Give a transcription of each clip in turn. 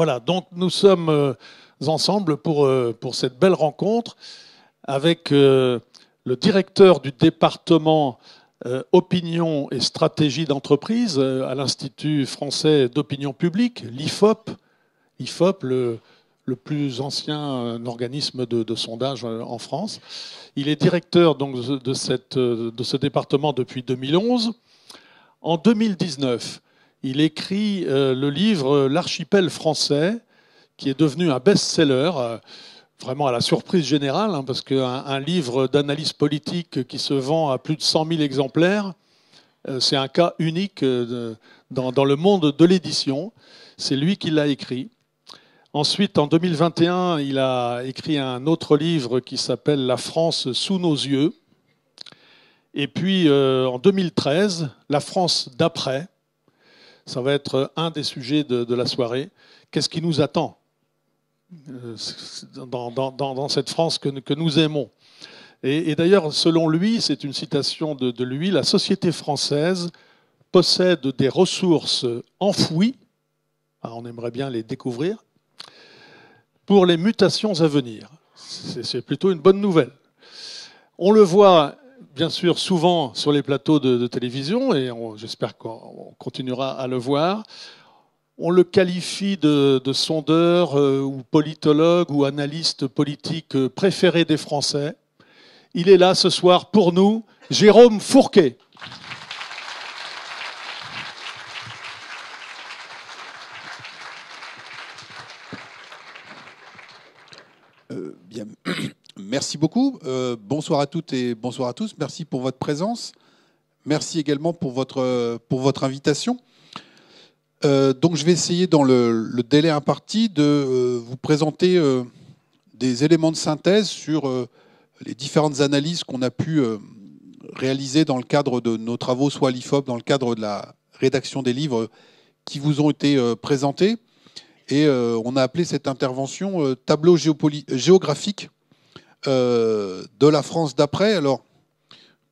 Voilà, donc nous sommes euh, ensemble euh, pour, cette belle rencontre avec euh, le directeur du département opinion et stratégie d'entreprise à l'Institut français d'opinion publique, l'IFOP, IFOP, le, plus ancien organisme de, sondage en France. Il est directeur de ce département depuis 2011. En 2019, il écrit euh, le livre euh, L'archipel français, qui est devenu un best-seller, euh, vraiment à la surprise générale, hein, parce qu'un livre d'analyse politique qui se vend à plus de 100 000 exemplaires, c'est un cas unique dans, le monde de l'édition. C'est lui qui l'a écrit. Ensuite, en 2021, il a écrit un autre livre qui s'appelle La France sous nos yeux. Et puis, en 2013, La France d'après, ça va être un des sujets de, la soirée. Qu'est-ce qui nous attend euh, dans, cette France que, nous aimons Et, d'ailleurs, selon lui, c'est une citation de, de lui, la société française possède des ressources enfouies, ah, on aimerait bien les découvrir, pour les mutations à venir. C'est plutôt une bonne nouvelle. On le voit bien sûr souvent sur les plateaux de, télévision, et j'espère qu'on continuera à le voir. On le qualifie de, sondeur euh, ou politologue ou analyste politique euh, préféré des Français. Il est là ce soir pour nous, Jérôme Fourquet. Euh, bien merci beaucoup. Euh, bonsoir à toutes et bonsoir à tous. Merci pour votre présence. Merci également pour votre, pour votre invitation. Euh, donc je vais essayer dans le, délai imparti de euh, vous présenter des éléments de synthèse sur les différentes analyses qu'on a pu réaliser dans le cadre de nos travaux, soit à l'IFOP, dans le cadre de la rédaction des livres qui vous ont été présentés. Et on a appelé cette intervention tableau géographique euh, de la France d'après. Alors,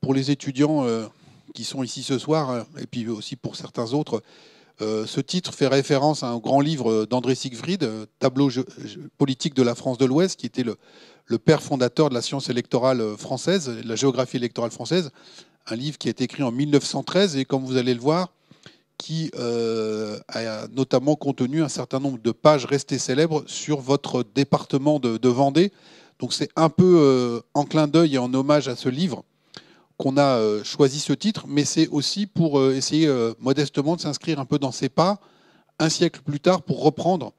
pour les étudiants euh, qui sont ici ce soir, euh, et puis aussi pour certains autres, ce titre fait référence à un grand livre d'André Siegfried, Tableau politique de la France de l'Ouest, qui était le, père fondateur de la science électorale française, de la géographie électorale française, un livre qui a été écrit en 1913 et comme vous allez le voir, qui a notamment contenu un certain nombre de pages restées célèbres sur votre département de Vendée, donc c'est un peu euh, en clin d'œil et en hommage à ce livre qu'on a euh, choisi ce titre, mais c'est aussi pour euh, essayer modestement de s'inscrire un peu dans ses pas, un siècle plus tard, pour reprendre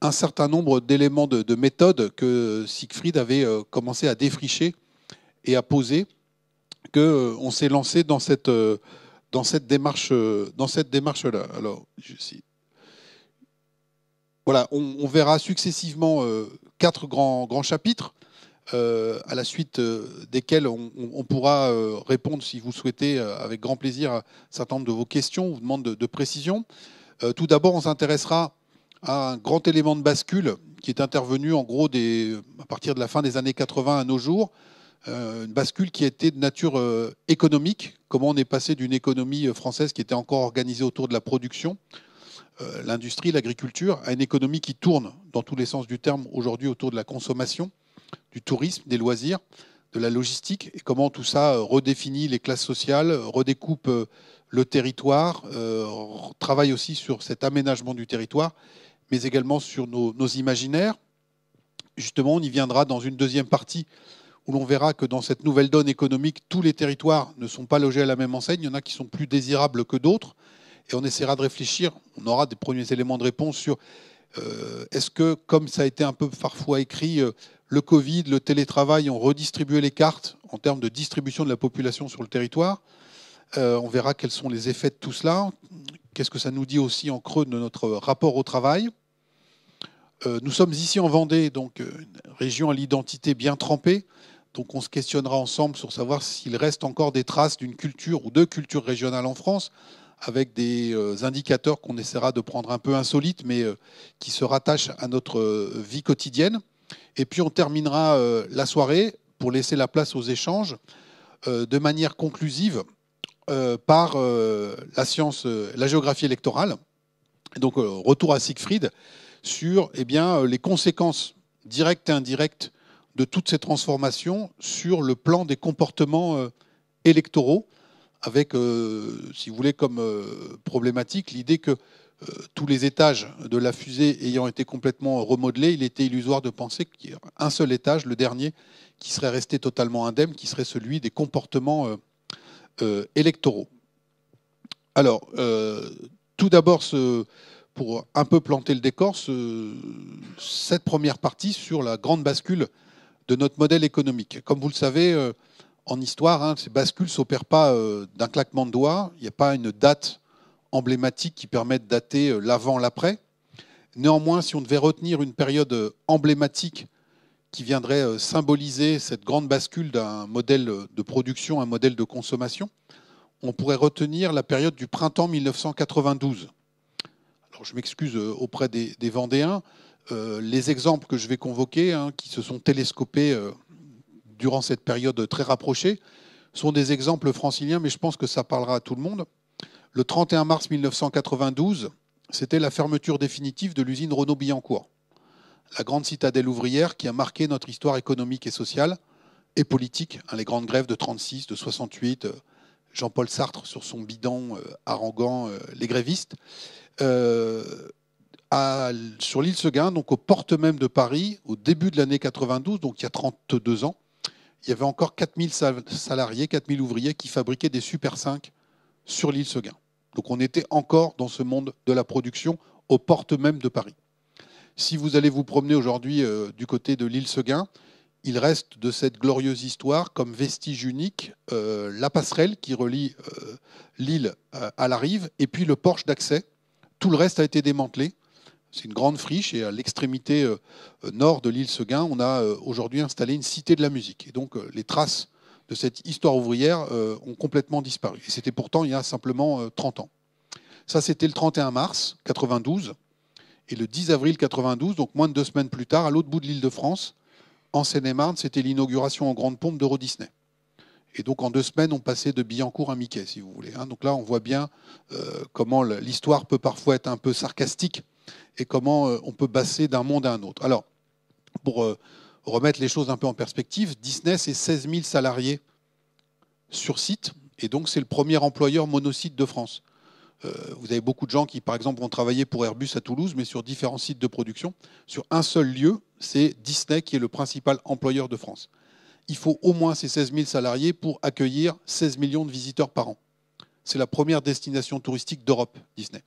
un certain nombre d'éléments de, de méthode que Siegfried avait commencé à défricher et à poser, qu'on s'est lancé dans cette, dans cette démarche-là. Démarche Alors, je, voilà, on, verra successivement euh, quatre grands, grands chapitres. Euh, à la suite euh, desquels on, pourra répondre, si vous souhaitez, avec grand plaisir à certains de vos questions ou demandes de, de précision. tout d'abord, on s'intéressera à un grand élément de bascule qui est intervenu en gros à partir de la fin des années 80 à nos jours. une bascule qui était de nature économique, comment on est passé d'une économie française qui était encore organisée autour de la production euh, l'industrie, l'agriculture, à une économie qui tourne dans tous les sens du terme aujourd'hui autour de la consommation, du tourisme, des loisirs, de la logistique, et comment tout ça euh, redéfinit les classes sociales, euh, redécoupe le territoire, travaille aussi sur cet aménagement du territoire, mais également sur nos, nos imaginaires. Justement, on y viendra dans une deuxième partie où l'on verra que dans cette nouvelle donne économique, tous les territoires ne sont pas logés à la même enseigne. Il y en a qui sont plus désirables que d'autres et on essaiera de réfléchir, on aura des premiers éléments de réponse sur euh, est-ce que, comme ça a été un peu parfois écrit, euh, le Covid, le télétravail ont redistribué les cartes en termes de distribution de la population sur le territoire euh, On verra quels sont les effets de tout cela. Qu'est-ce que ça nous dit aussi en creux de notre rapport au travail Nous sommes ici en Vendée, donc une région à l'identité bien trempée. Donc on se questionnera ensemble sur savoir s'il reste encore des traces d'une culture ou de cultures régionales en France avec des euh, indicateurs qu'on essaiera de prendre un peu insolites, mais euh, qui se rattachent à notre euh, vie quotidienne. Et puis on terminera la soirée, pour laisser la place aux échanges, de manière conclusive par la science, la géographie électorale. Donc retour à Siegfried sur eh bien, les conséquences directes et indirectes de toutes ces transformations sur le plan des comportements électoraux avec, euh, si vous voulez, comme euh, problématique l'idée que euh, tous les étages de la fusée ayant été complètement remodelés, il était illusoire de penser qu'il y un seul étage, le dernier, qui serait resté totalement indemne, qui serait celui des comportements électoraux. Alors, tout d'abord, pour un peu planter le décor, cette première partie sur la grande bascule de notre modèle économique. Comme vous le savez, en histoire, hein, ces bascules ne s'opèrent pas euh, d'un claquement de doigts. Il n'y a pas une date emblématique qui permette de dater euh, l'avant, l'après. Néanmoins, si on devait retenir une période euh, emblématique qui viendrait symboliser cette grande bascule d'un modèle de production un modèle de consommation, on pourrait retenir la période du printemps 1992. Alors, je m'excuse auprès des, Vendéens. les exemples que je vais convoquer, hein, qui se sont télescopés durant cette période très rapprochée sont des exemples franciliens, mais je pense que ça parlera à tout le monde. Le 31 mars 1992, c'était la fermeture définitive de l'usine Renault-Billancourt, la grande citadelle ouvrière qui a marqué notre histoire économique et sociale et politique. Hein, les grandes grèves de 36, de 68, euh, Jean-Paul Sartre sur son bidon haranguant euh, euh, les grévistes. sur l'île Seguin, donc aux portes même de Paris, au début de l'année 92, donc il y a 32 ans, il y avait encore 4000 salariés, 4000 ouvriers qui fabriquaient des Super 5 sur l'île Seguin. Donc on était encore dans ce monde de la production aux portes même de Paris. Si vous allez vous promener aujourd'hui euh, du côté de l'île Seguin, il reste de cette glorieuse histoire comme vestige unique euh, la passerelle qui relie euh, l'île à la rive et puis le porche d'accès. Tout le reste a été démantelé. C'est une grande friche et à l'extrémité euh, euh, nord de l'île Seguin, on a euh, aujourd'hui installé une cité de la musique. Et donc les traces de cette histoire ouvrière ont complètement disparu. Et c'était pourtant il y a simplement 30 ans. Ça, c'était le 31 mars 92. Et le 10 avril 92, donc moins de deux semaines plus tard, à l'autre bout de l'île de France, en Seine-et-Marne, c'était l'inauguration en grande pompe d'Euro Disney. Et donc en deux semaines, on passait de Billancourt à Mickey, si vous voulez. Hein. Donc là, on voit bien comment l'histoire peut parfois être un peu sarcastique et comment euh, on peut passer d'un monde à un autre. Alors, pour euh, remettre les choses un peu en perspective, Disney, c'est 16 000 salariés sur site, et donc c'est le premier employeur monosite de France. Euh, vous avez beaucoup de gens qui, par exemple, vont travailler pour Airbus à Toulouse, mais sur différents sites de production. Sur un seul lieu, c'est Disney qui est le principal employeur de France. Il faut au moins ces 16 000 salariés pour accueillir 16 millions de visiteurs par an. C'est la première destination touristique d'Europe, Disney.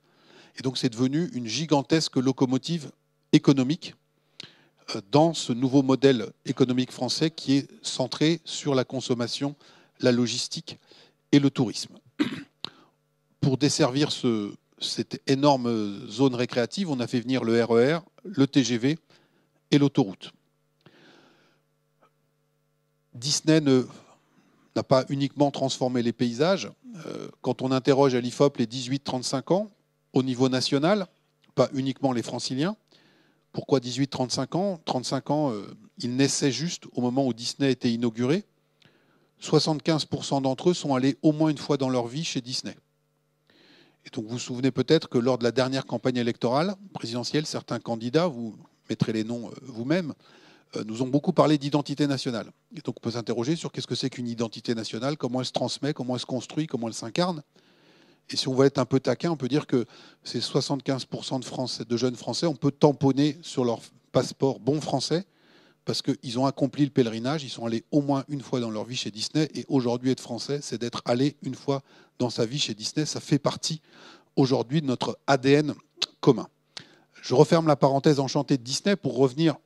Et donc c'est devenu une gigantesque locomotive économique euh, dans ce nouveau modèle économique français qui est centré sur la consommation, la logistique et le tourisme. Pour desservir cette énorme zone récréative, on a fait venir le RER, e le TGV et l'autoroute. Disney n'a pas uniquement transformé les paysages. Euh, quand on interroge à l'IFOP les 18-35 ans, au niveau national, pas uniquement les franciliens. Pourquoi 18-35 ans 35 ans, euh, ils naissaient juste au moment où Disney était inauguré. 75% d'entre eux sont allés au moins une fois dans leur vie chez Disney. Et donc vous vous souvenez peut-être que lors de la dernière campagne électorale présidentielle, certains candidats, vous mettrez les noms euh, vous-même, euh, nous ont beaucoup parlé d'identité nationale. Et donc on peut s'interroger sur qu'est-ce que c'est qu'une identité nationale, comment elle se transmet, comment elle se construit, comment elle s'incarne. Et si on veut être un peu taquin, on peut dire que ces 75% de, de jeunes Français, on peut tamponner sur leur passeport bon français parce qu'ils ont accompli le pèlerinage, ils sont allés au moins une fois dans leur vie chez Disney, et aujourd'hui être français, c'est d'être allé une fois dans sa vie chez Disney, ça fait partie aujourd'hui de notre ADN commun. Je referme la parenthèse enchantée de Disney pour revenir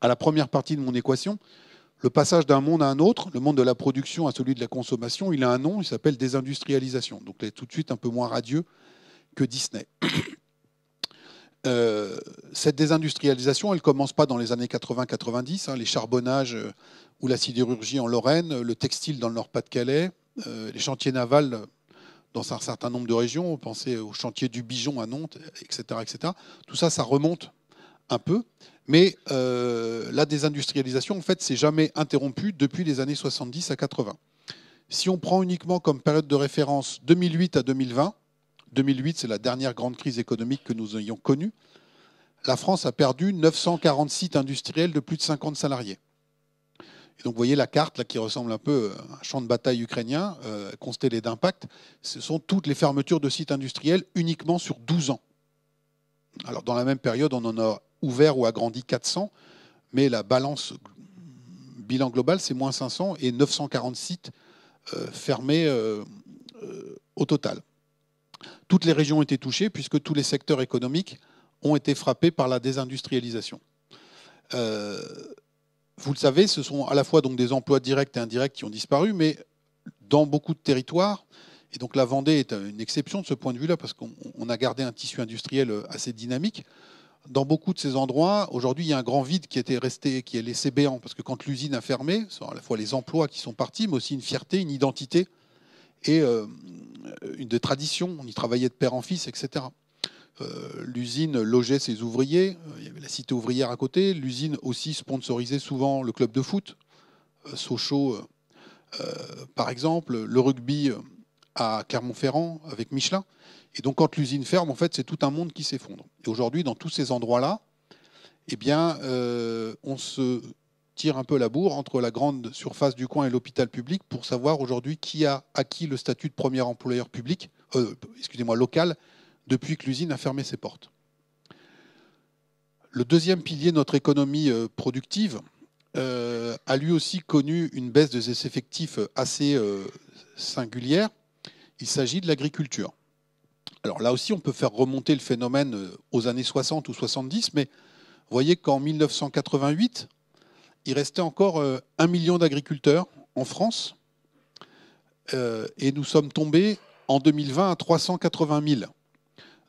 à la première partie de mon équation, le passage d'un monde à un autre, le monde de la production à celui de la consommation, il a un nom, il s'appelle désindustrialisation. Donc est tout de suite un peu moins radieux que Disney. Euh, cette désindustrialisation, elle commence pas dans les années 80-90, hein, les charbonnages euh, ou la sidérurgie en Lorraine, euh, le textile dans le Nord-Pas-de-Calais, les chantiers navals dans un certain nombre de régions, pensez au chantier du Bijon à Nantes, etc., etc. Tout ça, ça remonte un peu. Mais euh, la désindustrialisation, en fait, s'est jamais interrompue depuis les années 70 à 80. Si on prend uniquement comme période de référence 2008 à 2020, 2008 c'est la dernière grande crise économique que nous ayons connue, la France a perdu 940 sites industriels de plus de 50 salariés. Et donc, vous voyez la carte là, qui ressemble un peu à un champ de bataille ukrainien, euh, constellé d'impact. Ce sont toutes les fermetures de sites industriels uniquement sur 12 ans. Alors, dans la même période, on en a ouvert ou agrandi 400, mais la balance bilan global, c'est moins 500 et 940 sites euh, fermés euh, euh, au total. Toutes les régions ont été touchées puisque tous les secteurs économiques ont été frappés par la désindustrialisation. vous le savez, ce sont à la fois donc des emplois directs et indirects qui ont disparu, mais dans beaucoup de territoires, et donc la Vendée est une exception de ce point de vue-là, parce qu'on a gardé un tissu industriel assez dynamique dans beaucoup de ces endroits, aujourd'hui, il y a un grand vide qui était resté, qui est laissé béant, parce que quand l'usine a fermé, ce sont à la fois les emplois qui sont partis, mais aussi une fierté, une identité et euh, une des traditions. On y travaillait de père en fils, etc. Euh, l'usine logeait ses ouvriers, euh, il y avait la cité ouvrière à côté, l'usine aussi sponsorisait souvent le club de foot, Sochaux par exemple, le rugby à Clermont-Ferrand avec Michelin. Et donc, quand l'usine ferme, en fait, c'est tout un monde qui s'effondre. Et aujourd'hui, dans tous ces endroits-là, eh bien, euh, on se tire un peu la bourre entre la grande surface du coin et l'hôpital public pour savoir aujourd'hui qui a acquis le statut de premier employeur public, euh, excusez-moi, local, depuis que l'usine a fermé ses portes. Le deuxième pilier de notre économie euh, productive a lui aussi connu une baisse des ses effectifs assez singulière. Il s'agit de l'agriculture. Alors là aussi, on peut faire remonter le phénomène euh, aux années 60 ou 70, mais vous voyez qu'en 1988, il restait encore euh, un million d'agriculteurs en France, euh, et nous sommes tombés en 2020 à 380 000.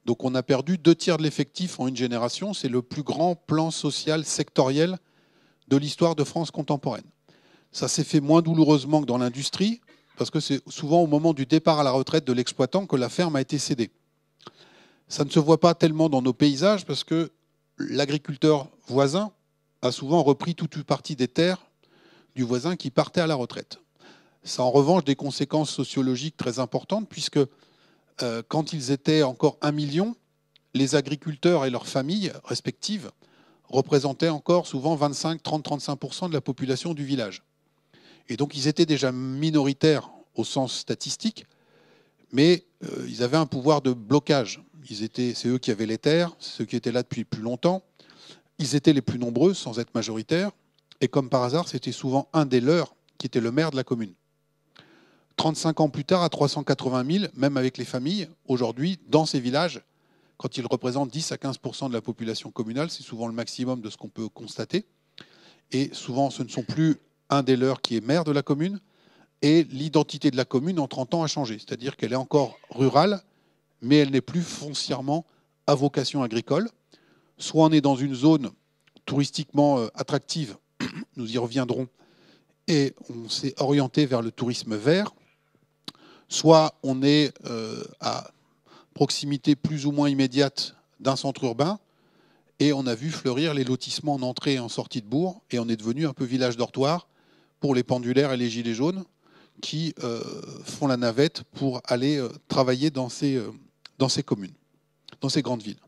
Donc on a perdu deux tiers de l'effectif en une génération. C'est le plus grand plan social sectoriel de l'histoire de France contemporaine. Ça s'est fait moins douloureusement que dans l'industrie, parce que c'est souvent au moment du départ à la retraite de l'exploitant que la ferme a été cédée. Ça ne se voit pas tellement dans nos paysages parce que l'agriculteur voisin a souvent repris toute une partie des terres du voisin qui partait à la retraite. Ça a en revanche des conséquences sociologiques très importantes puisque euh, quand ils étaient encore un million, les agriculteurs et leurs familles respectives représentaient encore souvent 25, 30, 35 de la population du village. Et donc ils étaient déjà minoritaires au sens statistique, mais euh, ils avaient un pouvoir de blocage c'est eux qui avaient les terres, ceux qui étaient là depuis plus longtemps. Ils étaient les plus nombreux, sans être majoritaires. Et comme par hasard, c'était souvent un des leurs qui était le maire de la commune. 35 ans plus tard, à 380 000, même avec les familles, aujourd'hui, dans ces villages, quand ils représentent 10 à 15 de la population communale, c'est souvent le maximum de ce qu'on peut constater. Et souvent, ce ne sont plus un des leurs qui est maire de la commune. Et l'identité de la commune en 30 ans a changé, c'est-à-dire qu'elle est encore rurale, mais elle n'est plus foncièrement à vocation agricole. Soit on est dans une zone touristiquement euh, attractive, nous y reviendrons, et on s'est orienté vers le tourisme vert, soit on est euh, à proximité plus ou moins immédiate d'un centre urbain, et on a vu fleurir les lotissements en entrée et en sortie de bourg, et on est devenu un peu village dortoir pour les pendulaires et les gilets jaunes qui euh, font la navette pour aller travailler dans ces, dans ces communes, dans ces grandes villes.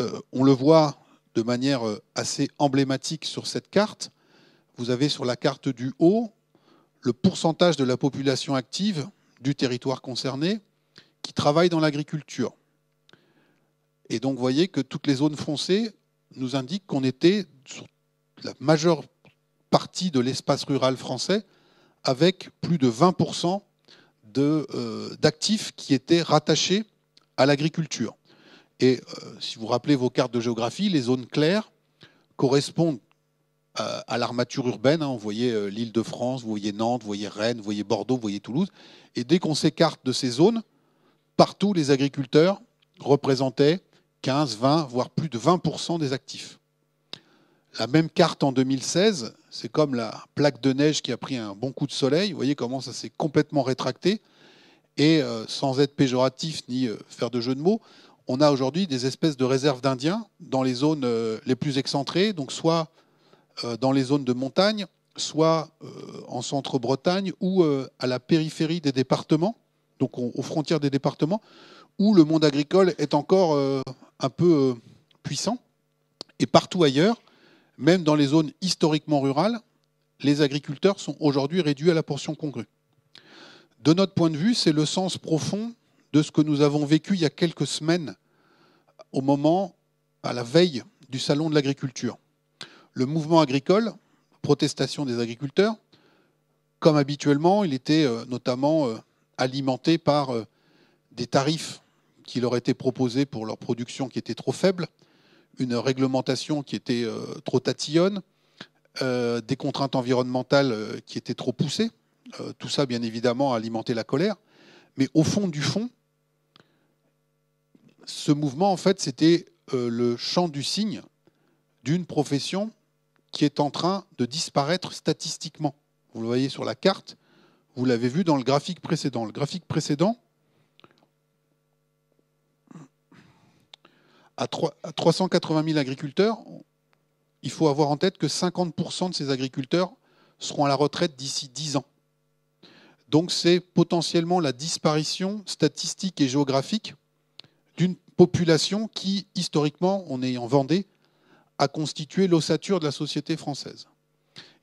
Euh, on le voit de manière euh, assez emblématique sur cette carte. Vous avez sur la carte du haut le pourcentage de la population active du territoire concerné qui travaille dans l'agriculture. Et donc, vous voyez que toutes les zones foncées nous indiquent qu'on était sur la majeure partie de l'espace rural français avec plus de 20% euh, d'actifs qui étaient rattachés à l'agriculture. Et euh, si vous rappelez vos cartes de géographie, les zones claires correspondent euh, à, l'armature urbaine. Hein. Vous voyez euh, l'île de France, vous voyez Nantes, vous voyez Rennes, vous voyez Bordeaux, vous voyez Toulouse. Et dès qu'on s'écarte de ces zones, partout les agriculteurs représentaient 15, 20, voire plus de 20% des actifs. La même carte en 2016, c'est comme la plaque de neige qui a pris un bon coup de soleil. Vous voyez comment ça s'est complètement rétracté. Et euh, sans être péjoratif ni euh, faire de jeu de mots, on a aujourd'hui des espèces de réserves d'Indiens dans les zones euh, les plus excentrées, donc soit dans les zones de montagne, soit en centre-Bretagne ou à la périphérie des départements, donc aux frontières des départements, où le monde agricole est encore un peu puissant. Et partout ailleurs, même dans les zones historiquement rurales, les agriculteurs sont aujourd'hui réduits à la portion congrue de notre point de vue, c'est le sens profond de ce que nous avons vécu il y a quelques semaines au moment, à la veille du Salon de l'agriculture. Le mouvement agricole, protestation des agriculteurs, comme habituellement, il était euh, notamment euh, alimenté par euh, des tarifs qui leur étaient proposés pour leur production qui était trop faible, une réglementation qui était trop tatillonne, des contraintes environnementales qui étaient trop poussées. Euh, tout ça, bien évidemment, a la colère. Mais au fond du fond, ce mouvement, en fait, c'était euh, le champ du signe d'une profession qui est en train de disparaître statistiquement. Vous le voyez sur la carte, vous l'avez vu dans le graphique précédent. Le graphique précédent, à 380 000 agriculteurs, il faut avoir en tête que 50% de ces agriculteurs seront à la retraite d'ici 10 ans. Donc c'est potentiellement la disparition statistique et géographique d'une population qui, historiquement, en ayant vendé, a constitué l'ossature de la société française.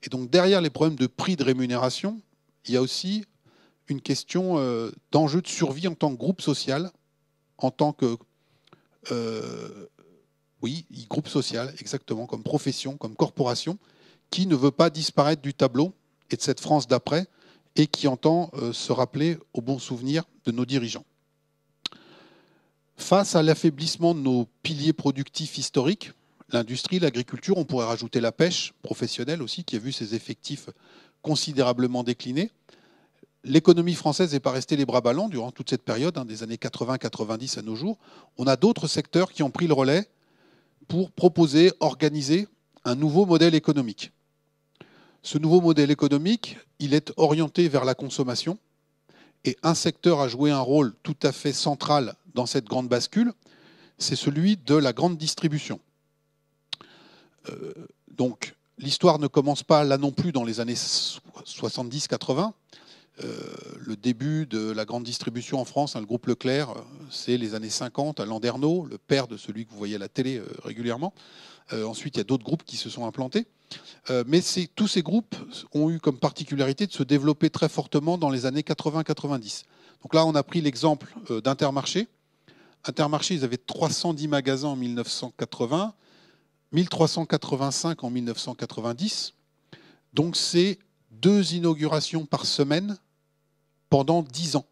Et donc derrière les problèmes de prix de rémunération, il y a aussi une question euh, d'enjeu de survie en tant que groupe social, en tant que... Euh, oui, groupe social, exactement, comme profession, comme corporation, qui ne veut pas disparaître du tableau et de cette France d'après, et qui entend euh, se rappeler au bon souvenir de nos dirigeants. Face à l'affaiblissement de nos piliers productifs historiques, l'industrie, l'agriculture, on pourrait rajouter la pêche professionnelle aussi, qui a vu ses effectifs considérablement déclinés. L'économie française n'est pas restée les bras ballants durant toute cette période, hein, des années 80-90 à nos jours. On a d'autres secteurs qui ont pris le relais pour proposer, organiser un nouveau modèle économique. Ce nouveau modèle économique, il est orienté vers la consommation. Et un secteur a joué un rôle tout à fait central dans cette grande bascule, c'est celui de la grande distribution. Euh, donc l'histoire ne commence pas là non plus dans les années 70-80. Euh, le début de la grande distribution en France, hein, le groupe Leclerc, euh, c'est les années 50 à Landerneau, le père de celui que vous voyez à la télé régulièrement. ensuite, il y a d'autres groupes qui se sont implantés. Euh, mais tous ces groupes ont eu comme particularité de se développer très fortement dans les années 80-90. Donc là, on a pris l'exemple euh, d'Intermarché. Intermarché, ils avaient 310 magasins en 1980, 1385 en 1990. Donc c'est deux inaugurations par semaine pendant 10 ans,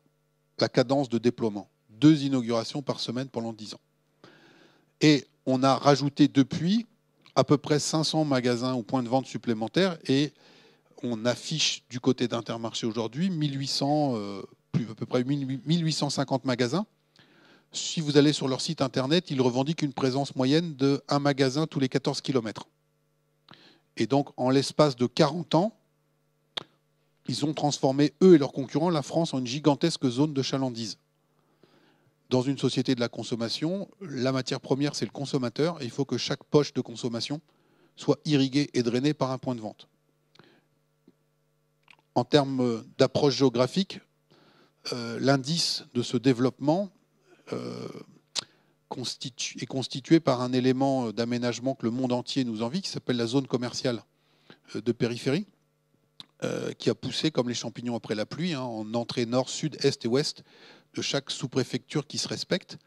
la cadence de déploiement. Deux inaugurations par semaine pendant 10 ans. Et on a rajouté depuis à peu près 500 magasins ou points de vente supplémentaires et on affiche du côté d'Intermarché aujourd'hui 1800, euh, plus, à peu près 1850 magasins. Si vous allez sur leur site internet, ils revendiquent une présence moyenne de un magasin tous les 14 km. Et donc, en l'espace de 40 ans, ils ont transformé, eux et leurs concurrents, la France en une gigantesque zone de chalandise dans une société de la consommation, la matière première, c'est le consommateur, et il faut que chaque poche de consommation soit irriguée et drainée par un point de vente. En termes d'approche géographique, euh, l'indice de ce développement euh, est constitué par un élément d'aménagement que le monde entier nous envie, qui s'appelle la zone commerciale euh, de périphérie, qui a poussé comme les champignons après la pluie, hein, en entrée nord, sud, est et ouest de chaque sous-préfecture qui se respecte,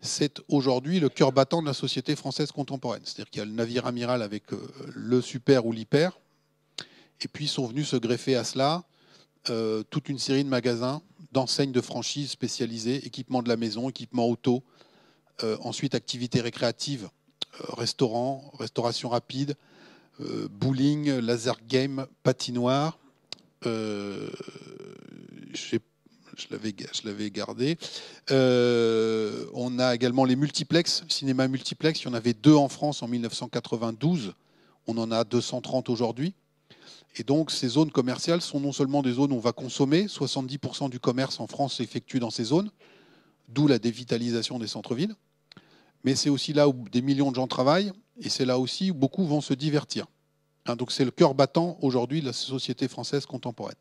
c'est aujourd'hui le cœur battant de la société française contemporaine. C'est-à-dire qu'il y a le navire amiral avec euh, le super ou l'hyper, et puis sont venus se greffer à cela euh, toute une série de magasins, d'enseignes de franchise spécialisées, équipement de la maison, équipement auto, euh, ensuite activités récréatives, restaurants, restauration rapide, bowling, laser game, patinoire. Je sais je l'avais gardé. Euh, on a également les multiplex, cinéma multiplex. Il y en avait deux en France en 1992. On en a 230 aujourd'hui. Et donc, ces zones commerciales sont non seulement des zones où on va consommer, 70% du commerce en France s'effectue dans ces zones, d'où la dévitalisation des centres-villes, mais c'est aussi là où des millions de gens travaillent, et c'est là aussi où beaucoup vont se divertir. Hein, donc, c'est le cœur battant aujourd'hui de la société française contemporaine.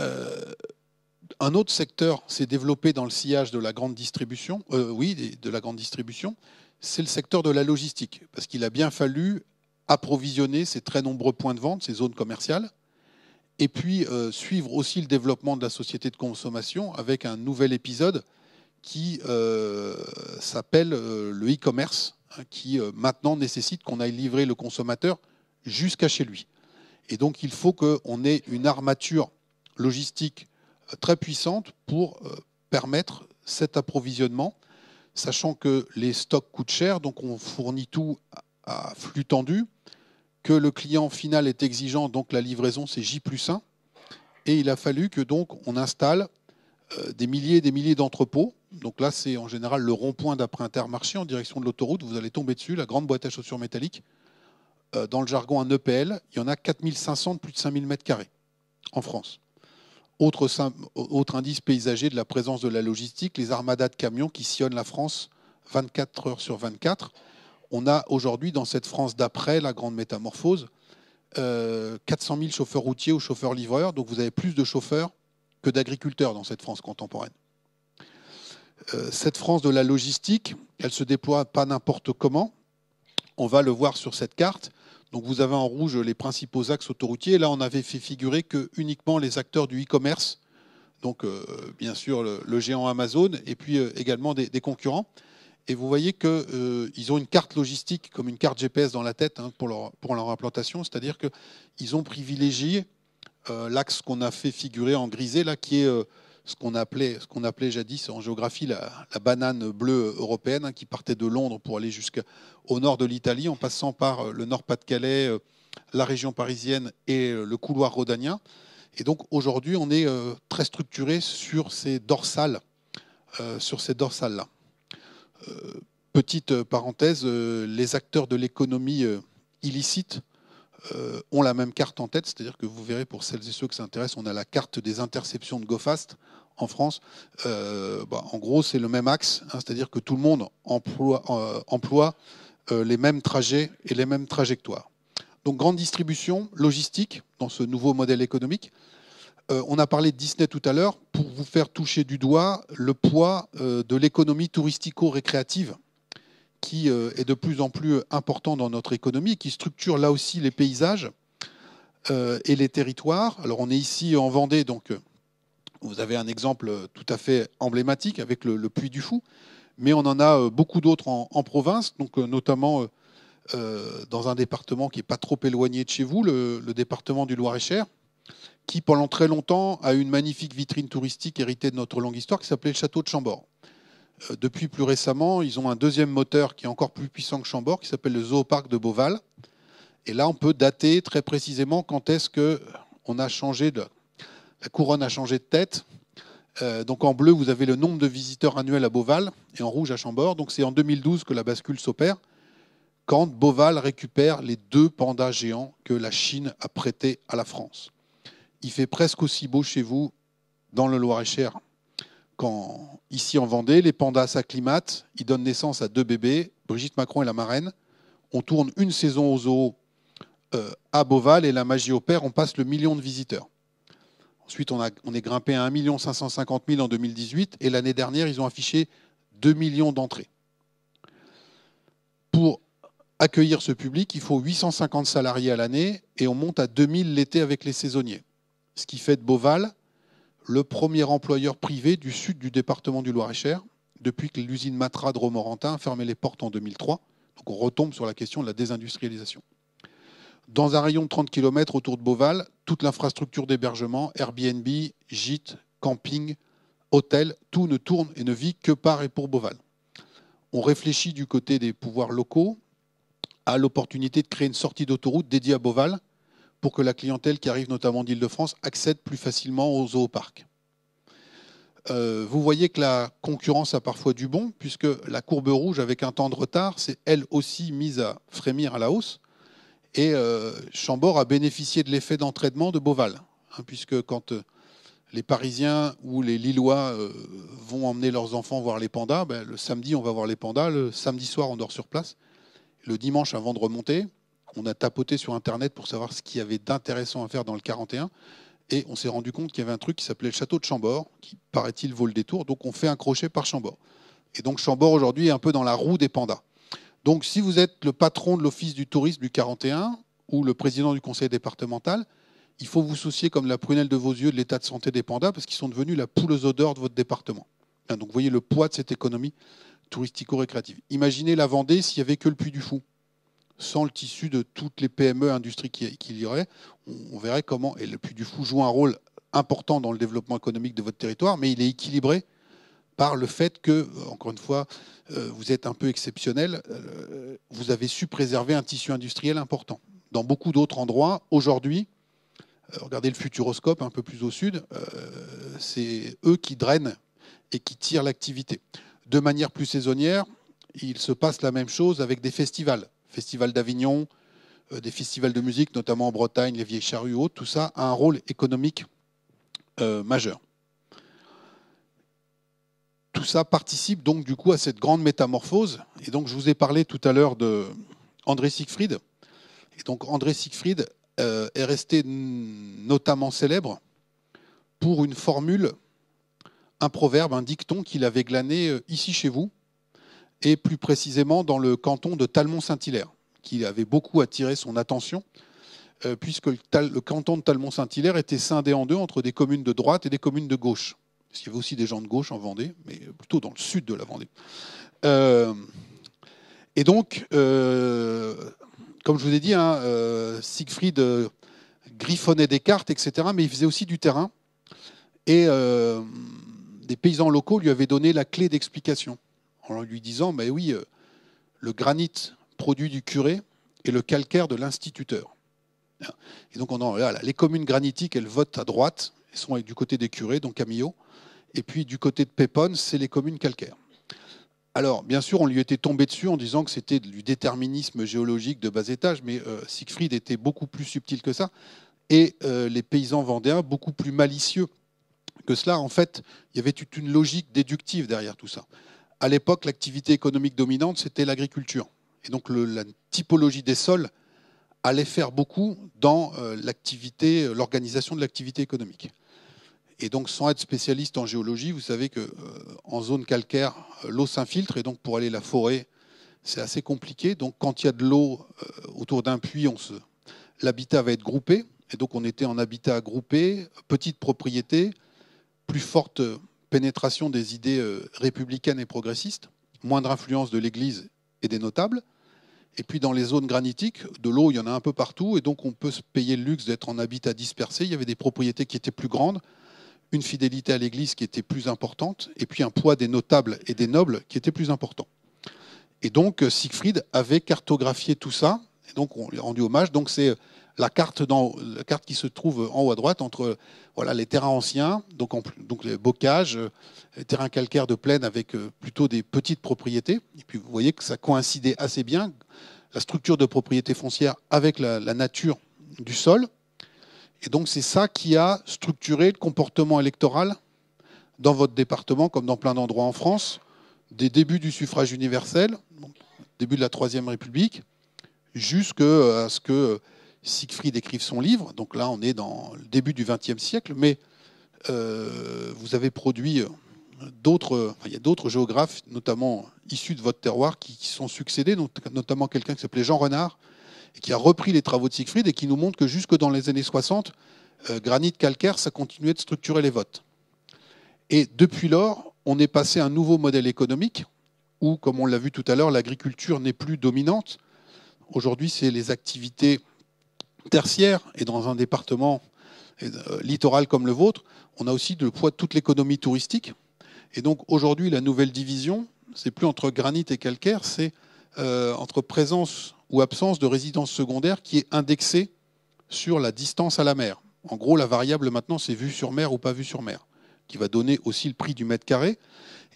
Euh, un autre secteur s'est développé dans le sillage de la grande distribution, euh, oui, de la grande distribution, c'est le secteur de la logistique, parce qu'il a bien fallu approvisionner ces très nombreux points de vente, ces zones commerciales, et puis euh, suivre aussi le développement de la société de consommation avec un nouvel épisode qui s'appelle le e-commerce, hein, qui maintenant nécessite qu'on aille livrer le consommateur jusqu'à chez lui. Et donc il faut qu'on ait une armature logistique euh, très puissante pour euh, permettre cet approvisionnement, sachant que les stocks coûtent cher, donc on fournit tout à flux tendu, que le client final est exigeant, donc la livraison c'est J plus 1, et il a fallu que donc on installe euh, des milliers et des milliers d'entrepôts. Donc là, c'est en général le rond-point d'après Intermarché en direction de l'autoroute. Vous allez tomber dessus, la grande boîte à chaussures métalliques. Dans le jargon, un EPL, il y en a 4500 de plus de 5000 m2 en France. Autre, indice paysager de la présence de la logistique, les armadas de camions qui sillonnent la France 24 heures sur 24. On a aujourd'hui, dans cette France d'après la grande métamorphose, 400 euh, 000 chauffeurs routiers ou chauffeurs-livreurs. Donc vous avez plus de chauffeurs que d'agriculteurs dans cette France contemporaine. Euh, cette France de la logistique, elle se déploie pas n'importe comment. On va le voir sur cette carte. Donc vous avez en rouge les principaux axes autoroutiers. Là, on avait fait figurer que uniquement les acteurs du e-commerce, donc euh, bien sûr le, géant Amazon, et puis euh, également des, concurrents. Et vous voyez qu'ils euh, ont une carte logistique comme une carte GPS dans la tête hein, pour, leur, pour leur implantation, c'est-à-dire qu'ils ont privilégié l'axe qu'on a fait figurer en grisé, là, qui est ce qu'on appelait, ce qu'on appelait jadis en géographie la, la, banane bleue européenne, hein, qui partait de Londres pour aller jusqu'au nord de l'Italie, en passant par euh, le Nord-Pas-de-Calais, euh, la région parisienne et euh, le couloir rhodanien. Et donc aujourd'hui, on est très structuré sur ces dorsales, sur ces dorsales-là. Petite parenthèse, les acteurs de l'économie illicite euh, ont la même carte en tête, c'est-à-dire que vous verrez pour celles et ceux qui s'intéressent, on a la carte des interceptions de GoFast en France. Euh, bah, en gros, c'est le même axe, hein, c'est-à-dire que tout le monde emploie, euh, emploie les mêmes trajets et les mêmes trajectoires. Donc grande distribution, logistique, dans ce nouveau modèle économique. on a parlé de Disney tout à l'heure pour vous faire toucher du doigt le poids de l'économie touristico-récréative qui euh, est de plus en plus euh, important dans notre économie, qui structure là aussi les paysages euh, et les territoires. Alors on est ici en Vendée, donc vous avez un exemple tout à fait emblématique avec le, Puy du Fou, mais on en a beaucoup d'autres en, province, donc notamment dans un département qui n'est pas trop éloigné de chez vous, le, département du Loir-et-Cher, qui pendant très longtemps a une magnifique vitrine touristique héritée de notre longue histoire qui s'appelait le château de Chambord. Euh, depuis plus récemment, ils ont un deuxième moteur qui est encore plus puissant que Chambord, qui s'appelle le Zooparc de Beauval. Et là, on peut dater très précisément quand est-ce que on a changé de la couronne a changé de tête. Euh, donc en bleu, vous avez le nombre de visiteurs annuels à Beauval et en rouge à Chambord. Donc c'est en 2012 que la bascule s'opère, quand Beauval récupère les deux pandas géants que la Chine a prêtés à la France. Il fait presque aussi beau chez vous dans le Loir-et-Cher qu'en Ici en Vendée, les pandas s'acclimatent, ils donnent naissance à deux bébés, Brigitte Macron et la marraine. On tourne une saison aux zoo euh, à Beauval et la magie opère, on passe le million de visiteurs. Ensuite, on, a, on est grimpé à 1 550 000 en 2018 et l'année dernière, ils ont affiché 2 millions d'entrées. Pour accueillir ce public, il faut 850 salariés à l'année et on monte à 2000 l'été avec les saisonniers. Ce qui fait de Beauval le premier employeur privé du sud du département du Loir-et-Cher, depuis que l'usine Matra de Romorantin a fermé les portes en 2003. Donc on retombe sur la question de la désindustrialisation. Dans un rayon de 30 km autour de Beauval, toute l'infrastructure d'hébergement, Airbnb, gîtes, camping, hôtels, tout ne tourne et ne vit que par et pour Beauval. On réfléchit du côté des pouvoirs locaux à l'opportunité de créer une sortie d'autoroute dédiée à Beauval, pour que la clientèle qui arrive notamment d'Île-de-France accède plus facilement aux zooparcs. Euh, vous voyez que la concurrence a parfois du bon, puisque la courbe rouge, avec un temps de retard, c'est elle aussi mise à frémir à la hausse. Et euh, Chambord a bénéficié de l'effet d'entraînement de Beauval, hein, puisque quand euh, les Parisiens ou les Lillois euh, vont emmener leurs enfants voir les pandas, ben, le samedi on va voir les pandas, le samedi soir on dort sur place, le dimanche avant de remonter, on a tapoté sur Internet pour savoir ce qu'il y avait d'intéressant à faire dans le 41. Et on s'est rendu compte qu'il y avait un truc qui s'appelait le château de Chambord, qui paraît-il vaut le détour. Donc on fait un crochet par Chambord. Et donc Chambord aujourd'hui est un peu dans la roue des pandas. Donc si vous êtes le patron de l'Office du tourisme du 41 ou le président du conseil départemental, il faut vous soucier comme la prunelle de vos yeux de l'état de santé des pandas parce qu'ils sont devenus la poule aux odeurs de votre département. Hein, donc vous voyez le poids de cette économie touristico-récréative. Imaginez la Vendée s'il n'y avait que le Puy du Fou sans le tissu de toutes les PME industries qui, y aurait, on, verrait comment. Et le Puy du Fou joue un rôle important dans le développement économique de votre territoire, mais il est équilibré par le fait que, euh, encore une fois, euh, vous êtes un peu exceptionnel, euh, vous avez su préserver un tissu industriel important. Dans beaucoup d'autres endroits, aujourd'hui, regardez le futuroscope un peu plus au sud, c'est eux qui drainent et qui tirent l'activité. De manière plus saisonnière, il se passe la même chose avec des festivals. Festival d'Avignon, euh, des festivals de musique, notamment en Bretagne, les Vieilles Charrues, tout ça a un rôle économique euh, majeur. Tout ça participe donc du coup à cette grande métamorphose. Et donc je vous ai parlé tout à l'heure de André Siegfried. Et donc André Siegfried euh, est resté notamment célèbre pour une formule, un proverbe, un dicton qu'il avait glané ici chez vous, et plus précisément dans le canton de Talmont-Saint-Hilaire, qui avait beaucoup attiré son attention, euh, puisque le, canton de Talmont-Saint-Hilaire était scindé en deux entre des communes de droite et des communes de gauche. Parce qu'il y avait aussi des gens de gauche en Vendée, mais plutôt dans le sud de la Vendée. Euh, et donc, euh, comme je vous ai dit, hein, Siegfried griffonnait des cartes, etc., mais il faisait aussi du terrain. Et des paysans locaux lui avaient donné la clé d'explication en lui disant Mais oui, euh, le granit produit du curé et le calcaire de l'instituteur. Et donc, on les communes granitiques, elles votent à droite, elles sont du côté des curés, donc Camillo. Et puis, du côté de Pépone, c'est les communes calcaires. Alors, bien sûr, on lui était tombé dessus en disant que c'était du déterminisme géologique de bas étage, mais euh, Siegfried était beaucoup plus subtil que ça, et euh, les paysans vendéens beaucoup plus malicieux que cela. En fait, il y avait toute une logique déductive derrière tout ça à l'époque, l'activité économique dominante, c'était l'agriculture. Et donc la typologie des sols allait faire beaucoup dans euh, l'activité, euh, l'organisation de l'activité économique. Et donc, sans être spécialiste en géologie, vous savez que euh, en zone calcaire, l'eau s'infiltre et donc pour aller la forêt, c'est assez compliqué. Donc, quand il y a de l'eau autour d'un puits, l'habitat va être groupé. Et donc, on était en habitat groupé, petite propriété, plus forte pénétration des idées euh, républicaines et progressistes, moindre influence de l'Église et des notables. Et puis dans les zones granitiques, de l'eau, il y en a un peu partout, et donc on peut se payer le luxe d'être en habitat dispersé. Il y avait des propriétés qui étaient plus grandes, une fidélité à l'Église qui était plus importante, et puis un poids des notables et des nobles qui était plus important. Et donc euh, Siegfried avait cartographié tout ça, et donc on lui a rendu hommage. Donc c'est euh, la carte, qui se trouve en haut à droite entre voilà, les terrains anciens, donc, les bocages, euh, les terrains calcaires de plaine avec euh, plutôt des petites propriétés. Et puis vous voyez que ça coïncidait assez bien, la structure de propriété foncière avec la, nature du sol. Et donc c'est ça qui a structuré le comportement électoral dans votre département, comme dans plein d'endroits en France, des débuts du suffrage universel, début de la Troisième République, jusqu'à euh, ce que Siegfried écrive son livre. Donc là, on est dans le début du XXe siècle, mais euh, vous avez produit euh, d'autres. il y a d'autres géographes, notamment issus de votre terroir, qui, sont succédés, notamment quelqu'un qui s'appelait Jean Renard, qui a repris les travaux de Siegfried et qui nous montre que jusque dans les années 60, euh, granit calcaire, ça continuait de structurer les votes. Et depuis lors, on est passé à un nouveau modèle économique où, comme on l'a vu tout à l'heure, l'agriculture n'est plus dominante. Aujourd'hui, c'est les activités tertiaire et dans un département euh, littoral comme le vôtre, on a aussi le poids de toute l'économie touristique. Et donc aujourd'hui, la nouvelle division, c'est plus entre granit et calcaire, c'est euh, entre présence ou absence de résidence secondaire qui est indexée sur la distance à la mer. En gros, la variable maintenant, c'est vue sur mer ou pas vue sur mer, qui va donner aussi le prix du mètre carré.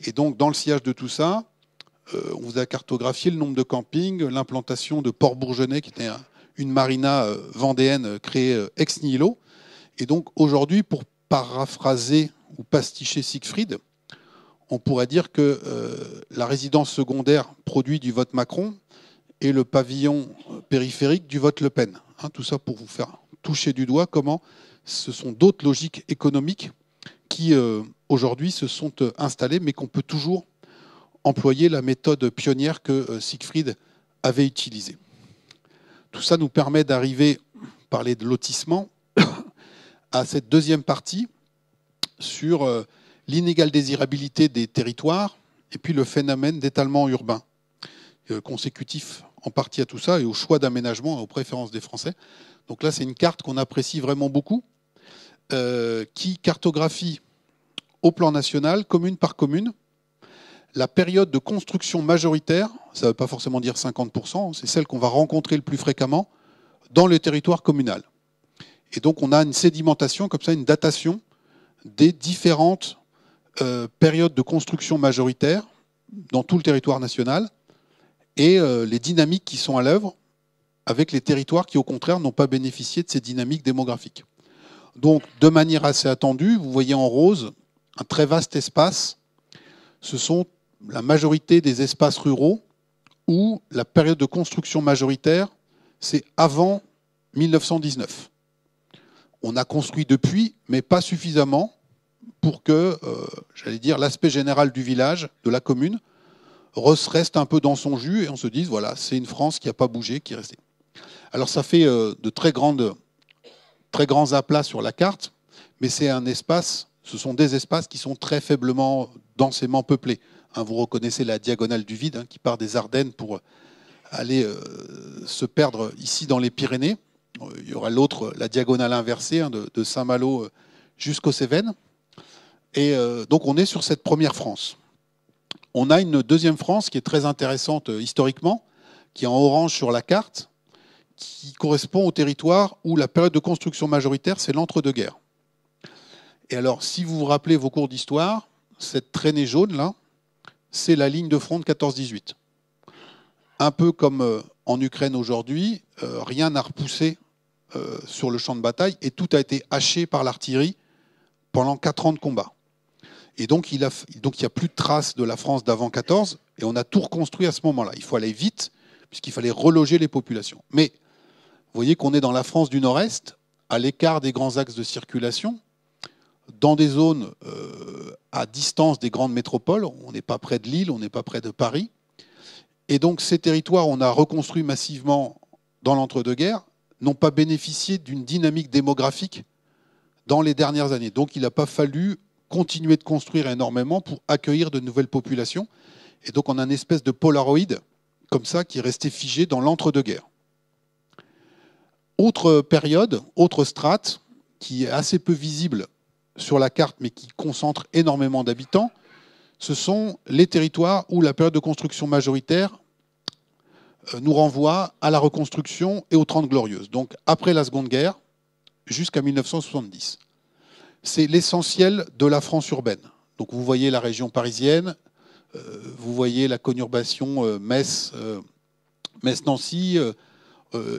Et donc, dans le sillage de tout ça, euh, on vous a cartographié le nombre de campings, l'implantation de Port Bourgenais, qui était un, une marina euh, vendéenne euh, créée euh, ex nihilo. Et donc aujourd'hui, pour paraphraser ou pasticher Siegfried, on pourrait dire que la résidence secondaire produit du vote Macron et le pavillon périphérique du vote Le Pen. Hein, tout ça pour vous faire toucher du doigt comment ce sont d'autres logiques économiques qui aujourd'hui se sont installées, mais qu'on peut toujours employer la méthode pionnière que Siegfried avait utilisée. Tout ça nous permet d'arriver, parler de lotissement, à cette deuxième partie sur euh, l'inégale désirabilité des territoires et puis le phénomène d'étalement urbain, euh, consécutif en partie à tout ça et au choix d'aménagement, et hein, aux préférences des Français. Donc là, c'est une carte qu'on apprécie vraiment beaucoup, euh, qui cartographie au plan national, commune par commune, la période de construction majoritaire, ça ne veut pas forcément dire 50%, c'est celle qu'on va rencontrer le plus fréquemment dans le territoire communal. Et donc on a une sédimentation, comme ça, une datation des différentes euh, périodes de construction majoritaire dans tout le territoire national et euh, les dynamiques qui sont à l'œuvre avec les territoires qui, au contraire, n'ont pas bénéficié de ces dynamiques démographiques. Donc, de manière assez attendue, vous voyez en rose un très vaste espace. Ce sont la majorité des espaces ruraux où la période de construction majoritaire, c'est avant 1919. On a construit depuis, mais pas suffisamment pour que, euh, j'allais dire, l'aspect général du village, de la commune, reste un peu dans son jus et on se dise, voilà, c'est une France qui n'a pas bougé, qui est restée. Alors ça fait euh, de très, très grands aplats sur la carte, mais c'est un espace, ce sont des espaces qui sont très faiblement, densément peuplés. Hein, vous reconnaissez la diagonale du vide hein, qui part des Ardennes pour euh, aller euh, se perdre ici dans les Pyrénées. Euh, il y aura l'autre, la diagonale inversée hein, de, Saint-Malo jusqu'aux Cévennes. Et donc on est sur cette première France. On a une deuxième France qui est très intéressante historiquement, qui est en orange sur la carte, qui correspond au territoire où la période de construction majoritaire, c'est l'entre-deux-guerres. Et alors, si vous vous rappelez vos cours d'histoire, cette traînée jaune, là, c'est la ligne de front de 14-18. Un peu comme euh, en Ukraine aujourd'hui, euh, rien n'a repoussé euh, sur le champ de bataille et tout a été haché par l'artillerie pendant 4 ans de combat. Et donc il, a, donc, il n'y a plus de traces de la France d'avant 14 et on a tout reconstruit à ce moment-là. Il faut aller vite puisqu'il fallait reloger les populations. Mais vous voyez qu'on est dans la France du Nord-Est, à l'écart des grands axes de circulation, dans des zones euh, à distance des grandes métropoles. On n'est pas près de Lille, on n'est pas près de Paris. Et donc ces territoires, on a reconstruit massivement dans l'entre-deux-guerres, n'ont pas bénéficié d'une dynamique démographique dans les dernières années. Donc il n'a pas fallu continuer de construire énormément pour accueillir de nouvelles populations. Et donc on a une espèce de polaroïde comme ça qui est resté figé dans l'entre-deux-guerres. Autre période, autre strate qui est assez peu visible sur la carte, mais qui concentre énormément d'habitants, ce sont les territoires où la période de construction majoritaire euh, nous renvoie à la reconstruction et aux Trente Glorieuses, donc après la Seconde Guerre jusqu'à 1970. C'est l'essentiel de la France urbaine. Donc vous voyez la région parisienne, euh, vous voyez la conurbation euh, Metz-Nancy,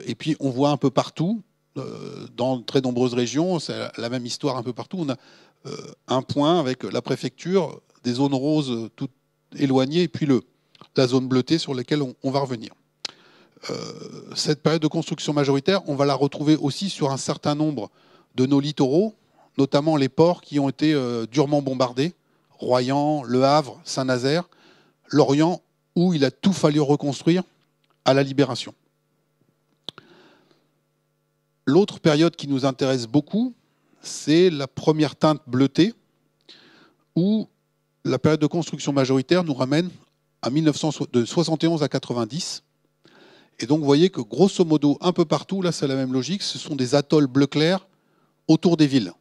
et puis on voit un peu partout, euh, dans de très nombreuses régions, c'est la même histoire un peu partout. On a euh, un point avec la préfecture, des zones roses euh, tout éloignées, et puis le, la zone bleutée sur laquelle on, va revenir. cette période de construction majoritaire, on va la retrouver aussi sur un certain nombre de nos littoraux, notamment les ports qui ont été durement bombardés, Royan, Le Havre, Saint-Nazaire, Lorient, où il a tout fallu reconstruire à la libération. L'autre période qui nous intéresse beaucoup, c'est la première teinte bleutée, où la période de construction majoritaire nous ramène à 1971 à 90. Et donc, vous voyez que grosso modo, un peu partout, là, c'est la même logique, ce sont des atolls bleu clair autour des villes.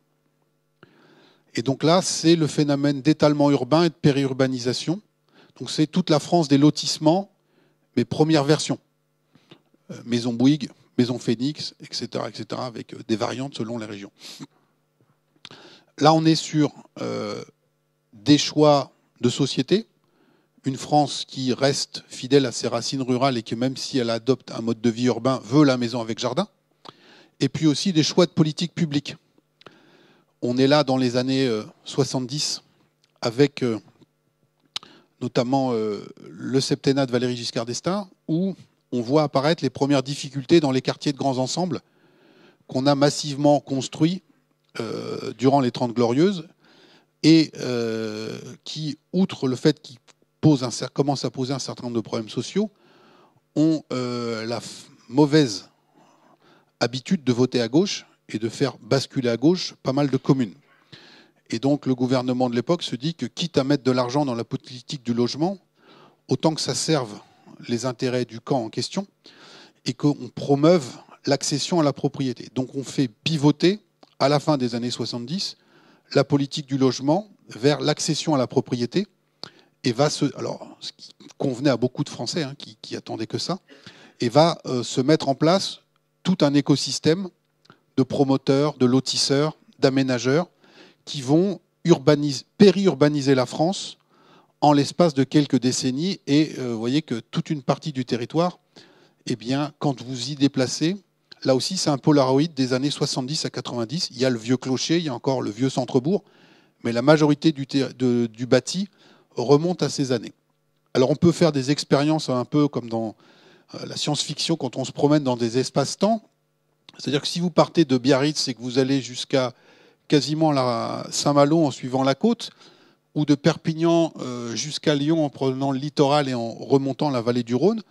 Et donc là, c'est le phénomène d'étalement urbain et de périurbanisation. Donc c'est toute la France des lotissements, mais première version. Euh, Maison Bouygues, Maison Phoenix, etc., etc., avec euh, des variantes selon les régions. Là, on est sur euh, des choix de société, une France qui reste fidèle à ses racines rurales et qui, même si elle adopte un mode de vie urbain, veut la maison avec jardin, et puis aussi des choix de politique publique. On est là dans les années 70 euh, avec notamment le septennat de Valéry Giscard d'Estaing, où on voit apparaître les premières difficultés dans les quartiers de grands ensembles qu'on a massivement construits euh, durant les Trente Glorieuses et euh, qui, outre le fait qu'ils commencent à poser un certain nombre de problèmes sociaux, ont euh, la mauvaise habitude de voter à gauche et de faire basculer à gauche pas mal de communes. Et donc le gouvernement de l'époque se dit que quitte à mettre de l'argent dans la politique du logement, autant que ça serve les intérêts du camp en question et qu'on promeuve l'accession à la propriété. Donc on fait pivoter, à la fin des années 70, la politique du logement vers l'accession à la propriété et va se, alors ce qui convenait à beaucoup de Français hein, qui, attendaient que ça, et va euh, se mettre en place tout un écosystème de promoteurs, de lotisseurs, d'aménageurs qui vont périurbaniser la France en l'espace de quelques décennies. Et euh, vous voyez que toute une partie du territoire, eh bien, quand vous y déplacez, là aussi, c'est un Polaroid des années 70 à 90. Il y a le vieux clocher, il y a encore le vieux centre-bourg, mais la majorité du, bâti remonte à ces années. Alors, on peut faire des expériences un peu comme dans euh, la science-fiction quand on se promène dans des espaces-temps. C'est-à-dire que si vous partez de Biarritz et que vous allez jusqu'à quasiment Saint-Malo en suivant la côte, ou de Perpignan euh, jusqu'à Lyon en prenant le littoral et en remontant la vallée du Rhône,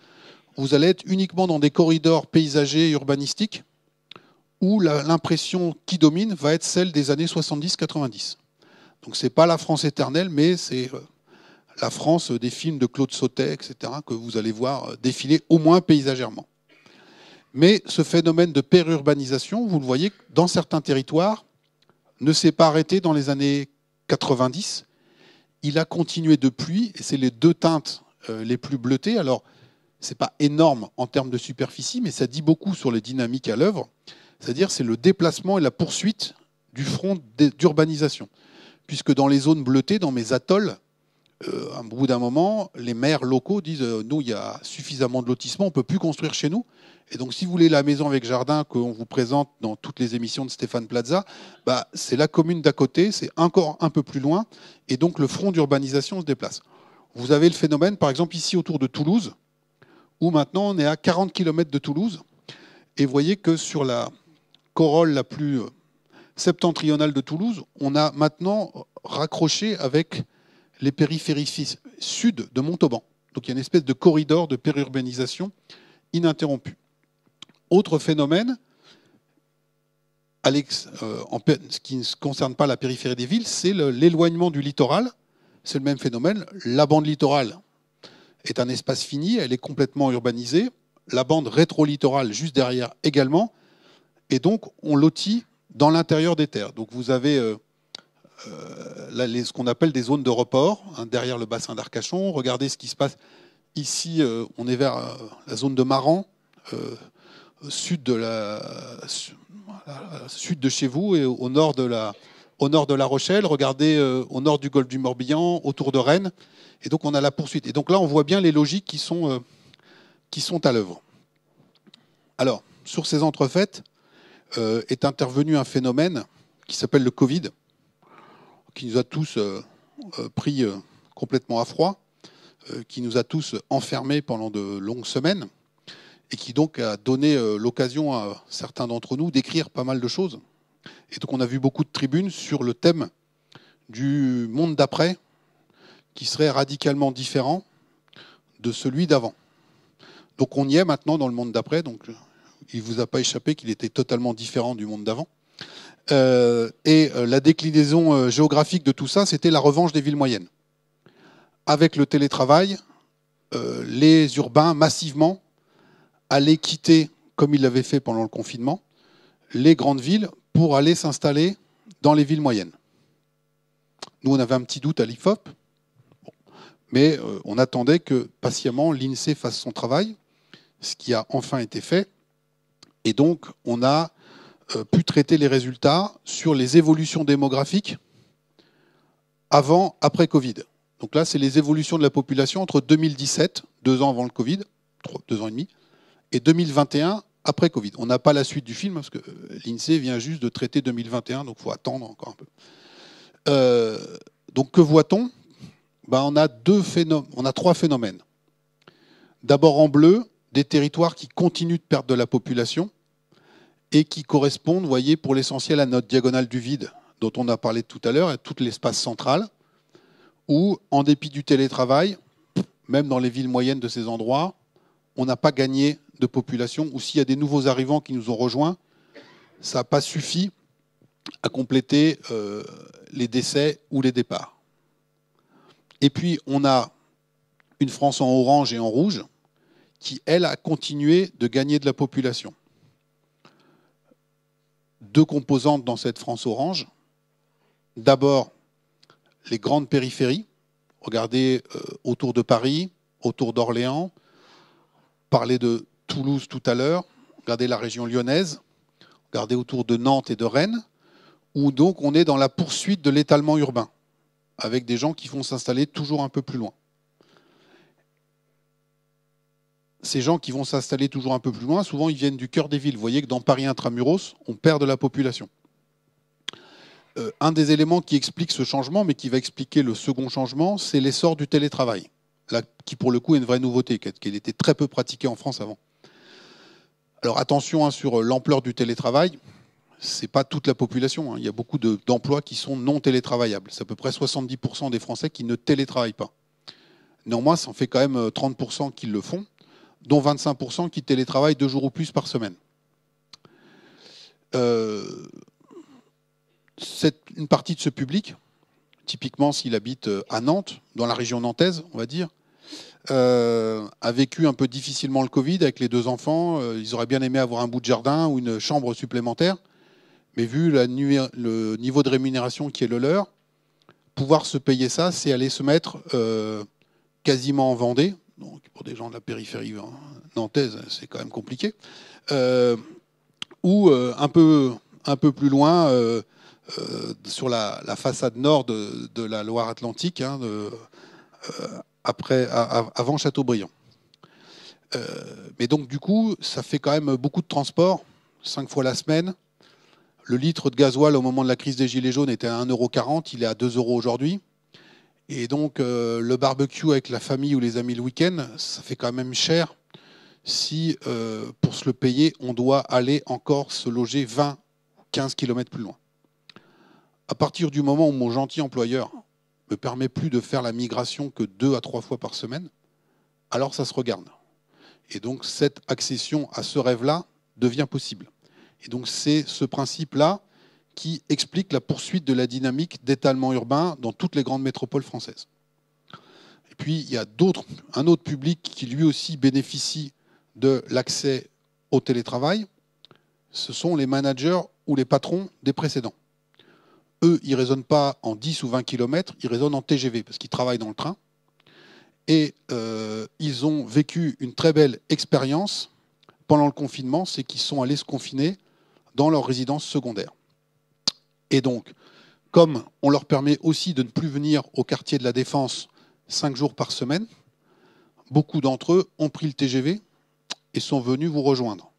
vous allez être uniquement dans des corridors paysagers et urbanistiques où l'impression qui domine va être celle des années 70-90. Donc ce n'est pas la France éternelle, mais c'est euh, la France des films de Claude Sautet, etc., que vous allez voir euh, défiler au moins paysagèrement. Mais ce phénomène de pérurbanisation, vous le voyez, dans certains territoires, ne s'est pas arrêté dans les années 90, il a continué pluie et c'est les deux teintes euh, les plus bleutées. Alors, ce n'est pas énorme en termes de superficie, mais ça dit beaucoup sur les dynamiques à l'œuvre. C'est-à-dire, c'est le déplacement et la poursuite du front d'urbanisation. Puisque dans les zones bleutées, dans mes atolls, euh, bout d'un moment, les maires locaux disent euh, Nous, il y a suffisamment de lotissements, on ne peut plus construire chez nous. Et donc, si vous voulez la maison avec jardin qu'on vous présente dans toutes les émissions de Stéphane Plaza, bah, c'est la commune d'à côté, c'est encore un peu plus loin, et donc le front d'urbanisation se déplace. Vous avez le phénomène, par exemple, ici autour de Toulouse, où maintenant on est à 40 km de Toulouse, et vous voyez que sur la corolle la plus euh, septentrionale de Toulouse, on a maintenant raccroché avec les périphéries sud de Montauban. Donc il y a une espèce de corridor de périurbanisation ininterrompu. Autre phénomène, euh, ce qui ne concerne pas la périphérie des villes, c'est l'éloignement du littoral. C'est le même phénomène. La bande littorale est un espace fini, elle est complètement urbanisée. La bande rétro-littorale, juste derrière également. Et donc, on lotit dans l'intérieur des terres. Donc, vous avez euh, euh, ce qu'on appelle des zones de report, hein, derrière le bassin d'Arcachon. Regardez ce qui se passe ici. on est vers la zone de Maran sud de, la, sud de chez vous et au nord de la, au nord de La Rochelle, regardez euh, au nord du golfe du Morbihan, autour de Rennes. Et donc on a la poursuite. Et donc là, on voit bien les logiques qui sont, euh, qui sont à l'œuvre. Alors, sur ces entrefaites, euh, est intervenu un phénomène qui s'appelle le Covid, qui nous a tous pris complètement à froid, qui nous a tous enfermés pendant de longues semaines et qui donc a donné euh, l'occasion à certains d'entre nous d'écrire pas mal de choses. Et donc on a vu beaucoup de tribunes sur le thème du monde d'après, qui serait radicalement différent de celui d'avant. Donc on y est maintenant dans le monde d'après, donc il ne vous a pas échappé qu'il était totalement différent du monde d'avant. Euh, et euh, la déclinaison géographique de tout ça, c'était la revanche des villes moyennes. Avec le télétravail, les urbains massivement aller quitter, comme il l'avait fait pendant le confinement, les grandes villes pour aller s'installer dans les villes moyennes. Nous, on avait un petit doute à l'IFOP, mais euh, on attendait que patiemment l'INSEE fasse son travail, ce qui a enfin été fait. Et donc, on a euh, pu traiter les résultats sur les évolutions démographiques avant, après Covid. Donc là, c'est les évolutions de la population entre 2017, deux ans avant le Covid, deux ans et demi, et 2021 après Covid. On n'a pas la suite du film parce que euh, l'INSEE vient juste de traiter 2021, donc il faut attendre encore un peu. Euh, donc que voit-on ben, on, a deux on a trois phénomènes. D'abord en bleu, des territoires qui continuent de perdre de la population et qui correspondent, vous voyez, pour l'essentiel à notre diagonale du vide dont on a parlé tout à l'heure, à tout l'espace central, où, en dépit du télétravail, même dans les villes moyennes de ces endroits, on n'a pas gagné de population, ou s'il y a des nouveaux arrivants qui nous ont rejoints, ça n'a pas suffi à compléter euh, les décès ou les départs. Et puis, on a une France en orange et en rouge qui, elle, a continué de gagner de la population. Deux composantes dans cette France orange. D'abord, les grandes périphéries. Regardez euh, autour de Paris, autour d'Orléans. Parler de Toulouse tout à l'heure, regardez la région lyonnaise, regardez autour de Nantes et de Rennes, où donc on est dans la poursuite de l'étalement urbain, avec des gens qui vont s'installer toujours un peu plus loin. Ces gens qui vont s'installer toujours un peu plus loin, souvent ils viennent du cœur des villes. Vous voyez que dans Paris intramuros, on perd de la population. Euh, un des éléments qui explique ce changement, mais qui va expliquer le second changement, c'est l'essor du télétravail, là, qui pour le coup est une vraie nouveauté, qui était très peu pratiquée en France avant. Alors attention hein, sur euh, l'ampleur du télétravail, Ce n'est pas toute la population. Hein. Il y a beaucoup d'emplois qui sont non télétravaillables. C'est à peu près 70% des Français qui ne télétravaillent pas. Néanmoins, ça en fait quand même 30% euh, qui le font, dont 25% qui télétravaillent deux jours ou plus par semaine. Euh, une partie de ce public, typiquement s'il habite euh, à Nantes, dans la région nantaise, on va dire, euh, a vécu un peu difficilement le Covid avec les deux enfants. Euh, ils auraient bien aimé avoir un bout de jardin ou une chambre supplémentaire. Mais vu la, le niveau de rémunération qui est le leur, pouvoir se payer ça, c'est aller se mettre euh, quasiment en Vendée. Donc pour des gens de la périphérie nantaise, c'est quand même compliqué. ou un, peu, un peu plus loin, sur la, façade nord de, la Loire-Atlantique, hein, après, avant Châteaubriand. Euh, mais donc, du coup, ça fait quand même beaucoup de transport, cinq fois la semaine. Le litre de gasoil au moment de la crise des Gilets jaunes était à 1,40€, il est à euros aujourd'hui. Et donc, euh, le barbecue avec la famille ou les amis le week-end, ça fait quand même cher si, euh, pour se le payer, on doit aller encore se loger 20 15 km plus loin. À partir du moment où mon gentil employeur me permet plus de faire la migration que deux à trois fois par semaine, alors ça se regarde. Et donc cette accession à ce rêve-là devient possible. Et donc c'est ce principe-là qui explique la poursuite de la dynamique d'étalement urbain dans toutes les grandes métropoles françaises. Et puis il y a un autre public qui lui aussi bénéficie de l'accès au télétravail, ce sont les managers ou les patrons des précédents eux, ils ne résonnent pas en 10 ou 20 km, ils résonnent en TGV, parce qu'ils travaillent dans le train. Et euh, ils ont vécu une très belle expérience pendant le confinement, c'est qu'ils sont allés se confiner dans leur résidence secondaire. Et donc, comme on leur permet aussi de ne plus venir au quartier de la Défense 5 jours par semaine, beaucoup d'entre eux ont pris le TGV et sont venus vous rejoindre.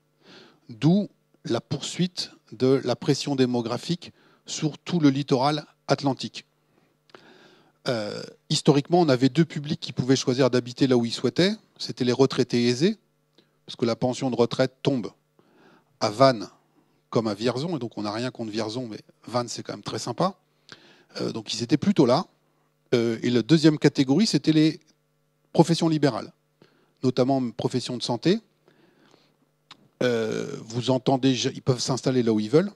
D'où la poursuite de la pression démographique sur tout le littoral atlantique. Euh, historiquement, on avait deux publics qui pouvaient choisir d'habiter là où ils souhaitaient. C'était les retraités aisés, parce que la pension de retraite tombe à Vannes comme à Vierzon, et donc on n'a rien contre Vierzon, mais Vannes c'est quand même très sympa. Euh, donc ils étaient plutôt là. Euh, et la deuxième catégorie, c'était les professions libérales, notamment professions de santé. vous entendez, ils peuvent s'installer là où ils veulent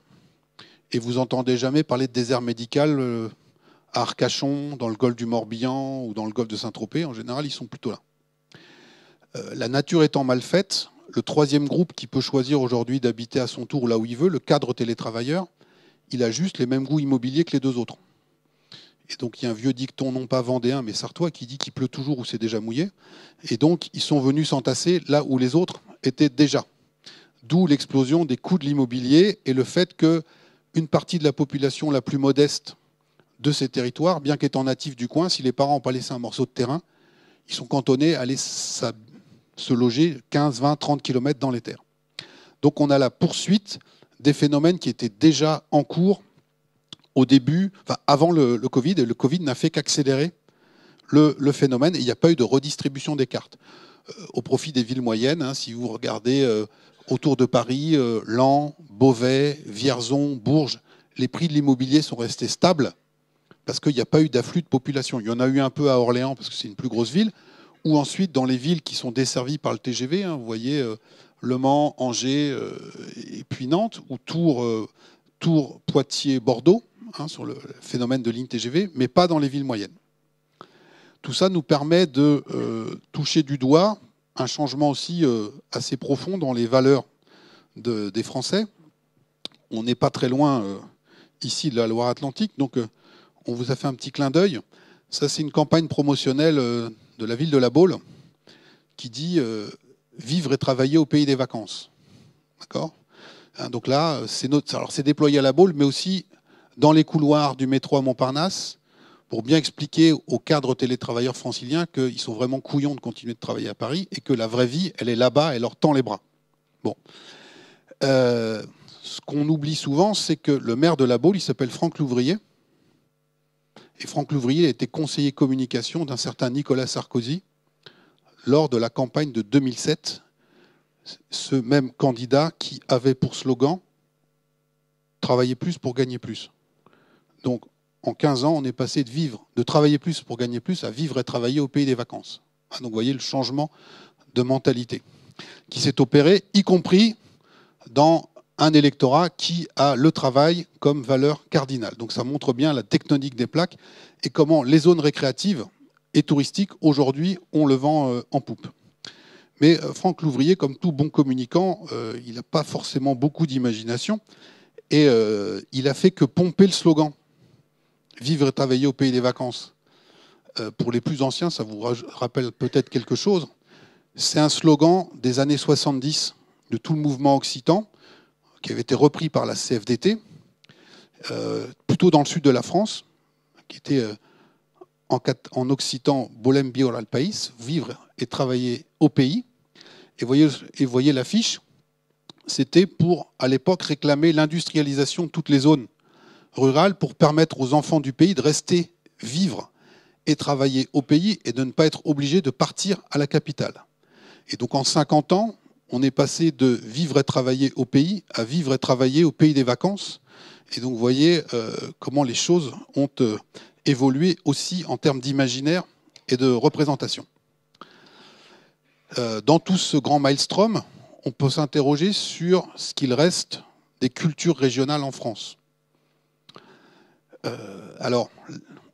et vous entendez jamais parler de désert médical euh, à Arcachon, dans le golfe du Morbihan ou dans le golfe de Saint-Tropez. En général, ils sont plutôt là. Euh, la nature étant mal faite, le troisième groupe qui peut choisir aujourd'hui d'habiter à son tour là où il veut, le cadre télétravailleur, il a juste les mêmes goûts immobiliers que les deux autres. Et donc il y a un vieux dicton, non pas vendéen, mais sartois, qui dit qu'il pleut toujours où c'est déjà mouillé. Et donc ils sont venus s'entasser là où les autres étaient déjà. D'où l'explosion des coûts de l'immobilier et le fait que une partie de la population la plus modeste de ces territoires, bien qu'étant natifs du coin, si les parents n'ont pas laissé un morceau de terrain, ils sont cantonnés à aller se loger 15, 20, 30 km dans les terres. Donc on a la poursuite des phénomènes qui étaient déjà en cours au début, avant le, Covid, le Covid n'a fait qu'accélérer le, phénomène, il n'y a pas eu de redistribution des cartes euh, au profit des villes moyennes. Hein, si vous regardez euh, autour de Paris, euh, Lens, Beauvais, Vierzon, Bourges, les prix de l'immobilier sont restés stables parce qu'il n'y a pas eu d'afflux de population. Il y en a eu un peu à Orléans parce que c'est une plus grosse ville, ou ensuite dans les villes qui sont desservies par le TGV, hein, vous voyez euh, Le Mans, Angers euh, et puis Nantes, ou Tours, Tours Poitiers, Bordeaux, hein, sur le phénomène de ligne TGV, mais pas dans les villes moyennes. Tout ça nous permet de toucher du doigt un changement aussi euh, assez profond dans les valeurs des Français. On n'est pas très loin euh, ici de la Loire-Atlantique, donc euh, on vous a fait un petit clin d'œil. Ça, c'est une campagne promotionnelle de la ville de La Baule qui dit vivre et travailler au pays des vacances. D'accord hein, Donc là, c'est notre... c'est déployé à La Baule, mais aussi dans les couloirs du métro à Montparnasse, pour bien expliquer aux cadres télétravailleurs franciliens qu'ils sont vraiment couillons de continuer de travailler à Paris et que la vraie vie, elle est là-bas, elle leur tend les bras. Bon. Euh, ce qu'on oublie souvent, c'est que le maire de La Baule, il s'appelle Franck Louvrier. Et Franck Louvrier a été conseiller communication d'un certain Nicolas Sarkozy lors de la campagne de 2007. Ce même candidat qui avait pour slogan Travailler plus pour gagner plus. Donc en 15 ans, on est passé de vivre, de travailler plus pour gagner plus, à vivre et travailler au pays des vacances. Ah, donc vous voyez le changement de mentalité qui s'est opéré, y compris dans un électorat qui a le travail comme valeur cardinale. Donc ça montre bien la tectonique des plaques et comment les zones récréatives et touristiques, aujourd'hui, ont le vent euh, en poupe. Mais euh, Franck Louvrier, comme tout bon communicant, euh, il n'a pas forcément beaucoup d'imagination et il a fait que pomper le slogan vivre et travailler au pays des vacances. Euh, pour les plus anciens, ça vous rappelle peut-être quelque chose. C'est un slogan des années 70 de tout le mouvement occitan qui avait été repris par la CFDT, euh, plutôt dans le sud de la France, qui était euh, en, occitan Bolem Bior al vivre et travailler au pays. Et voyez, et voyez l'affiche, c'était pour, à l'époque, réclamer l'industrialisation de toutes les zones rurale pour permettre aux enfants du pays de rester vivre et travailler au pays et de ne pas être obligés de partir à la capitale. Et donc en 50 ans, on est passé de vivre et travailler au pays à vivre et travailler au pays des vacances. Et donc vous voyez euh, comment les choses ont euh, évolué aussi en termes d'imaginaire et de représentation. Euh, dans tout ce grand maelstrom, on peut s'interroger sur ce qu'il reste des cultures régionales en France. Euh, alors,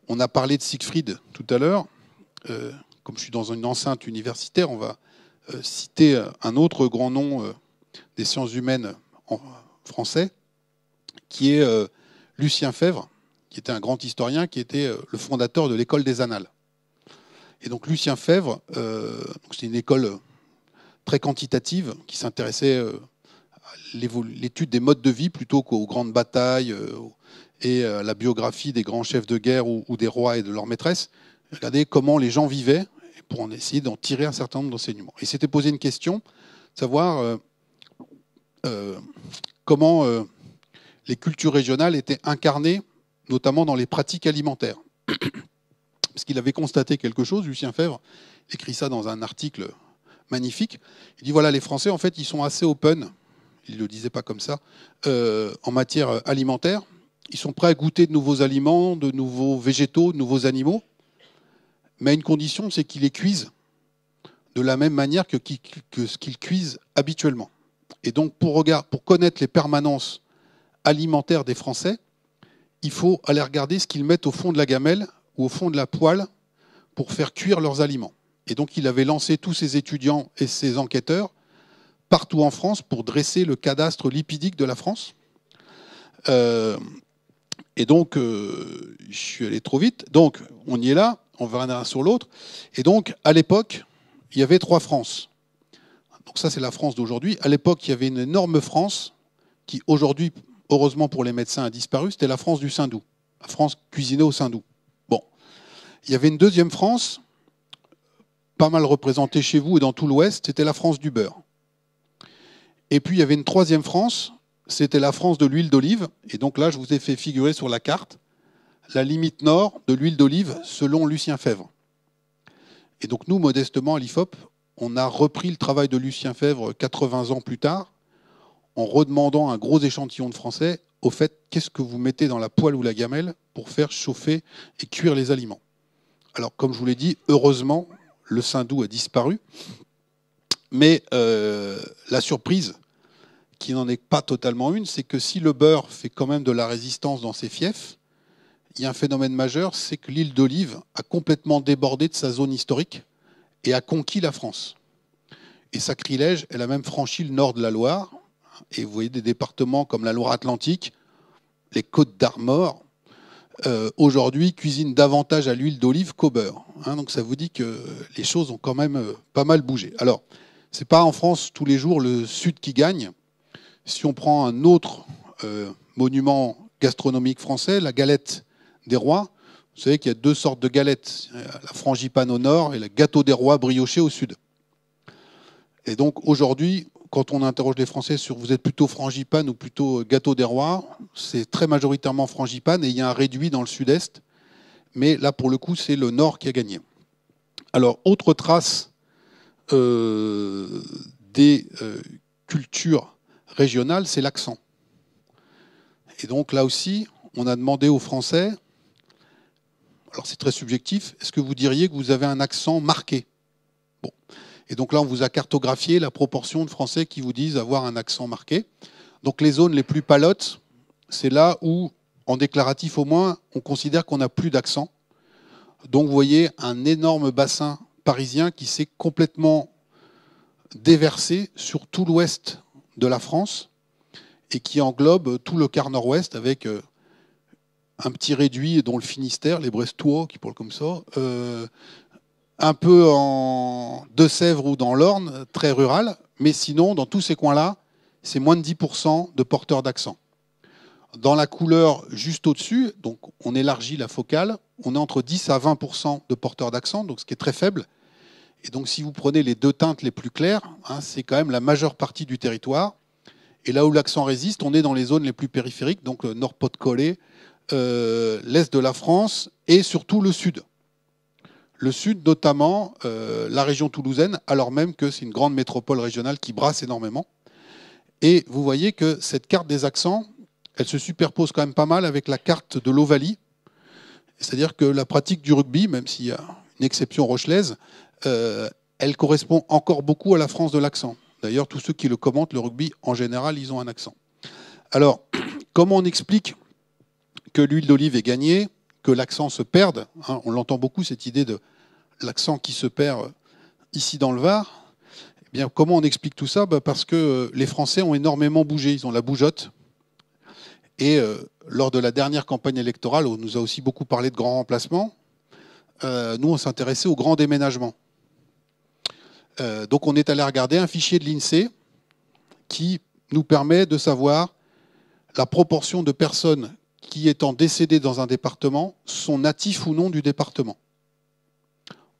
on a parlé de Siegfried tout à l'heure. Euh, comme je suis dans une enceinte universitaire, on va euh, citer un autre grand nom des sciences humaines en français, qui est Lucien Fèvre, qui était un grand historien, qui était le fondateur de l'école des annales. Et donc Lucien Fèvre, c'est une école très quantitative qui s'intéressait à l'étude des modes de vie plutôt qu'aux grandes batailles, et euh, la biographie des grands chefs de guerre ou, des rois et de leurs maîtresses, regardez comment les gens vivaient pour en essayer d'en tirer un certain nombre d'enseignements. Et s'était posé une question, savoir euh, euh, comment les cultures régionales étaient incarnées, notamment dans les pratiques alimentaires. Parce qu'il avait constaté quelque chose, Lucien Fèvre écrit ça dans un article magnifique. Il dit voilà, les Français, en fait, ils sont assez open, il ne le disait pas comme ça, en matière alimentaire ils sont prêts à goûter de nouveaux aliments, de nouveaux végétaux, de nouveaux animaux, mais à une condition, c'est qu'ils les cuisent de la même manière que, ce qu'ils cuisent habituellement. Et donc, pour, pour connaître les permanences alimentaires des Français, il faut aller regarder ce qu'ils mettent au fond de la gamelle ou au fond de la poêle pour faire cuire leurs aliments. Et donc, il avait lancé tous ses étudiants et ses enquêteurs partout en France pour dresser le cadastre lipidique de la France. Euh, et donc, euh, je suis allé trop vite. Donc, on y est là, on va un sur l'autre. Et donc, à l'époque, il y avait trois France. Donc ça, c'est la France d'aujourd'hui. À l'époque, il y avait une énorme France qui, aujourd'hui, heureusement pour les médecins, a disparu. C'était la France du Saint-Doux, la France cuisinée au Saint-Doux. Bon, il y avait une deuxième France, pas mal représentée chez vous et dans tout l'Ouest. C'était la France du beurre. Et puis, il y avait une troisième France c'était la France de l'huile d'olive. Et donc là, je vous ai fait figurer sur la carte la limite nord de l'huile d'olive selon Lucien Fèvre. Et donc nous, modestement, à l'IFOP, on a repris le travail de Lucien Fèvre 80 ans plus tard en redemandant un gros échantillon de Français au fait qu'est-ce que vous mettez dans la poêle ou la gamelle pour faire chauffer et cuire les aliments. Alors comme je vous l'ai dit, heureusement, le Saint-Doux a disparu. Mais euh, la surprise, qui n'en est pas totalement une, c'est que si le beurre fait quand même de la résistance dans ses fiefs, il y a un phénomène majeur, c'est que l'île d'Olive a complètement débordé de sa zone historique et a conquis la France. Et sacrilège, elle a même franchi le nord de la Loire. Et vous voyez des départements comme la Loire-Atlantique, les Côtes d'Armor, euh, aujourd'hui cuisinent davantage à l'huile d'olive qu'au beurre. Hein. donc ça vous dit que les choses ont quand même euh, pas mal bougé. Alors, c'est pas en France tous les jours le Sud qui gagne, si on prend un autre euh, monument gastronomique français, la galette des rois, vous savez qu'il y a deux sortes de galettes, la frangipane au nord et le gâteau des rois brioché au sud. Et donc aujourd'hui, quand on interroge les Français sur vous êtes plutôt frangipane ou plutôt gâteau des rois, c'est très majoritairement frangipane et il y a un réduit dans le sud-est. Mais là, pour le coup, c'est le nord qui a gagné. Alors, autre trace euh, des euh, cultures Régional, c'est l'accent. Et donc là aussi, on a demandé aux Français, alors c'est très subjectif, est-ce que vous diriez que vous avez un accent marqué Bon. Et donc là, on vous a cartographié la proportion de Français qui vous disent avoir un accent marqué. Donc les zones les plus palottes, c'est là où, en déclaratif au moins, on considère qu'on n'a plus d'accent. Donc vous voyez un énorme bassin parisien qui s'est complètement déversé sur tout l'ouest de la France et qui englobe tout le quart nord-ouest avec euh, un petit réduit dont le Finistère, les Brestois qui parlent comme ça, euh, un peu en Deux-Sèvres ou dans l'Orne, très rural, mais sinon dans tous ces coins-là, c'est moins de 10% de porteurs d'accent. Dans la couleur juste au-dessus, donc on élargit la focale, on est entre 10 à 20% de porteurs d'accent, donc ce qui est très faible. Et donc si vous prenez les deux teintes les plus claires, hein, c'est quand même la majeure partie du territoire. Et là où l'accent résiste, on est dans les zones les plus périphériques, donc le euh, Nord-Pas-de-Calais, euh, l'Est de la France et surtout le Sud. Le Sud, notamment euh, la région toulousaine, alors même que c'est une grande métropole régionale qui brasse énormément. Et vous voyez que cette carte des accents, elle se superpose quand même pas mal avec la carte de l'Ovalie. C'est-à-dire que la pratique du rugby, même s'il y a une exception rochelaise, euh, elle correspond encore beaucoup à la France de l'accent. D'ailleurs, tous ceux qui le commentent, le rugby, en général, ils ont un accent. Alors, comment on explique que l'huile d'olive est gagnée, que l'accent se perde hein, On l'entend beaucoup, cette idée de l'accent qui se perd euh, ici dans le Var. Eh bien, comment on explique tout ça bah, Parce que euh, les Français ont énormément bougé, ils ont la bougeotte. Et lors de la dernière campagne électorale, on nous a aussi beaucoup parlé de grands remplacements. nous, on s'intéressait au grand déménagement. Euh, donc on est allé regarder un fichier de l'INSEE qui nous permet de savoir la proportion de personnes qui étant décédées dans un département sont natifs ou non du département.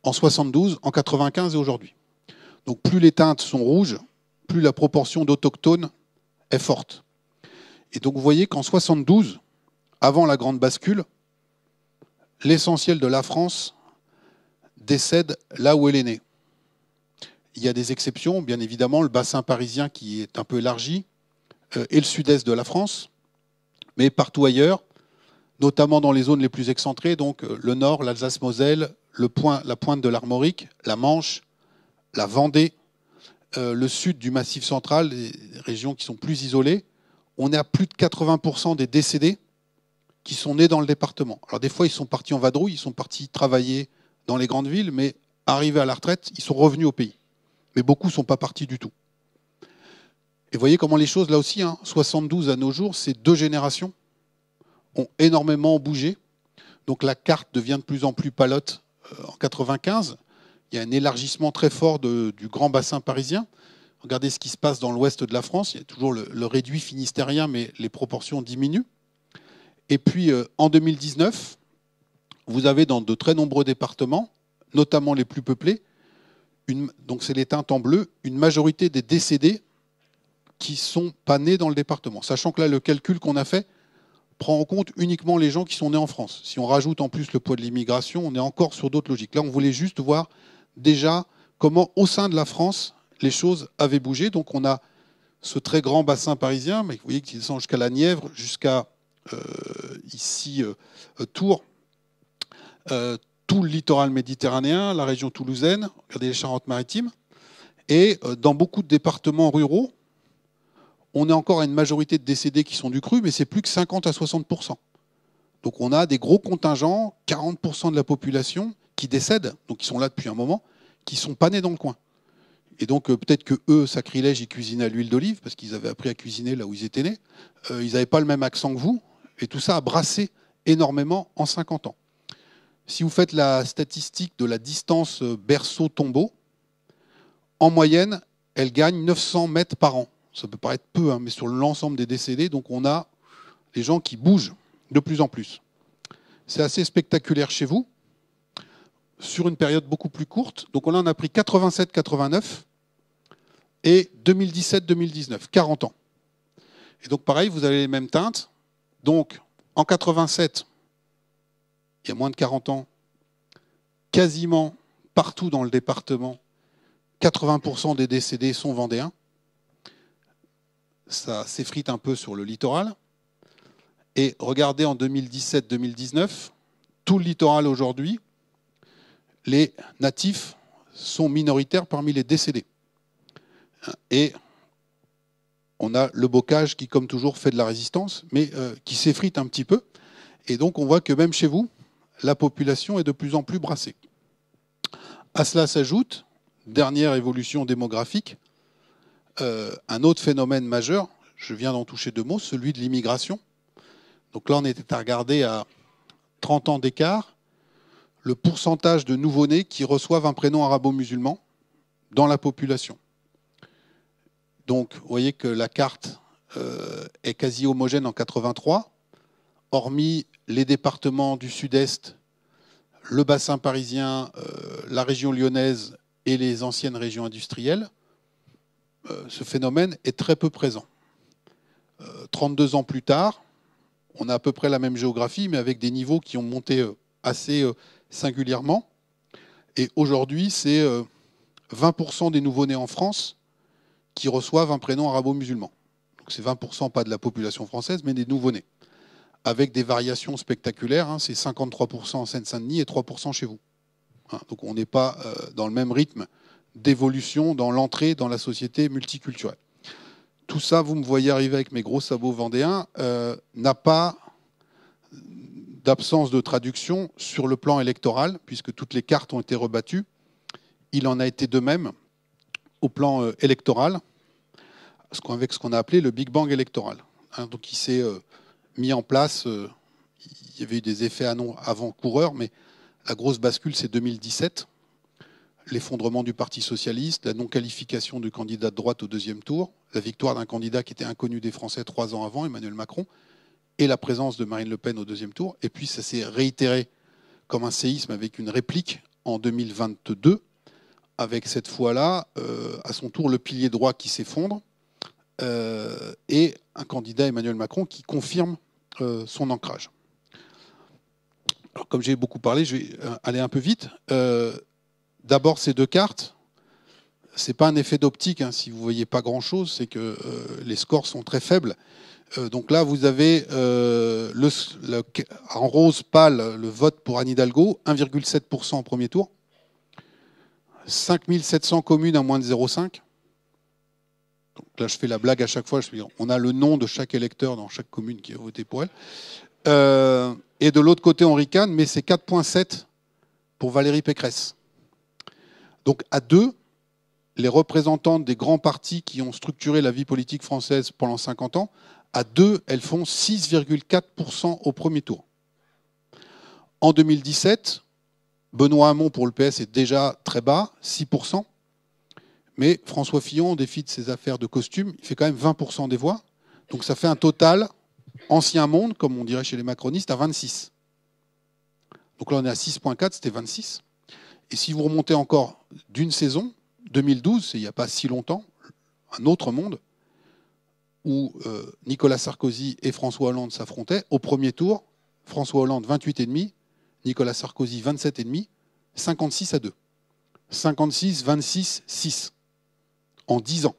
En 72, en 95 et aujourd'hui. Donc plus les teintes sont rouges, plus la proportion d'autochtones est forte. Et donc vous voyez qu'en 72, avant la grande bascule, l'essentiel de la France décède là où elle est née il y a des exceptions, bien évidemment, le bassin parisien qui est un peu élargi, euh, et le sud-est de la France, mais partout ailleurs, notamment dans les zones les plus excentrées, donc euh, le nord, l'Alsace-Moselle, la pointe de l'Armorique, la Manche, la Vendée, euh, le sud du Massif central, des régions qui sont plus isolées, on est à plus de 80% des décédés qui sont nés dans le département. Alors des fois, ils sont partis en vadrouille, ils sont partis travailler dans les grandes villes, mais arrivés à la retraite, ils sont revenus au pays mais beaucoup ne sont pas partis du tout. Et voyez comment les choses, là aussi, 72 hein, à nos jours, ces deux générations ont énormément bougé. Donc la carte devient de plus en plus palote euh, en 95. Il y a un élargissement très fort du grand bassin parisien. Regardez ce qui se passe dans l'ouest de la France. Il y a toujours le, réduit finistérien, mais les proportions diminuent. Et puis euh, en 2019, vous avez dans de très nombreux départements, notamment les plus peuplés, donc c'est les teintes en bleu, une majorité des décédés qui ne sont pas nés dans le département. Sachant que là, le calcul qu'on a fait prend en compte uniquement les gens qui sont nés en France. Si on rajoute en plus le poids de l'immigration, on est encore sur d'autres logiques. Là, on voulait juste voir déjà comment, au sein de la France, les choses avaient bougé. Donc, on a ce très grand bassin parisien, mais vous voyez qu'il descend jusqu'à la Nièvre, jusqu'à euh, ici euh, Tours. Euh, tout le littoral méditerranéen, la région toulousaine, regardez les Charentes-Maritimes, et euh, dans beaucoup de départements ruraux, on est encore à une majorité de décédés qui sont du cru, mais c'est plus que 50 à 60 Donc on a des gros contingents, 40 de la population qui décèdent, donc qui sont là depuis un moment, qui sont pas nés dans le coin. Et donc euh, peut-être que eux, sacrilège, ils cuisinaient à l'huile d'olive parce qu'ils avaient appris à cuisiner là où ils étaient nés. Euh, ils n'avaient pas le même accent que vous, et tout ça a brassé énormément en 50 ans. Si vous faites la statistique de la distance euh, berceau-tombeau, en moyenne, elle gagne 900 mètres par an. Ça peut paraître peu, hein, mais sur l'ensemble des décédés, donc on a les gens qui bougent de plus en plus. C'est assez spectaculaire chez vous, sur une période beaucoup plus courte. Donc on on a pris 87-89 et 2017-2019, 40 ans. Et donc pareil, vous avez les mêmes teintes. Donc en 87, il y a moins de 40 ans, quasiment partout dans le département, 80% des décédés sont vendéens. Ça s'effrite un peu sur le littoral. Et regardez en 2017-2019, tout le littoral aujourd'hui, les natifs sont minoritaires parmi les décédés. Et on a le bocage qui, comme toujours, fait de la résistance, mais euh, qui s'effrite un petit peu. Et donc on voit que même chez vous, la population est de plus en plus brassée. À cela s'ajoute, dernière évolution démographique, euh, un autre phénomène majeur, je viens d'en toucher deux mots, celui de l'immigration. Donc là, on était à regarder à 30 ans d'écart le pourcentage de nouveau-nés qui reçoivent un prénom arabo-musulman dans la population. Donc, vous voyez que la carte euh, est quasi homogène en 83, hormis les départements du Sud-Est, le bassin parisien, euh, la région lyonnaise et les anciennes régions industrielles, euh, ce phénomène est très peu présent. 32 euh, ans plus tard, on a à peu près la même géographie, mais avec des niveaux qui ont monté assez singulièrement. Et aujourd'hui, c'est 20% des nouveaux nés en France qui reçoivent un prénom arabo-musulman. Donc c'est 20% pas de la population française, mais des nouveaux nés avec des variations spectaculaires. Hein, c'est 53% en Seine-Saint-Denis et 3% chez vous. Hein, donc on n'est pas euh, dans le même rythme d'évolution dans l'entrée dans la société multiculturelle. Tout ça, vous me voyez arriver avec mes gros sabots vendéens, euh, n'a pas d'absence de traduction sur le plan électoral, puisque toutes les cartes ont été rebattues. Il en a été de même au plan euh, électoral, avec ce qu'on a appelé le Big Bang électoral. Hein, donc il s'est mis en place, euh, il y avait eu des effets avant-coureurs, mais la grosse bascule, c'est 2017, l'effondrement du Parti socialiste, la non-qualification du candidat de droite au deuxième tour, la victoire d'un candidat qui était inconnu des Français trois ans avant, Emmanuel Macron, et la présence de Marine Le Pen au deuxième tour. Et puis ça s'est réitéré comme un séisme avec une réplique en 2022, avec cette fois-là, euh, à son tour, le pilier droit qui s'effondre, euh, et un candidat Emmanuel Macron qui confirme euh, son ancrage. comme j'ai beaucoup parlé, je vais euh, aller un peu vite. Euh, d'abord, ces deux cartes, ce n'est pas un effet d'optique. Hein, si vous ne voyez pas grand-chose, c'est que les scores sont très faibles. donc là, vous avez le, en rose pâle le vote pour Anne Hidalgo, 1,7% au premier tour, 5700 communes à moins de 0,5% là, je fais la blague à chaque fois. on a le nom de chaque électeur dans chaque commune qui a voté pour elle. Euh, et de l'autre côté, on ricane, mais c'est 4,7 pour Valérie Pécresse. Donc à deux, les représentantes des grands partis qui ont structuré la vie politique française pendant 50 ans, à deux, elles font 6,4% au premier tour. En 2017, Benoît Hamon pour le PS est déjà très bas, 6%. Mais François Fillon, au défi de ses affaires de costume, il fait quand même 20% des voix. Donc ça fait un total ancien monde, comme on dirait chez les macronistes, à 26. Donc là, on est à 6.4, c'était 26. Et si vous remontez encore d'une saison, 2012, il n'y a pas si longtemps, un autre monde, où euh, Nicolas Sarkozy et François Hollande s'affrontaient, au premier tour, François Hollande 28,5, Nicolas Sarkozy 27,5, 56 à 2. 56, 26, 6 en 10 ans.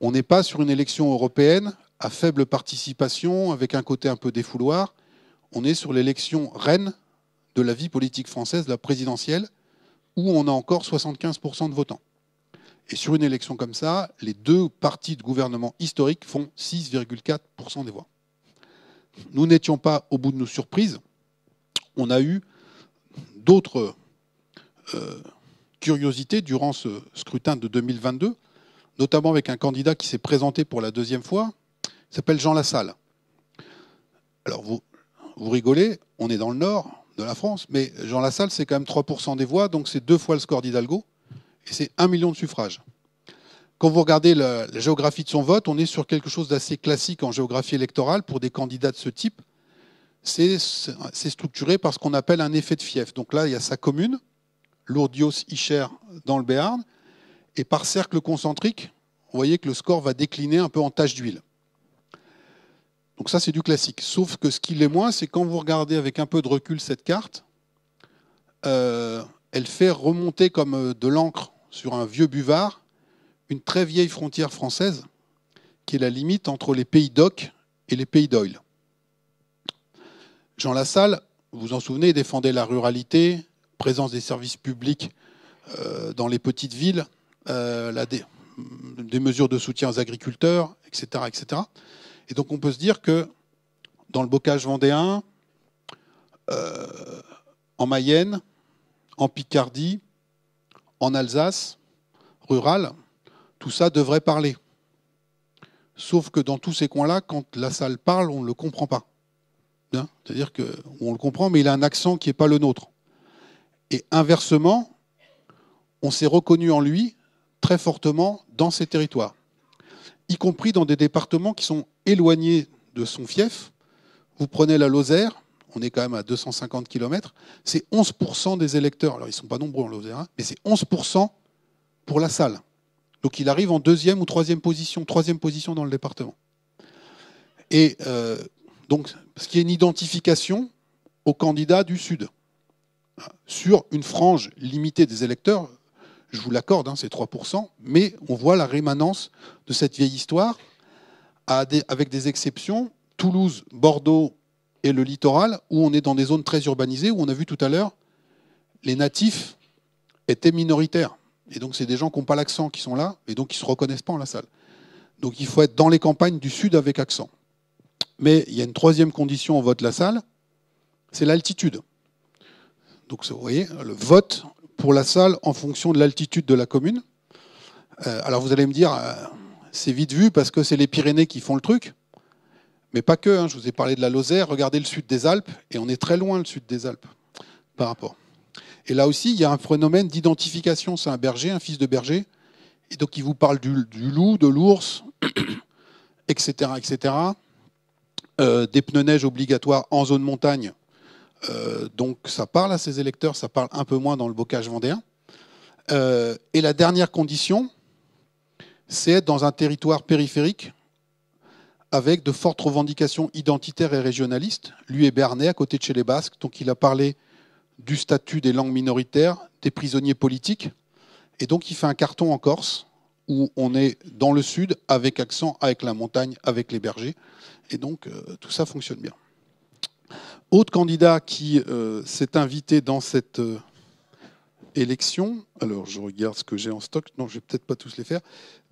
On n'est pas sur une élection européenne à faible participation, avec un côté un peu défouloir. On est sur l'élection reine de la vie politique française, la présidentielle, où on a encore 75% de votants. Et sur une élection comme ça, les deux partis de gouvernement historiques font 6,4% des voix. Nous n'étions pas au bout de nos surprises. On a eu d'autres euh, curiosité durant ce scrutin de 2022, notamment avec un candidat qui s'est présenté pour la deuxième fois, il s'appelle Jean Lassalle. Alors vous, vous rigolez, on est dans le nord de la France, mais Jean Lassalle, c'est quand même 3% des voix, donc c'est deux fois le score d'Hidalgo, et c'est un million de suffrages. Quand vous regardez la, la géographie de son vote, on est sur quelque chose d'assez classique en géographie électorale pour des candidats de ce type. C'est structuré par ce qu'on appelle un effet de fief. Donc là, il y a sa commune, Lourdios-Icher dans le Béarn. Et par cercle concentrique, vous voyez que le score va décliner un peu en tache d'huile. Donc ça, c'est du classique. Sauf que ce qui l'est moins, c'est quand vous regardez avec un peu de recul cette carte, euh, elle fait remonter comme euh, de l'encre sur un vieux buvard une très vieille frontière française, qui est la limite entre les pays d'Oc et les pays d'Oil. Jean Lassalle, vous vous en souvenez, défendait la ruralité, présence des services publics euh, dans les petites villes, euh, la des mesures de soutien aux agriculteurs, etc., etc. Et donc on peut se dire que dans le bocage vendéen, euh, en Mayenne, en Picardie, en Alsace, rural, tout ça devrait parler. Sauf que dans tous ces coins-là, quand la salle parle, on ne le comprend pas. Hein C'est-à-dire qu'on le comprend, mais il a un accent qui n'est pas le nôtre. Et inversement, on s'est reconnu en lui très fortement dans ces territoires, y compris dans des départements qui sont éloignés de son fief. Vous prenez la Lozère, on est quand même à 250 km, c'est 11% des électeurs, alors ils ne sont pas nombreux en Lozère, hein, mais c'est 11% pour la salle. Donc il arrive en deuxième ou troisième position, troisième position dans le département. Et euh, donc, ce qui est une identification au candidat du Sud sur une frange limitée des électeurs. Je vous l'accorde, hein, c'est 3%, mais on voit la rémanence de cette vieille histoire, avec des exceptions, Toulouse, Bordeaux et le littoral, où on est dans des zones très urbanisées, où on a vu tout à l'heure, les natifs étaient minoritaires. Et donc, c'est des gens qui n'ont pas l'accent qui sont là, et donc ils ne se reconnaissent pas en la salle. Donc, il faut être dans les campagnes du Sud avec accent. Mais il y a une troisième condition au vote la salle, c'est l'altitude. Donc vous voyez, le vote pour la salle en fonction de l'altitude de la commune. Euh, alors vous allez me dire, euh, c'est vite vu parce que c'est les Pyrénées qui font le truc. Mais pas que, hein, je vous ai parlé de la Lozère, regardez le sud des Alpes, et on est très loin le sud des Alpes par rapport. Et là aussi, il y a un phénomène d'identification, c'est un berger, un fils de berger, et donc il vous parle du, loup, de l'ours, etc. etc. Euh, des pneus neige obligatoires en zone montagne, euh, donc ça parle à ses électeurs, ça parle un peu moins dans le bocage vendéen. Euh, et la dernière condition, c'est être dans un territoire périphérique avec de fortes revendications identitaires et régionalistes. Lui est Bernet, à côté de chez les Basques, donc il a parlé du statut des langues minoritaires, des prisonniers politiques. Et donc il fait un carton en Corse, où on est dans le sud, avec accent, avec la montagne, avec les bergers. Et donc euh, tout ça fonctionne bien. Autre candidat qui euh, s'est invité dans cette euh, élection, alors je regarde ce que j'ai en stock, non, je ne vais peut-être pas tous les faire.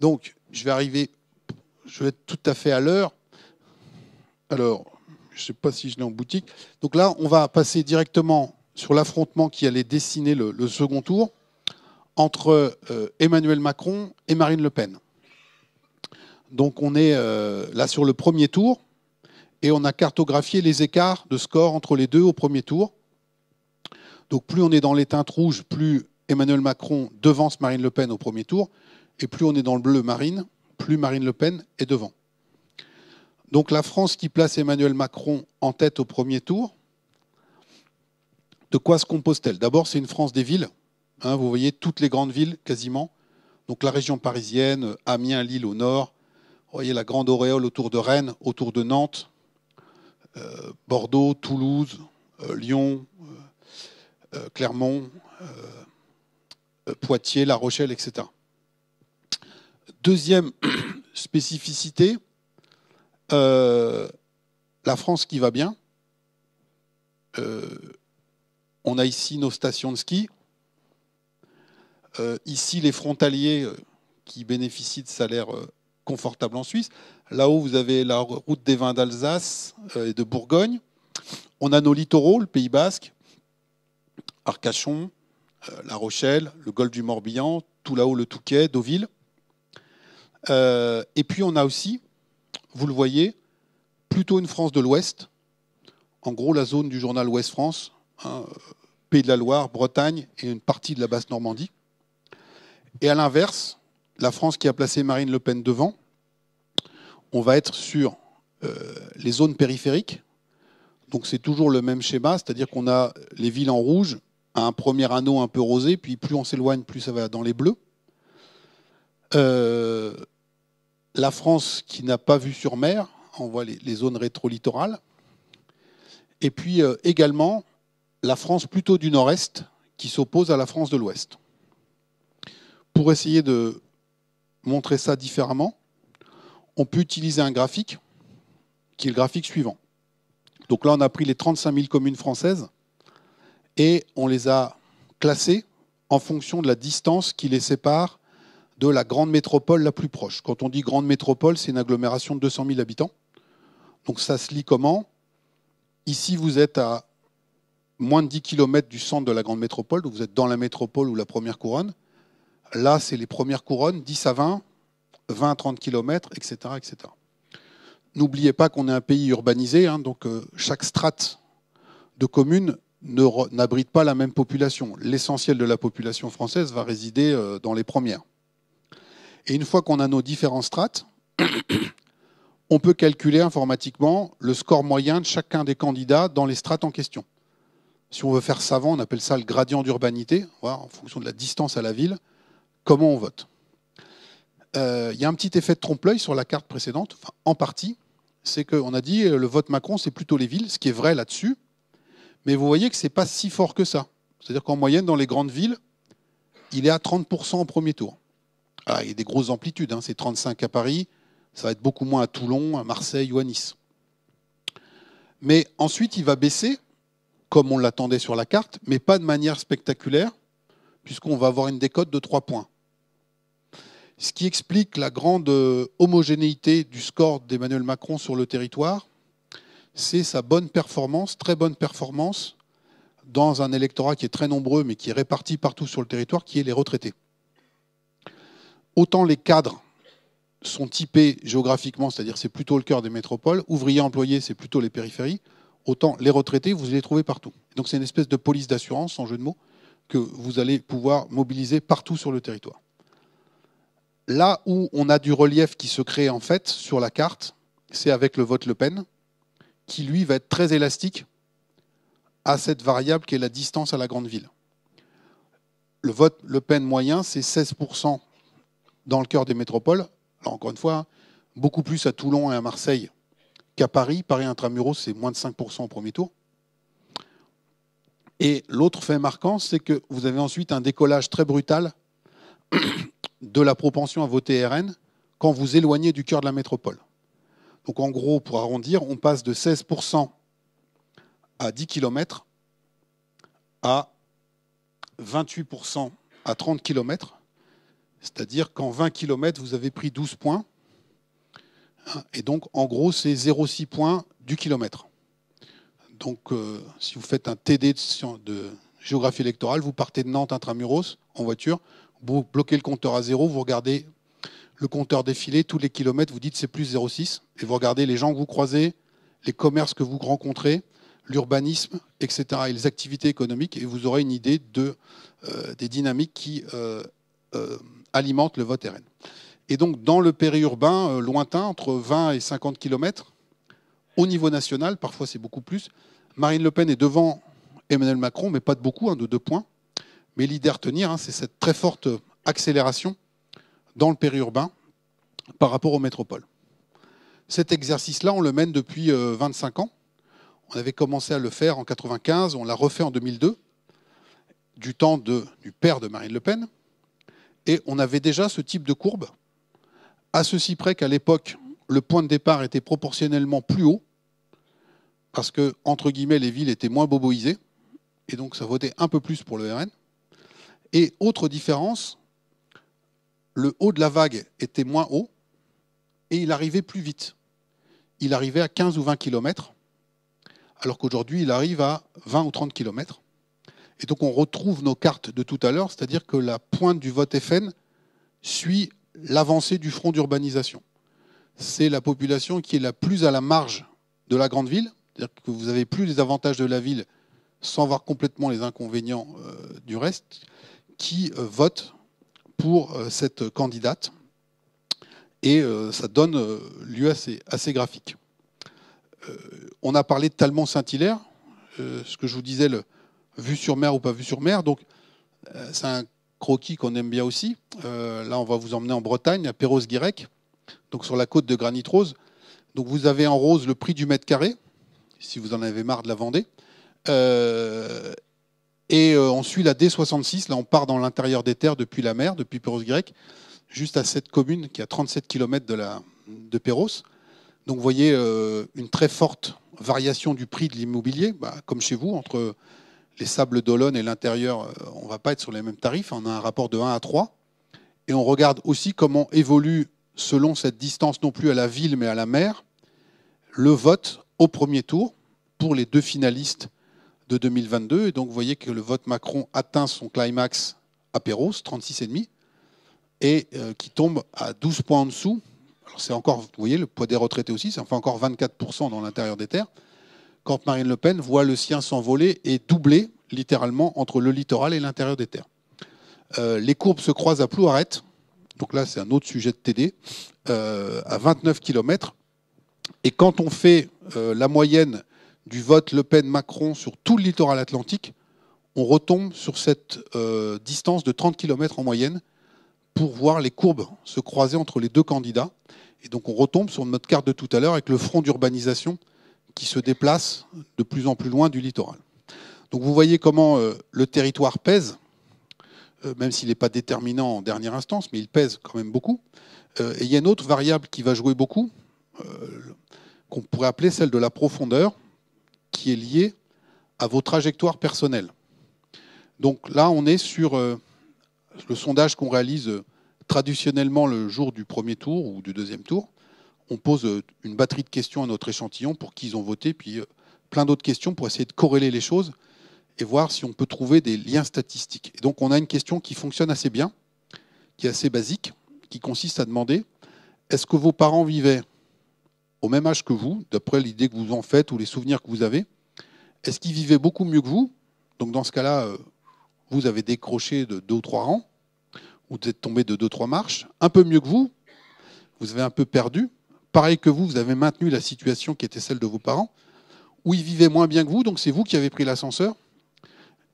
Donc, je vais arriver, je vais être tout à fait à l'heure. Alors, je ne sais pas si je l'ai en boutique. Donc là, on va passer directement sur l'affrontement qui allait dessiner le, second tour entre euh, Emmanuel Macron et Marine Le Pen. Donc on est là sur le premier tour et on a cartographié les écarts de score entre les deux au premier tour. Donc plus on est dans les teintes rouges, plus Emmanuel Macron devance Marine Le Pen au premier tour, et plus on est dans le bleu Marine, plus Marine Le Pen est devant. Donc la France qui place Emmanuel Macron en tête au premier tour, de quoi se compose-t-elle D'abord, c'est une France des villes. Hein, vous voyez toutes les grandes villes quasiment. Donc la région parisienne, Amiens, Lille au nord. Vous voyez la grande auréole autour de Rennes, autour de Nantes, euh, Bordeaux, Toulouse, euh, Lyon, euh, Clermont, Poitiers, La Rochelle, etc. Deuxième spécificité, la France qui va bien. on a ici nos stations de ski. ici, les frontaliers qui bénéficient de salaires confortable en Suisse. Là-haut, vous avez la route des vins d'Alsace euh, et de Bourgogne. On a nos littoraux, le Pays Basque, Arcachon, euh, La Rochelle, le golfe du Morbihan, tout là-haut le Touquet, Deauville. Euh, et puis on a aussi, vous le voyez, plutôt une France de l'Ouest. En gros, la zone du journal Ouest France, hein, Pays de la Loire, Bretagne et une partie de la Basse Normandie. Et à l'inverse, la France qui a placé Marine Le Pen devant, on va être sur euh, les zones périphériques. Donc c'est toujours le même schéma, c'est-à-dire qu'on a les villes en rouge, un premier anneau un peu rosé, puis plus on s'éloigne, plus ça va dans les bleus. Euh, la France qui n'a pas vu sur mer, on voit les, zones rétro-littorales. Et puis euh, également la France plutôt du nord-est qui s'oppose à la France de l'ouest. Pour essayer de montrer ça différemment, on peut utiliser un graphique qui est le graphique suivant. Donc là, on a pris les 35 000 communes françaises et on les a classées en fonction de la distance qui les sépare de la grande métropole la plus proche. Quand on dit grande métropole, c'est une agglomération de 200 000 habitants. Donc ça se lit comment Ici, vous êtes à moins de 10 km du centre de la grande métropole, donc vous êtes dans la métropole ou la première couronne. Là, c'est les premières couronnes, 10 à 20, 20 à 30 km, etc. etc. N'oubliez pas qu'on est un pays urbanisé, hein, donc euh, chaque strate de commune n'abrite pas la même population. L'essentiel de la population française va résider euh, dans les premières. Et une fois qu'on a nos différents strates, on peut calculer informatiquement le score moyen de chacun des candidats dans les strates en question. Si on veut faire savant, on appelle ça le gradient d'urbanité, en fonction de la distance à la ville comment on vote. Euh, il y a un petit effet de trompe-l'œil sur la carte précédente, en partie. C'est qu'on a dit euh, le vote Macron, c'est plutôt les villes, ce qui est vrai là-dessus. Mais vous voyez que ce n'est pas si fort que ça. C'est-à-dire qu'en moyenne, dans les grandes villes, il est à 30% au premier tour. Ah, il y a des grosses amplitudes. Hein. C'est 35 à Paris, ça va être beaucoup moins à Toulon, à Marseille ou à Nice. Mais ensuite, il va baisser, comme on l'attendait sur la carte, mais pas de manière spectaculaire, puisqu'on va avoir une décote de 3 points ce qui explique la grande euh, homogénéité du score d'Emmanuel Macron sur le territoire, c'est sa bonne performance, très bonne performance, dans un électorat qui est très nombreux, mais qui est réparti partout sur le territoire, qui est les retraités. Autant les cadres sont typés géographiquement, c'est-à-dire c'est plutôt le cœur des métropoles, ouvriers, employés, c'est plutôt les périphéries, autant les retraités, vous les trouvez partout. Donc c'est une espèce de police d'assurance, en jeu de mots, que vous allez pouvoir mobiliser partout sur le territoire là où on a du relief qui se crée en fait sur la carte, c'est avec le vote Le Pen, qui lui va être très élastique à cette variable qui est la distance à la grande ville. Le vote Le Pen moyen, c'est 16% dans le cœur des métropoles. encore une fois, beaucoup plus à Toulon et à Marseille qu'à Paris. Paris intramuros, c'est moins de 5% au premier tour. Et l'autre fait marquant, c'est que vous avez ensuite un décollage très brutal de la propension à voter RN quand vous éloignez du cœur de la métropole. Donc en gros, pour arrondir, on passe de 16% à 10 km à 28% à 30 km, c'est-à-dire qu'en 20 km, vous avez pris 12 points. Et donc, en gros, c'est 0,6 points du kilomètre. Donc, euh, si vous faites un TD de, de géographie électorale, vous partez de Nantes intramuros en voiture, vous bloquez le compteur à zéro, vous regardez le compteur défiler, tous les kilomètres, vous dites c'est plus 0,6, et vous regardez les gens que vous croisez, les commerces que vous rencontrez, l'urbanisme, etc., et les activités économiques, et vous aurez une idée euh, des dynamiques qui euh, euh, alimentent le vote RN. Et donc, dans le périurbain lointain, entre 20 et 50 kilomètres au niveau national, parfois c'est beaucoup plus, Marine Le Pen est devant Emmanuel Macron, mais pas de beaucoup, hein, de deux points. Mais l'idée à retenir, hein, c'est cette très forte accélération dans le périurbain par rapport aux métropoles. Cet exercice-là, on le mène depuis 25 euh, ans. On avait commencé à le faire en 1995, on l'a refait en 2002, du temps du père de Marine Le Pen. Et on avait déjà ce type de courbe, à ceci près qu'à l'époque, le point de départ était proportionnellement plus haut, parce que, entre guillemets, les villes étaient moins boboisées, et donc ça votait un peu plus pour le RN. Et autre différence, le haut de la vague était moins haut et il arrivait plus vite. Il arrivait à 15 ou 20 km, alors qu'aujourd'hui il arrive à 20 ou 30 km. Et donc on retrouve nos cartes de tout à l'heure, c'est-à-dire que la pointe du vote FN suit l'avancée du front d'urbanisation. C'est la population qui est la plus à la marge de la grande ville, c'est-à-dire que vous n'avez plus les avantages de la ville sans voir complètement les inconvénients euh, du reste qui euh, votent pour euh, cette candidate. Et euh, ça donne lieu à ces, graphiques. on a parlé de Talmont-Saint-Hilaire, ce que je vous disais, le, vue sur mer ou pas vu sur mer. Donc, c'est un croquis qu'on aime bien aussi. là, on va vous emmener en Bretagne, à Perros-Guirec, donc sur la côte de Granit Rose. Donc, vous avez en rose le prix du mètre carré, si vous en avez marre de la Vendée. Euh, et euh, on suit la D66, là on part dans l'intérieur des terres depuis la mer, depuis Péros grec, juste à cette commune qui est à 37 km de, la, Péros. Donc vous voyez euh, une très forte variation du prix de l'immobilier, bah, comme chez vous, entre les sables d'Olonne et l'intérieur, euh, on ne va pas être sur les mêmes tarifs, on a un rapport de 1 à 3. Et on regarde aussi comment évolue, selon cette distance non plus à la ville mais à la mer, le vote au premier tour pour les deux finalistes de 2022. Et donc, vous voyez que le vote Macron atteint son climax à Pérouse, 36,5, et euh, qui tombe à 12 points en dessous. Alors, c'est encore, vous voyez, le poids des retraités aussi, ça fait encore 24% dans l'intérieur des terres. Quand Marine Le Pen voit le sien s'envoler et doubler, littéralement, entre le littoral et l'intérieur des terres. Euh, les courbes se croisent à Plouaret. Donc là, c'est un autre sujet de TD, euh, à 29 km. Et quand on fait la moyenne du vote Le Pen-Macron sur tout le littoral atlantique, on retombe sur cette euh, distance de 30 km en moyenne pour voir les courbes se croiser entre les deux candidats. Et donc on retombe sur notre carte de tout à l'heure avec le front d'urbanisation qui se déplace de plus en plus loin du littoral. Donc vous voyez comment euh, le territoire pèse, euh, même s'il n'est pas déterminant en dernière instance, mais il pèse quand même beaucoup. et il y a une autre variable qui va jouer beaucoup, qu'on pourrait appeler celle de la profondeur qui est lié à vos trajectoires personnelles. Donc là, on est sur euh, le sondage qu'on réalise euh, traditionnellement le jour du premier tour ou du deuxième tour. On pose euh, une batterie de questions à notre échantillon pour qui ils ont voté, puis plein d'autres questions pour essayer de corréler les choses et voir si on peut trouver des liens statistiques. Et donc on a une question qui fonctionne assez bien, qui est assez basique, qui consiste à demander est-ce que vos parents vivaient au même âge que vous, d'après l'idée que vous en faites ou les souvenirs que vous avez, est-ce qu'ils vivaient beaucoup mieux que vous Donc dans ce cas-là, euh, vous avez décroché de deux ou trois rangs, vous êtes tombé de deux trois marches, un peu mieux que vous, vous avez un peu perdu. Pareil que vous, vous avez maintenu la situation qui était celle de vos parents, ou ils vivaient moins bien que vous, donc c'est vous qui avez pris l'ascenseur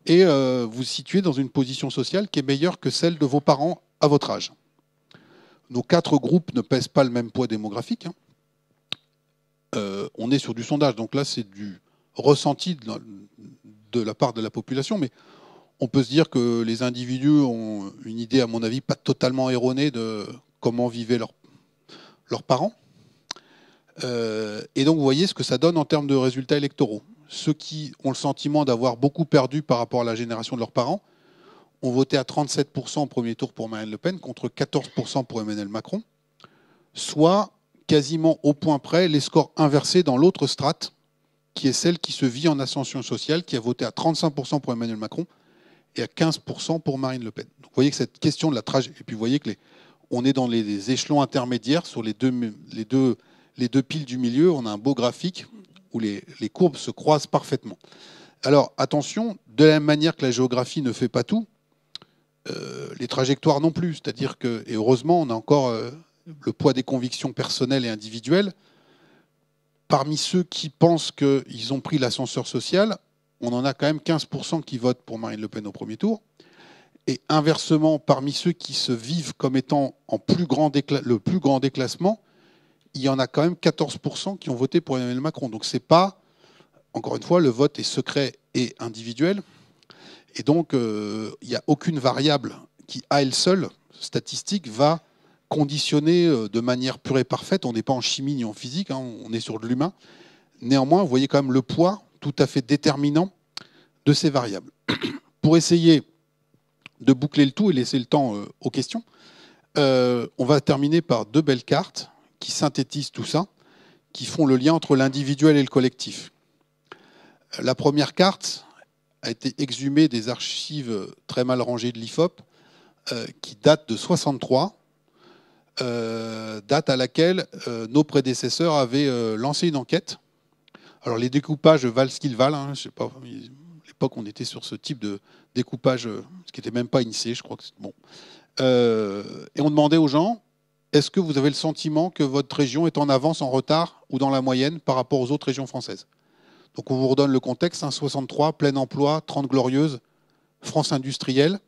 et vous euh, vous situez dans une position sociale qui est meilleure que celle de vos parents à votre âge. Nos quatre groupes ne pèsent pas le même poids démographique. Hein. Euh, on est sur du sondage. Donc là, c'est du ressenti de la, part de la population. Mais on peut se dire que les individus ont une idée, à mon avis, pas totalement erronée de comment vivaient leurs parents. Euh, et donc, vous voyez ce que ça donne en termes de résultats électoraux. Ceux qui ont le sentiment d'avoir beaucoup perdu par rapport à la génération de leurs parents ont voté à 37% au premier tour pour Marine Le Pen contre 14% pour Emmanuel Macron, soit quasiment au point près les scores inversés dans l'autre strate, qui est celle qui se vit en ascension sociale, qui a voté à 35% pour Emmanuel Macron et à 15% pour Marine Le Pen. vous voyez que cette question de la trajectoire, et puis vous voyez que les, on est dans les échelons intermédiaires sur les deux, les, deux, les deux piles du milieu, on a un beau graphique où les, courbes se croisent parfaitement. Alors attention, de la même manière que la géographie ne fait pas tout, euh, les trajectoires non plus. C'est-à-dire que, et heureusement, on a encore euh, le poids des convictions personnelles et individuelles, parmi ceux qui pensent qu'ils ont pris l'ascenseur social, on en a quand même 15% qui votent pour Marine Le Pen au premier tour. Et inversement, parmi ceux qui se vivent comme étant en plus grand le plus grand déclassement, il y en a quand même 14% qui ont voté pour Emmanuel Macron. Donc c'est pas, encore une fois, le vote est secret et individuel. Et donc, euh, il n'y a aucune variable qui, à elle seule, statistique, va conditionné euh, de manière pure et parfaite. On n'est pas en chimie ni en physique, hein, on est sur de l'humain. Néanmoins, vous voyez quand même le poids tout à fait déterminant de ces variables. Pour essayer de boucler le tout et laisser le temps euh, aux questions, euh, on va terminer par deux belles cartes qui synthétisent tout ça, qui font le lien entre l'individuel et le collectif. La première carte a été exhumée des archives très mal rangées de l'IFOP, qui date de 63 euh, date à laquelle euh, nos prédécesseurs avaient euh, lancé une enquête. Alors les découpages valent ce qu'ils valent. Hein. l'époque on était sur ce type de découpage, ce qui n'était même pas initié, je crois que bon. et on demandait aux gens, est-ce que vous avez le sentiment que votre région est en avance, en retard ou dans la moyenne par rapport aux autres régions françaises Donc on vous redonne le contexte, 163 hein, 63, plein emploi, 30 glorieuses, France industrielle.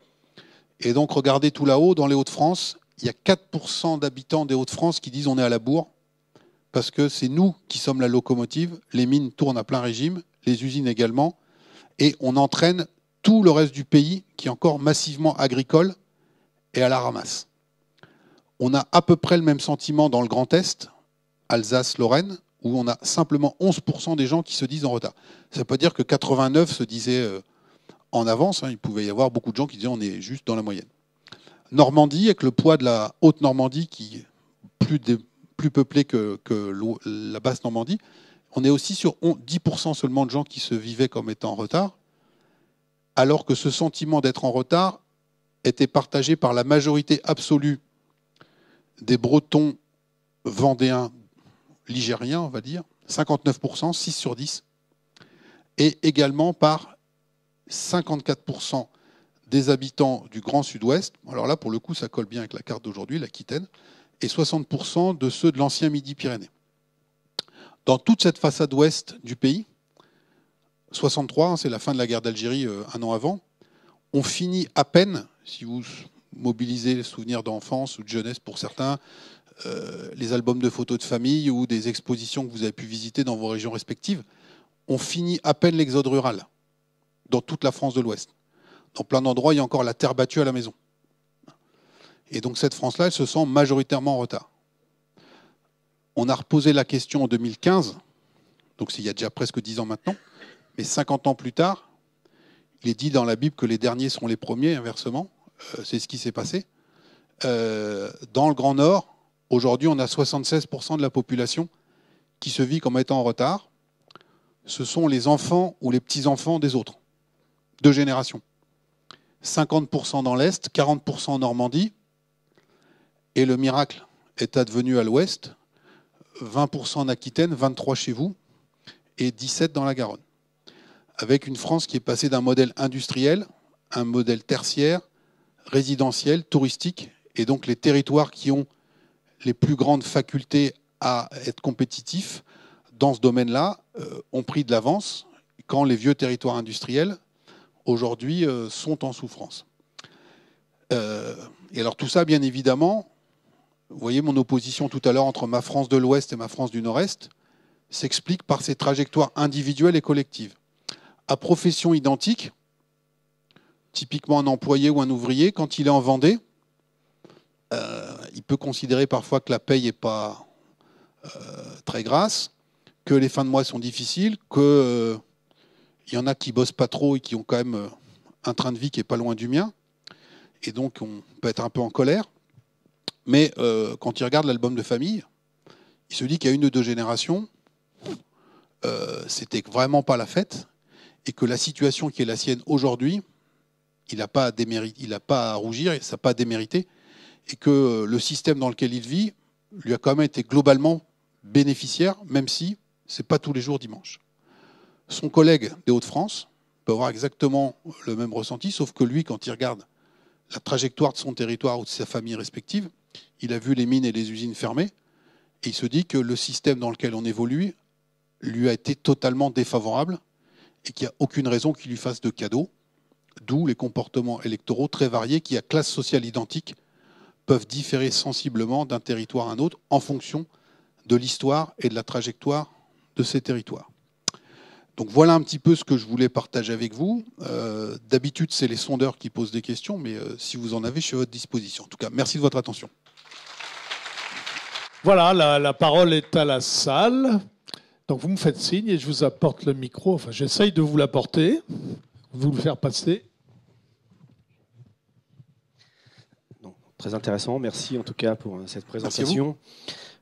Et donc regardez tout là-haut, dans les Hauts-de-France, il y a 4% d'habitants des Hauts-de-France qui disent on est à la bourre, parce que c'est nous qui sommes la locomotive, les mines tournent à plein régime, les usines également, et on entraîne tout le reste du pays qui est encore massivement agricole et à la ramasse. On a à peu près le même sentiment dans le Grand Est, Alsace-Lorraine, où on a simplement 11% des gens qui se disent en retard. Ça ne veut pas dire que 89 se disaient euh, en avance, hein. il pouvait y avoir beaucoup de gens qui disaient on est juste dans la moyenne. Normandie, avec le poids de la Haute-Normandie qui est plus, plus peuplée que, que la Basse-Normandie, on est aussi sur 10% seulement de gens qui se vivaient comme étant en retard, alors que ce sentiment d'être en retard était partagé par la majorité absolue des Bretons, Vendéens, Ligériens, on va dire, 59%, 6 sur 10, et également par 54% des habitants du Grand Sud-Ouest, alors là pour le coup ça colle bien avec la carte d'aujourd'hui, l'Aquitaine, et 60% de ceux de l'ancien Midi-Pyrénées. Dans toute cette façade ouest du pays, 63, hein, c'est la fin de la guerre d'Algérie euh, un an avant, on finit à peine, si vous mobilisez les souvenirs d'enfance ou de jeunesse pour certains, euh, les albums de photos de famille ou des expositions que vous avez pu visiter dans vos régions respectives, on finit à peine l'exode rural dans toute la France de l'Ouest. Dans plein d'endroits, il y a encore la terre battue à la maison. Et donc cette France-là, elle se sent majoritairement en retard. On a reposé la question en 2015, donc il y a déjà presque 10 ans maintenant, mais 50 ans plus tard, il est dit dans la Bible que les derniers sont les premiers, inversement, euh, c'est ce qui s'est passé. Euh, dans le Grand Nord, aujourd'hui, on a 76% de la population qui se vit comme étant en retard. Ce sont les enfants ou les petits-enfants des autres, deux générations. 50% dans l'Est, 40% en Normandie, et le miracle est advenu à l'Ouest, 20% en Aquitaine, 23% chez vous, et 17% dans la Garonne. Avec une France qui est passée d'un modèle industriel, un modèle tertiaire, résidentiel, touristique, et donc les territoires qui ont les plus grandes facultés à être compétitifs dans ce domaine-là euh, ont pris de l'avance quand les vieux territoires industriels aujourd'hui euh, sont en souffrance. Euh, et alors tout ça, bien évidemment, vous voyez mon opposition tout à l'heure entre ma France de l'Ouest et ma France du Nord-Est s'explique par ces trajectoires individuelles et collectives. À profession identique, typiquement un employé ou un ouvrier, quand il est en Vendée, euh, il peut considérer parfois que la paye n'est pas très grasse, que les fins de mois sont difficiles, que il y en a qui bossent pas trop et qui ont quand même euh, un train de vie qui est pas loin du mien. Et donc, on peut être un peu en colère. Mais euh, quand il regarde l'album de famille, il se dit qu'il une ou deux générations, ce euh, c'était vraiment pas la fête. Et que la situation qui est la sienne aujourd'hui, il n'a pas, à rougir il pas rougir, ça n'a pas démérité, Et que le système dans lequel il vit lui a quand même été globalement bénéficiaire, même si ce n'est pas tous les jours dimanche. Son collègue des Hauts-de-France peut avoir exactement le même ressenti, sauf que lui, quand il regarde la trajectoire de son territoire ou de sa famille respective, il a vu les mines et les usines fermées, et il se dit que le système dans lequel on évolue lui a été totalement défavorable et qu'il n'y a aucune raison qu'il lui fasse de cadeaux. d'où les comportements électoraux très variés qui, à classe sociale identique, peuvent différer sensiblement d'un territoire à un autre en fonction de l'histoire et de la trajectoire de ces territoires. Donc voilà un petit peu ce que je voulais partager avec vous. Euh, d'habitude, c'est les sondeurs qui posent des questions, mais euh, si vous en avez, je suis à votre disposition. En tout cas, merci de votre attention. Voilà, la, parole est à la salle. Donc vous me faites signe et je vous apporte le micro. Enfin, j'essaye de vous l'apporter, vous le faire passer. très intéressant. Merci en tout cas pour euh, cette présentation,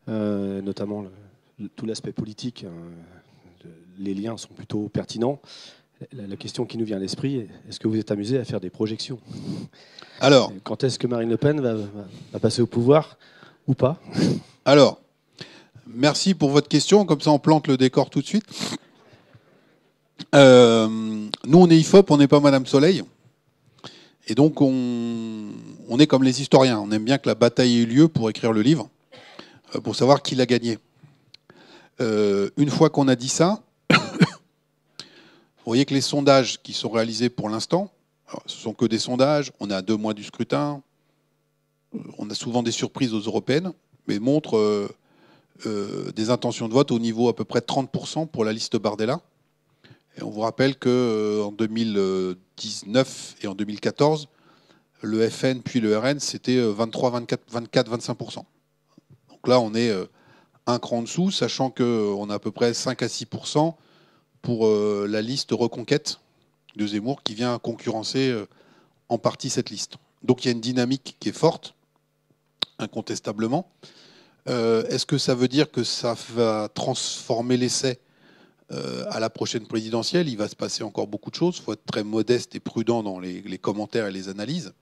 notamment tout l'aspect politique. Hein, les liens sont plutôt pertinents. La, question qui nous vient à l'esprit, est-ce que vous êtes amusé à faire des projections Alors. Quand est-ce que Marine Le Pen va, passer au pouvoir ou pas Alors, merci pour votre question. Comme ça, on plante le décor tout de suite. Euh, nous, on est IFOP, on n'est pas Madame Soleil. Et donc, on, est comme les historiens. On aime bien que la bataille ait eu lieu pour écrire le livre, euh, pour savoir qui l'a gagné. Euh, une fois qu'on a dit ça, vous voyez que les sondages qui sont réalisés pour l'instant, ce sont que des sondages, on est à deux mois du scrutin, euh, on a souvent des surprises aux européennes, mais montrent euh, euh, des intentions de vote au niveau à peu près 30% pour la liste Bardella. Et on vous rappelle qu'en en 2019 et en 2014, le FN puis le RN, c'était 23, 24, 24, 25%. Donc là, on est un cran en dessous, sachant qu'on a à peu près 5 à 6% pour euh, la liste Reconquête de Zemmour qui vient concurrencer euh, en partie cette liste. Donc il y a une dynamique qui est forte, incontestablement. Euh, est-ce que ça veut dire que ça va transformer l'essai à la prochaine présidentielle Il va se passer encore beaucoup de choses. Il faut être très modeste et prudent dans les, les commentaires et les analyses.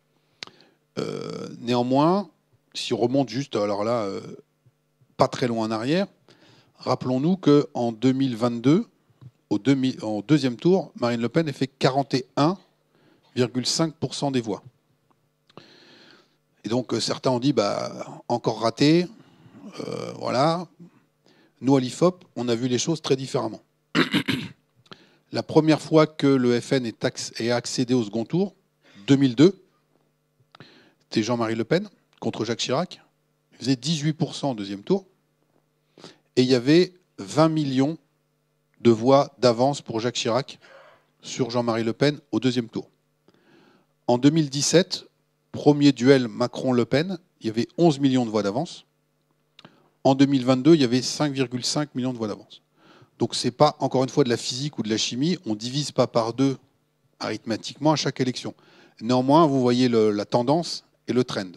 néanmoins, si on remonte juste, alors là, pas très loin en arrière, rappelons-nous qu'en 2022, au deuxième tour, Marine Le Pen a fait 41,5% des voix. Et donc euh, certains ont dit, bah, encore raté, euh, voilà. Nous, à l'IFOP, on a vu les choses très différemment. La première fois que le FN est, accédé au second tour, 2002, c'était Jean-Marie Le Pen contre Jacques Chirac. Il faisait 18% au deuxième tour. Et il y avait 20 millions de voix d'avance pour Jacques Chirac sur Jean-Marie Le Pen au deuxième tour. En 2017, premier duel Macron-Le Pen, il y avait 11 millions de voix d'avance. En 2022, il y avait 5,5 millions de voix d'avance. Donc ce n'est pas encore une fois de la physique ou de la chimie, on ne divise pas par deux arithmétiquement à chaque élection. Néanmoins, vous voyez la tendance et le trend.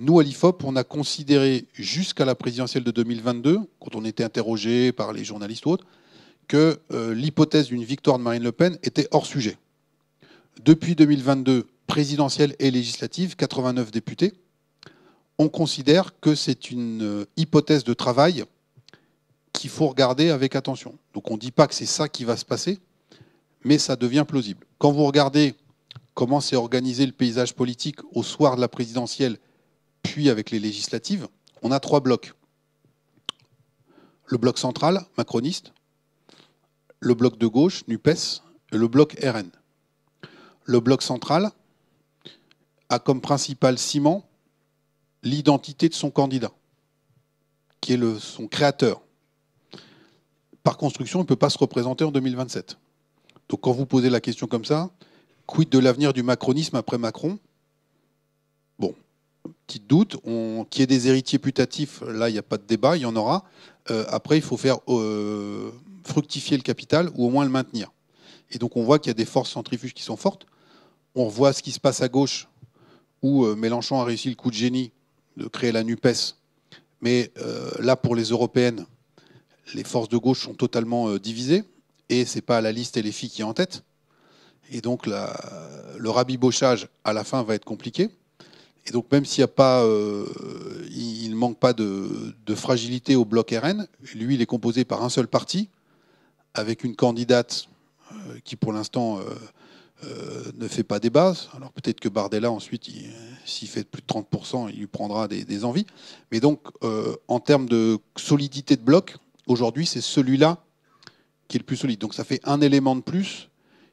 Nous, à l'IFOP, on a considéré jusqu'à la présidentielle de 2022, quand on était interrogé par les journalistes ou autres, que euh, l'hypothèse d'une victoire de Marine Le Pen était hors sujet. Depuis 2022, présidentielle et législative, 89 députés, on considère que c'est une euh, hypothèse de travail qu'il faut regarder avec attention. Donc on ne dit pas que c'est ça qui va se passer, mais ça devient plausible. Quand vous regardez comment s'est organisé le paysage politique au soir de la présidentielle, puis avec les législatives, on a trois blocs. Le bloc central, macroniste, le bloc de gauche, NUPES, et le bloc RN. Le bloc central a comme principal ciment l'identité de son candidat, qui est le, son créateur. Par construction, il ne peut pas se représenter en 2027. Donc quand vous posez la question comme ça, quid de l'avenir du macronisme après Macron Bon, petit doute. On... Qu'il y des héritiers putatifs, là, il n'y a pas de débat, il y en aura. Euh, après, il faut faire euh, fructifier le capital ou au moins le maintenir. Et donc on voit qu'il y a des forces centrifuges qui sont fortes. On voit ce qui se passe à gauche, où euh, Mélenchon a réussi le coup de génie de créer la NUPES. Mais euh, là, pour les européennes, les forces de gauche sont totalement euh, divisées, et ce n'est pas la liste et les filles qui est en tête. Et donc le rabibochage, à la fin, va être compliqué. Et donc même s'il n'y a pas, il ne manque pas de, de fragilité au bloc RN, lui, il est composé par un seul parti, avec une candidate euh, qui, pour l'instant, euh, euh, ne fait pas des bases. Alors peut-être que Bardella, ensuite, s'il fait plus de 30%, il lui prendra des, envies. Mais donc, en termes de solidité de bloc, aujourd'hui, c'est celui-là qui est le plus solide. Donc ça fait un élément de plus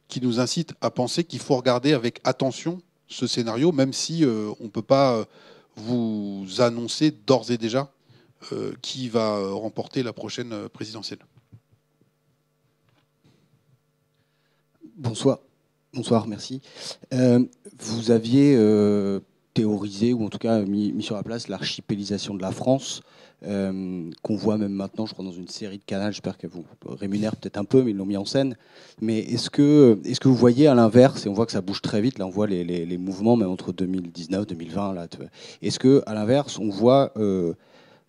qui nous incite à penser qu'il faut regarder avec attention ce scénario, même si on ne peut pas vous annoncer d'ores et déjà qui va remporter la prochaine présidentielle. Bonsoir. Bonsoir, merci. Euh, vous aviez euh, théorisé, ou en tout cas mis, sur la place, l'archipélisation de la France, euh, qu'on voit même maintenant, je crois, dans une série de canals. J'espère qu'elle vous rémunère peut-être un peu, mais ils l'ont mis en scène. Mais est-ce que, est que vous voyez à l'inverse, et on voit que ça bouge très vite, là on voit les, les, mouvements, même entre 2019, 2020, là, est-ce que à l'inverse, on voit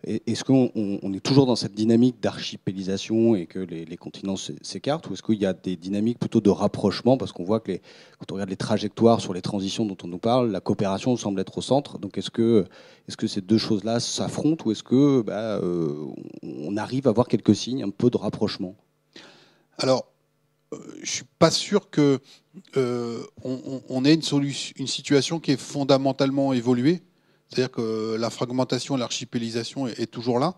est-ce qu'on est toujours dans cette dynamique d'archipélisation et que les, continents s'écartent ou est-ce qu'il y a des dynamiques plutôt de rapprochement Parce qu'on voit que les, quand on regarde les trajectoires sur les transitions dont on nous parle, la coopération semble être au centre. Donc est-ce que, est -ce que ces deux choses-là s'affrontent ou est-ce que bah, euh, on arrive à voir quelques signes un peu de rapprochement Alors, euh, je ne suis pas sûr que euh, on, ait une, solution, une situation qui est fondamentalement évoluée. C'est-à-dire que la fragmentation, l'archipélisation est, toujours là.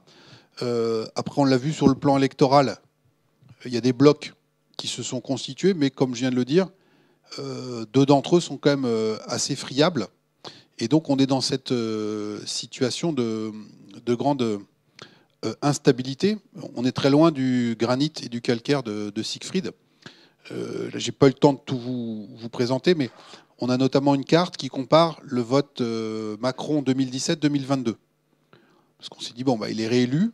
Euh, après, on l'a vu sur le plan électoral. Il y a des blocs qui se sont constitués, mais comme je viens de le dire, euh, deux d'entre eux sont quand même euh, assez friables. Et donc, on est dans cette situation de, grande instabilité. On est très loin du granit et du calcaire de, Siegfried. Je n'ai pas eu le temps de tout vous présenter, mais on a notamment une carte qui compare le vote euh, Macron 2017-2022. Parce qu'on s'est dit, bon, bah, il est réélu.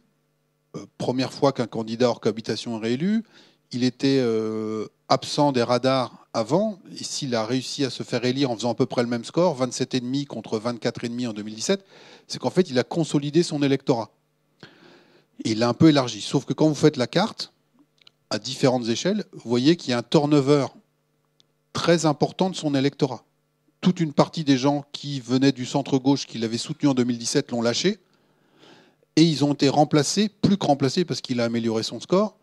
Euh, première fois qu'un candidat hors cohabitation est réélu. Il était euh, absent des radars avant. Et s'il a réussi à se faire élire en faisant à peu près le même score, 27,5 contre 24,5 en 2017, c'est qu'en fait, il a consolidé son électorat. Et il l'a un peu élargi. Sauf que quand vous faites la carte, à différentes échelles, vous voyez qu'il y a un turnover très important de son électorat. Toute une partie des gens qui venaient du centre-gauche, qui l'avaient soutenu en 2017, l'ont lâché. Et ils ont été remplacés, plus que remplacés parce qu'il a amélioré son score,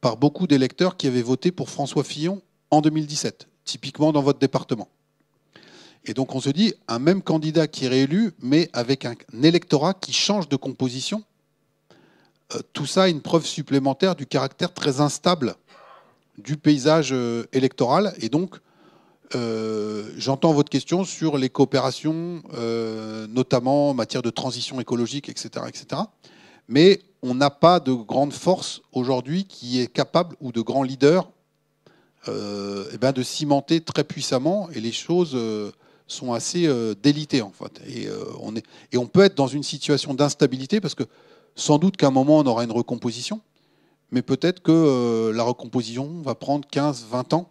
par beaucoup d'électeurs qui avaient voté pour François Fillon en 2017, typiquement dans votre département. Et donc on se dit, un même candidat qui est réélu, mais avec un électorat qui change de composition, euh, tout ça est une preuve supplémentaire du caractère très instable du paysage euh, électoral et donc euh, j'entends votre question sur les coopérations, euh, notamment en matière de transition écologique, etc. etc. Mais on n'a pas de grande force aujourd'hui qui est capable, ou de grands leaders, et euh, eh ben, de cimenter très puissamment, et les choses sont assez délitées, en fait. Et, on est, et on peut être dans une situation d'instabilité, parce que sans doute qu'à un moment, on aura une recomposition, mais peut-être que la recomposition va prendre 15, 20 ans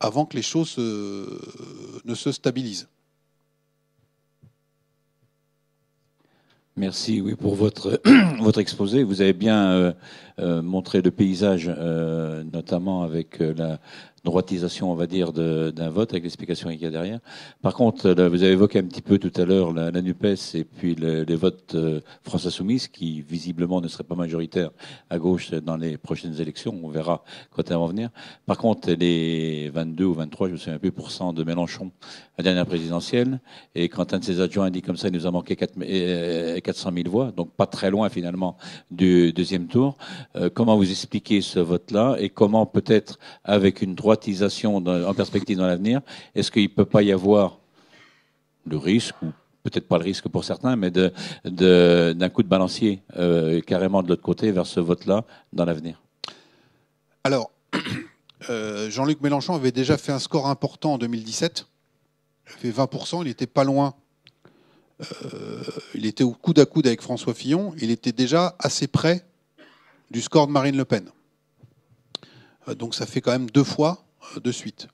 avant que les choses ne se stabilisent. Merci oui, pour votre, votre exposé. Vous avez bien euh, euh, montré le paysage, euh, notamment avec la, droitisation, on va dire, d'un vote avec l'explication qu'il y a derrière. Par contre, vous avez évoqué un petit peu tout à l'heure la, Nupes et puis les votes euh, France Insoumise, qui visiblement ne seraient pas majoritaires à gauche dans les prochaines élections. On verra quand elles vont venir. Par contre, les 22 ou 23, je me souviens plus, pour cent de Mélenchon la dernière présidentielle. Et quand un de ses adjoints a dit comme ça, il nous a manqué 400 000 euh, voix, donc pas très loin finalement du deuxième tour, euh, comment vous expliquez ce vote-là et comment peut-être avec une droitisation en perspective dans l'avenir, est-ce qu'il ne peut pas y avoir le risque ou peut-être pas le risque pour certains, mais d'un de, d'un coup de balancier euh, carrément de l'autre côté vers ce vote-là dans l'avenir Alors, Jean-Luc Mélenchon avait déjà fait un score important en 2017 fait 20%, il était pas loin. Euh, il était au coude à coude avec François Fillon, il était déjà assez près du score de Marine Le Pen. Euh, donc ça fait quand même deux fois euh, de suite.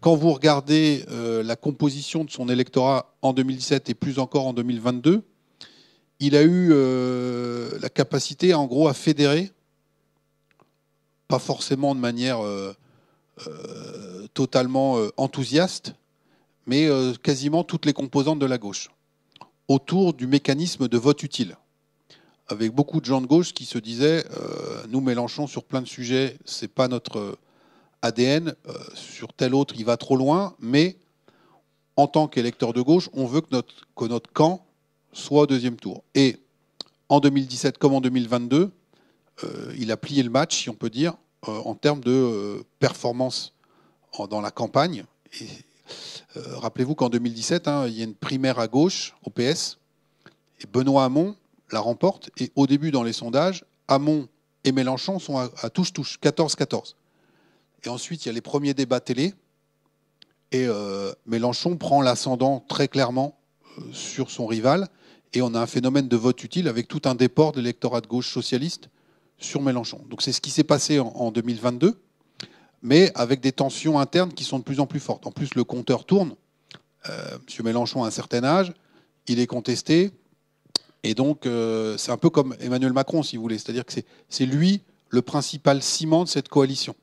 quand vous regardez la composition de son électorat en 2017 et plus encore en 2022, il a eu la capacité, en gros, à fédérer, pas forcément de manière totalement enthousiaste, mais euh, quasiment toutes les composantes de la gauche, autour du mécanisme de vote utile, avec beaucoup de gens de gauche qui se disaient euh, nous Mélenchon sur plein de sujets, c'est pas notre euh, ADN, sur tel autre il va trop loin, mais en tant qu'électeur de gauche, on veut que notre, que notre camp soit au deuxième tour. Et en 2017 comme en 2022, il a plié le match, si on peut dire, en termes de performance dans la campagne. Euh, rappelez-vous qu'en 2017, hein, il y a une primaire à gauche au PS, et Benoît Hamon la remporte, et au début dans les sondages, Hamon et Mélenchon sont à touche-touche, 14-14. Et ensuite, il y a les premiers débats télé, et euh, Mélenchon prend l'ascendant très clairement euh, sur son rival, et on a un phénomène de vote utile avec tout un déport de l'électorat de gauche socialiste sur Mélenchon. Donc c'est ce qui s'est passé en 2022 mais avec des tensions internes qui sont de plus en plus fortes. En plus, le compteur tourne. Euh, M. Mélenchon a un certain âge, il est contesté, et donc euh, c'est un peu comme Emmanuel Macron, si vous voulez, c'est-à-dire que c'est lui le principal ciment de cette coalition.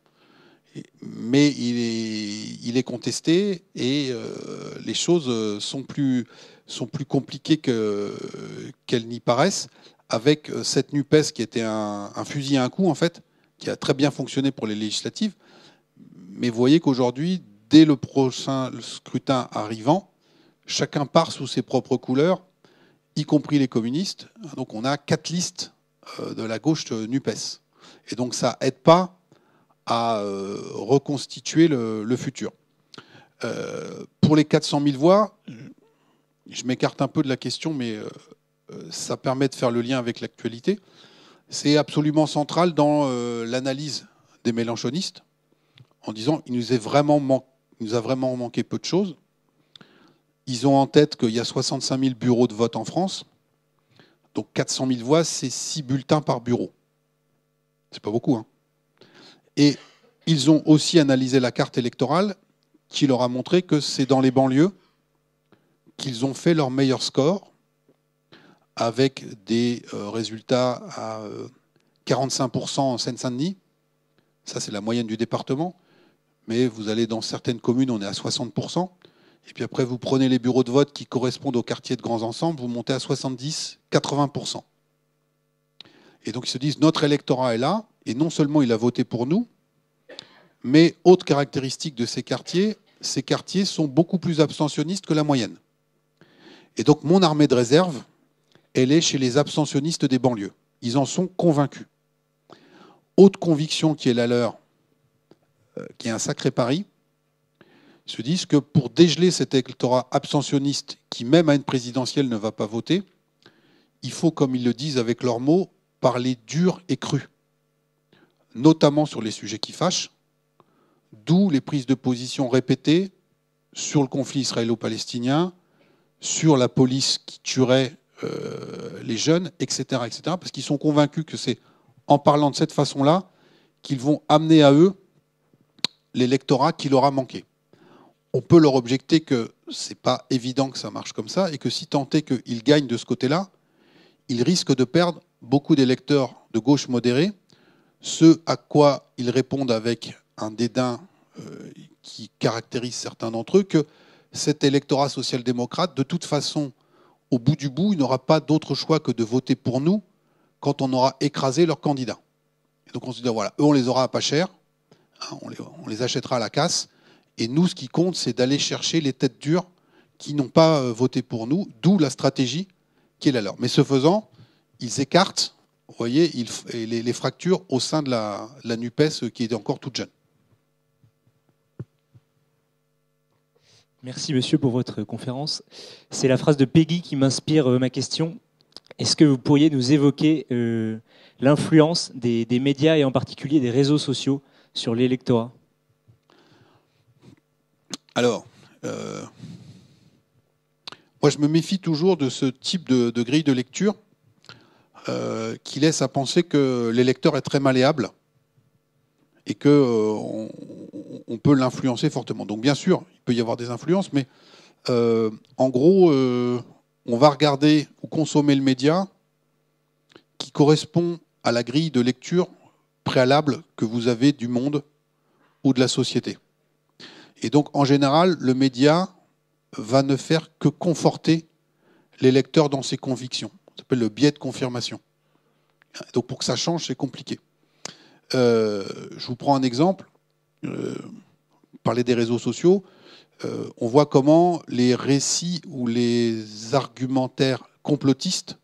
mais il est, il est, contesté et euh, les choses sont plus, sont plus compliquées qu'elles n'y paraissent, avec cette NUPES qui était un, un fusil à un coup, en fait, qui a très bien fonctionné pour les législatives, mais vous voyez qu'aujourd'hui, dès le prochain scrutin arrivant, chacun part sous ses propres couleurs, y compris les communistes. Donc on a quatre listes euh, de la gauche NUPES. Et donc ça aide pas à euh, reconstituer le, futur. Euh, pour les 400 000 voix, je m'écarte un peu de la question, mais ça permet de faire le lien avec l'actualité. C'est absolument central dans l'analyse des mélanchonistes en disant il nous, a vraiment manqué peu de choses. Ils ont en tête qu'il y a 65 000 bureaux de vote en France. Donc 400 000 voix, c'est 6 bulletins par bureau. C'est pas beaucoup. Hein. et ils ont aussi analysé la carte électorale qui leur a montré que c'est dans les banlieues qu'ils ont fait leur meilleur score avec des euh, résultats à 45% euh, en Seine-Saint-Denis. Ça, c'est la moyenne du département mais vous allez dans certaines communes, on est à 60%. Et puis après, vous prenez les bureaux de vote qui correspondent aux quartiers de grands ensembles, vous montez à 70, 80%. Et donc ils se disent, notre électorat est là, et non seulement il a voté pour nous, mais autre caractéristique de ces quartiers, ces quartiers sont beaucoup plus abstentionnistes que la moyenne. Et donc mon armée de réserve, elle est chez les abstentionnistes des banlieues. Ils en sont convaincus. Autre conviction qui est la leur, euh, qui est un sacré pari, se disent que pour dégeler cet électorat abstentionniste qui, même à une présidentielle, ne va pas voter, il faut, comme ils le disent avec leurs mots, parler dur et cru, notamment sur les sujets qui fâchent, d'où les prises de position répétées sur le conflit israélo-palestinien, sur la police qui tuerait euh, les jeunes, etc. etc. parce qu'ils sont convaincus que c'est en parlant de cette façon-là qu'ils vont amener à eux l'électorat qui leur a manqué. On peut leur objecter que c'est pas évident que ça marche comme ça et que si tant est qu'ils gagnent de ce côté-là, ils risquent de perdre beaucoup d'électeurs de gauche modérée, ce à quoi ils répondent avec un dédain euh, qui caractérise certains d'entre eux, que cet électorat social-démocrate, de toute façon, au bout du bout, il n'aura pas d'autre choix que de voter pour nous quand on aura écrasé leurs candidats. Et donc on se dit, voilà, eux, on les aura à pas cher, ah, on les, achètera à la casse. Et nous, ce qui compte, c'est d'aller chercher les têtes dures qui n'ont pas euh, voté pour nous, d'où la stratégie qui est la leur. Mais ce faisant, ils écartent, vous voyez, les, fractures au sein de la, NUPES euh, qui est encore toute jeune. Merci monsieur pour votre conférence. C'est la phrase de Peggy qui m'inspire euh, ma question. Est-ce que vous pourriez nous évoquer l'influence des, médias et en particulier des réseaux sociaux sur l'électorat Alors, euh, moi je me méfie toujours de ce type de, grille de lecture euh, qui laisse à penser que l'électeur est très malléable et que euh, on, peut l'influencer fortement. Donc bien sûr, il peut y avoir des influences, mais en gros, on va regarder ou consommer le média qui correspond à la grille de lecture préalable que vous avez du monde ou de la société. Et donc, en général, le média va ne faire que conforter les lecteurs dans ses convictions. Ça s'appelle le biais de confirmation. Donc, pour que ça change, c'est compliqué. Euh, je vous prends un exemple. Euh, parler des réseaux sociaux, euh, on voit comment les récits ou les argumentaires complotistes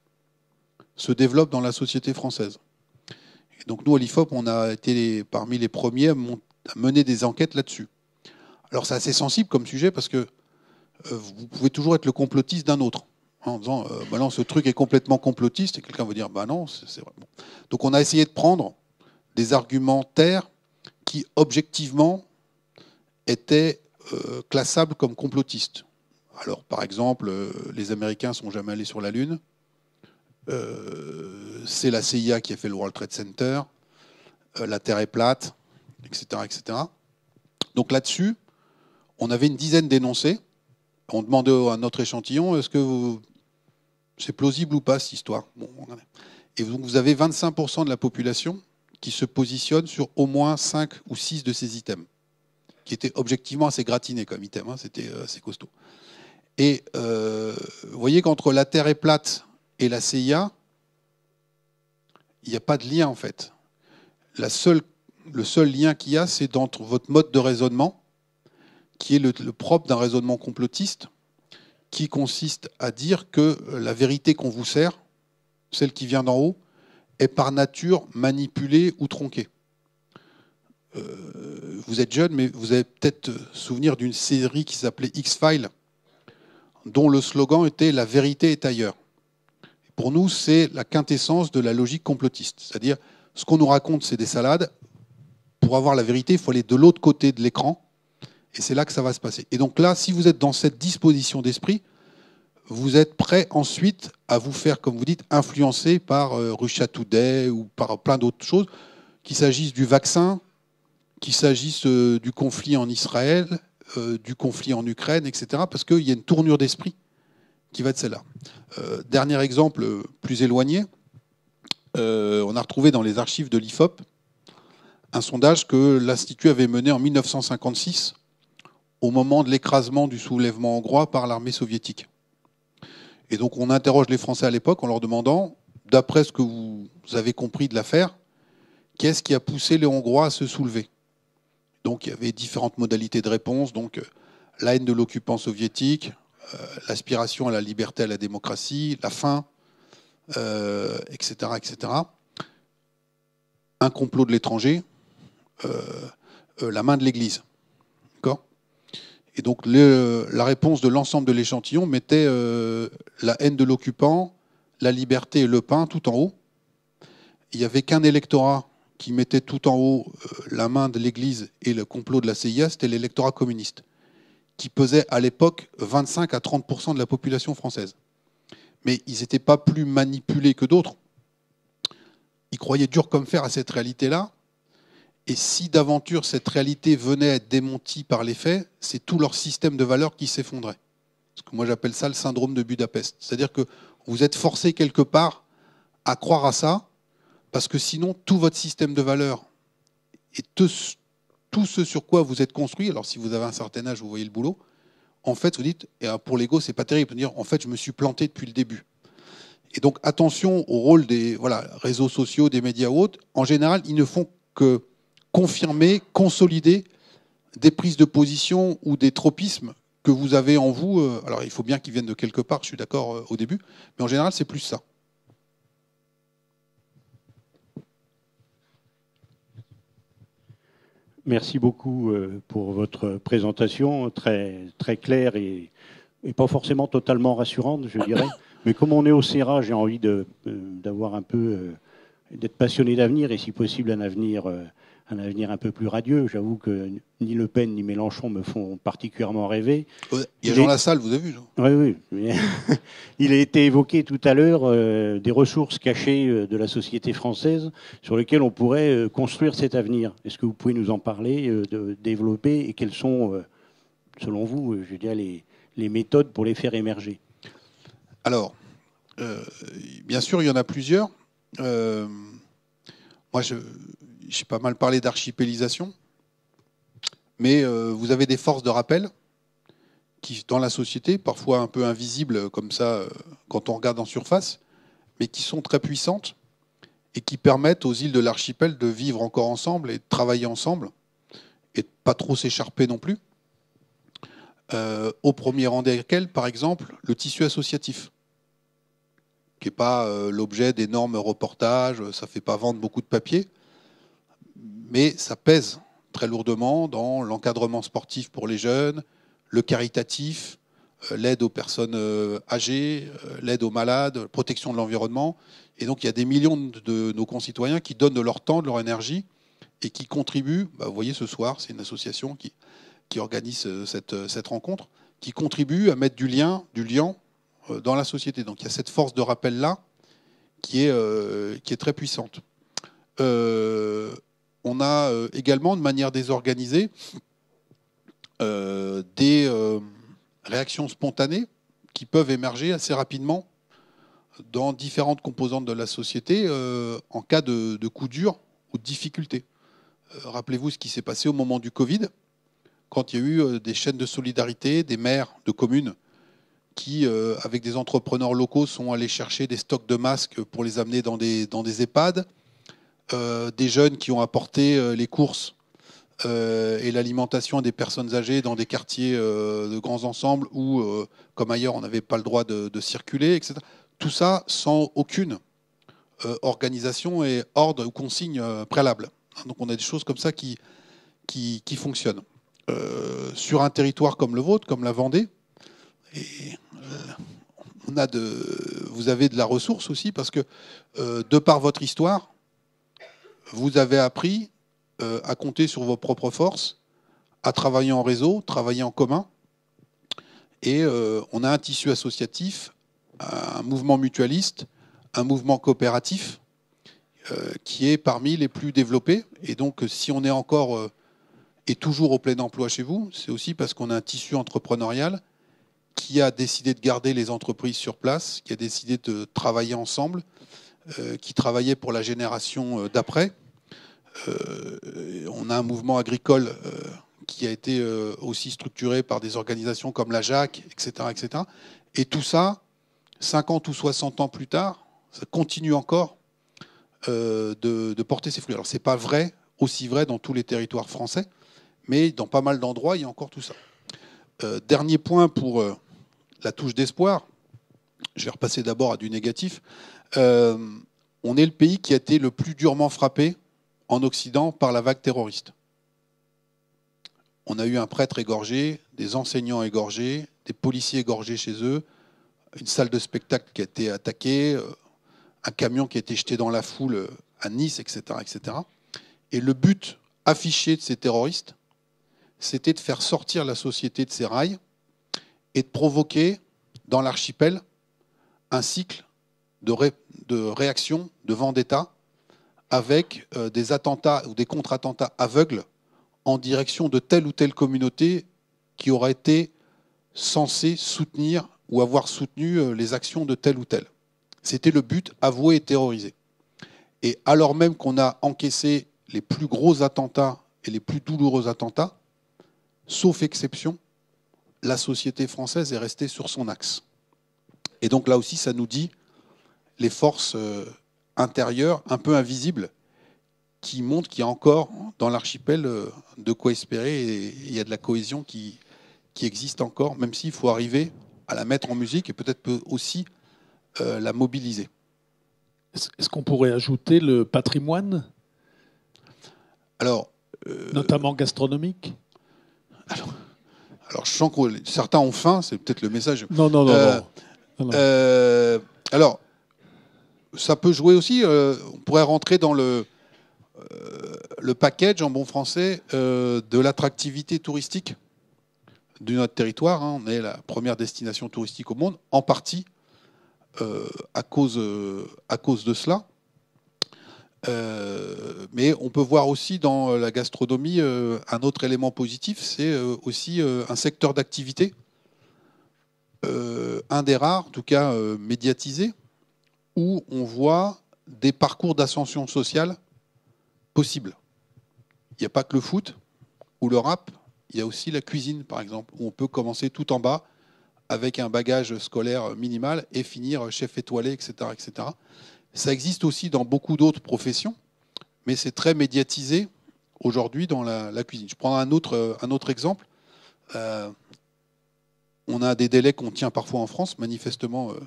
se développent dans la société française. Donc nous, à l'IFOP, on a été parmi les premiers à, mener des enquêtes là-dessus. Alors c'est assez sensible comme sujet parce que euh, vous pouvez toujours être le complotiste d'un autre hein, en disant euh, bah non, ce truc est complètement complotiste et quelqu'un va dire bah non, c'est vrai. Donc on a essayé de prendre des argumentaires qui objectivement étaient euh, classables comme complotistes. Alors par exemple, les Américains sont jamais allés sur la Lune. Euh, c'est la CIA qui a fait le World Trade Center, euh, la Terre est plate, etc. etc. Donc là-dessus, on avait une dizaine d'énoncés. On demandait à notre échantillon, est-ce que c'est plausible ou pas cette histoire Et donc vous avez 25% de la population qui se positionne sur au moins 5 ou 6 de ces items, qui étaient objectivement assez gratinés comme items, hein, c'était euh, assez costaud. Et vous voyez qu'entre la Terre est plate et la CIA, il n'y a pas de lien en fait. La seule, le seul lien qu'il y a, c'est entre votre mode de raisonnement, qui est le, propre d'un raisonnement complotiste, qui consiste à dire que euh, la vérité qu'on vous sert, celle qui vient d'en haut, est par nature manipulée ou tronquée. Euh, vous êtes jeune, mais vous avez peut-être euh, souvenir d'une série qui s'appelait X-Files, dont le slogan était La vérité est ailleurs pour nous, c'est la quintessence de la logique complotiste. C'est-à-dire, ce qu'on nous raconte, c'est des salades. Pour avoir la vérité, il faut aller de l'autre côté de l'écran. Et c'est là que ça va se passer. Et donc là, si vous êtes dans cette disposition d'esprit, vous êtes prêt ensuite à vous faire, comme vous dites, influencer par euh, Today ou par plein d'autres choses, qu'il s'agisse du vaccin, qu'il s'agisse euh, du conflit en Israël, euh, du conflit en Ukraine, etc. Parce qu'il y a une tournure d'esprit qui va être celle-là. Euh, dernier exemple euh, plus éloigné, euh, on a retrouvé dans les archives de l'IFOP un sondage que l'Institut avait mené en 1956 au moment de l'écrasement du soulèvement hongrois par l'armée soviétique. Et donc on interroge les Français à l'époque en leur demandant, d'après ce que vous avez compris de l'affaire, qu'est-ce qui a poussé les Hongrois à se soulever Donc il y avait différentes modalités de réponse, donc la haine de l'occupant soviétique, euh, l'aspiration à la liberté, à la démocratie, la faim, etc., euh, etc. Un complot de l'étranger, euh, la main de l'Église. D'accord Et donc la réponse de l'ensemble de l'échantillon mettait la haine de l'occupant, la liberté et le pain tout en haut. Il n'y avait qu'un électorat qui mettait tout en haut la main de l'Église et le complot de la CIA, c'était l'électorat communiste qui pesait à l'époque 25 à 30 de la population française. Mais ils n'étaient pas plus manipulés que d'autres. Ils croyaient dur comme fer à cette réalité-là. Et si d'aventure cette réalité venait à être démentie par les faits, c'est tout leur système de valeurs qui s'effondrait. Ce que moi j'appelle ça le syndrome de Budapest. C'est-à-dire que vous êtes forcé quelque part à croire à ça, parce que sinon tout votre système de valeurs est tout ce sur quoi vous êtes construit, alors si vous avez un certain âge, vous voyez le boulot, en fait, vous dites, et euh, pour l'ego, c'est pas terrible, de dire, en fait, je me suis planté depuis le début. Et donc, attention au rôle des voilà, réseaux sociaux, des médias ou autres. En général, ils ne font que confirmer, consolider des prises de position ou des tropismes que vous avez en vous. Euh, alors, il faut bien qu'ils viennent de quelque part, je suis d'accord euh, au début, mais en général, c'est plus ça. Merci beaucoup euh, pour votre présentation, très, très claire et, pas forcément totalement rassurante, je dirais. Mais comme on est au CERA, j'ai envie euh, d'avoir un peu, euh, d'être passionné d'avenir et si possible un avenir un avenir un peu plus radieux. J'avoue que ni Le Pen ni Mélenchon me font particulièrement rêver. Il y a Jean Lassalle, vous avez vu Oui, oui. Il a été évoqué tout à l'heure euh, des ressources cachées euh, de la société française sur lesquelles on pourrait euh, construire cet avenir. Est-ce que vous pouvez nous en parler, développer, et quelles sont, selon vous, je les, les méthodes pour les faire émerger Alors, bien sûr, il y en a plusieurs. moi, je j'ai pas mal parlé d'archipélisation, mais euh, vous avez des forces de rappel qui, dans la société, parfois un peu invisibles comme ça euh, quand on regarde en surface, mais qui sont très puissantes et qui permettent aux îles de l'archipel de vivre encore ensemble et de travailler ensemble et de pas trop s'écharper non plus. Euh, au premier rang desquels, par exemple, le tissu associatif, qui n'est pas l'objet d'énormes reportages, ça ne fait pas vendre beaucoup de papier, mais ça pèse très lourdement dans l'encadrement sportif pour les jeunes, le caritatif, euh, l'aide aux personnes euh, âgées, euh, l'aide aux malades, protection de l'environnement. Et donc il y a des millions de nos concitoyens qui donnent de leur temps, de leur énergie et qui contribuent. Bah, vous voyez ce soir, c'est une association qui, qui organise cette, rencontre, qui contribue à mettre du lien, du lien dans la société. Donc il y a cette force de rappel là qui est, qui est très puissante. Euh, on a euh, également, de manière désorganisée, euh, des euh, réactions spontanées qui peuvent émerger assez rapidement dans différentes composantes de la société en cas de, coup dur ou de difficulté. Rappelez-vous ce qui s'est passé au moment du Covid, quand il y a eu des chaînes de solidarité, des maires de communes qui, avec des entrepreneurs locaux, sont allés chercher des stocks de masques pour les amener dans des, dans des EHPAD. Euh, des jeunes qui ont apporté euh, les courses euh, et l'alimentation à des personnes âgées dans des quartiers de grands ensembles où, comme ailleurs, on n'avait pas le droit de, circuler, etc. Tout ça sans aucune organisation et ordre ou consigne préalable. Donc on a des choses comme ça qui, qui, qui fonctionnent. sur un territoire comme le vôtre, comme la Vendée, et, on a de, vous avez de la ressource aussi parce que, de par votre histoire, vous avez appris euh, à compter sur vos propres forces, à travailler en réseau, travailler en commun. Et euh, on a un tissu associatif, un mouvement mutualiste, un mouvement coopératif euh, qui est parmi les plus développés. Et donc, si on est encore et toujours au plein emploi chez vous, c'est aussi parce qu'on a un tissu entrepreneurial qui a décidé de garder les entreprises sur place, qui a décidé de travailler ensemble, euh, qui travaillait pour la génération euh, d'après. Euh, on a un mouvement agricole qui a été aussi structuré par des organisations comme la JAC, etc., etc. Et tout ça, 50 ou 60 ans plus tard, ça continue encore de, porter ses fruits. Alors, ce n'est pas vrai, aussi vrai dans tous les territoires français, mais dans pas mal d'endroits, il y a encore tout ça. dernier point pour la touche d'espoir. Je vais repasser d'abord à du négatif. Euh, on est le pays qui a été le plus durement frappé en Occident par la vague terroriste. On a eu un prêtre égorgé, des enseignants égorgés, des policiers égorgés chez eux, une salle de spectacle qui a été attaquée, euh, un camion qui a été jeté dans la foule euh, à Nice, etc. etc. Et le but affiché de ces terroristes, c'était de faire sortir la société de ses rails et de provoquer dans l'archipel un cycle de, de réaction, de vendetta, avec euh, des attentats ou des contre-attentats aveugles en direction de telle ou telle communauté qui aurait été censée soutenir ou avoir soutenu euh, les actions de telle ou telle. C'était le but avoué et terrorisé. Et alors même qu'on a encaissé les plus gros attentats et les plus douloureux attentats, sauf exception, la société française est restée sur son axe. Et donc là aussi, ça nous dit les forces euh, intérieures un peu invisibles qui montrent qu'il y a encore dans l'archipel euh, de quoi espérer et il y a de la cohésion qui, qui existe encore, même s'il faut arriver à la mettre en musique et peut-être aussi euh, la mobiliser. Est-ce qu'on pourrait ajouter le patrimoine Alors. Notamment gastronomique alors, alors, je sens que certains ont faim, c'est peut-être le message. Non, non, non. non. non, non. alors, ça peut jouer aussi. Euh, on pourrait rentrer dans le, euh, le package, en bon français, euh, de l'attractivité touristique de notre territoire. Hein. On est la première destination touristique au monde, en partie à, cause, à cause de cela. mais on peut voir aussi dans la gastronomie un autre élément positif, c'est aussi un secteur d'activité, un des rares, en tout cas médiatisé, où on voit des parcours d'ascension sociale possibles. Il n'y a pas que le foot ou le rap, il y a aussi la cuisine, par exemple, où on peut commencer tout en bas avec un bagage scolaire minimal et finir chef étoilé, etc. etc. Ça existe aussi dans beaucoup d'autres professions, mais c'est très médiatisé aujourd'hui dans la, cuisine. Je prends un autre, un autre exemple. Euh, on a des délais qu'on tient parfois en France. Manifestement, euh,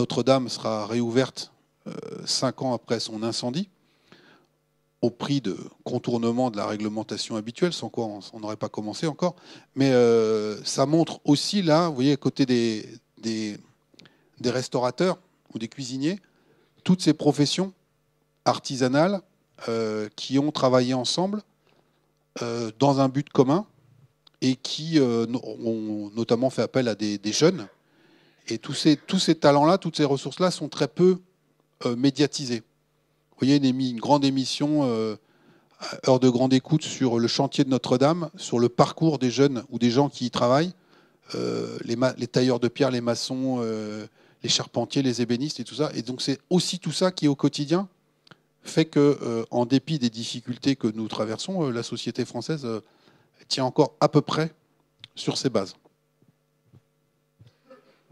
notre-Dame sera réouverte euh, cinq ans après son incendie, au prix de contournement de la réglementation habituelle, sans quoi on n'aurait pas commencé encore. Mais euh, ça montre aussi, là, vous voyez, à côté des, des, restaurateurs ou des cuisiniers, toutes ces professions artisanales euh, qui ont travaillé ensemble dans un but commun et qui ont notamment fait appel à des jeunes et tous ces, tous ces talents-là, toutes ces ressources-là sont très peu euh, médiatisées. Vous voyez une, une grande émission, euh, heure de grande écoute, sur le chantier de Notre-Dame, sur le parcours des jeunes ou des gens qui y travaillent, euh, les, les, tailleurs de pierre, les maçons, euh, les charpentiers, les ébénistes et tout ça. Et donc c'est aussi tout ça qui, au quotidien, fait que, en dépit des difficultés que nous traversons, la société française tient encore à peu près sur ses bases.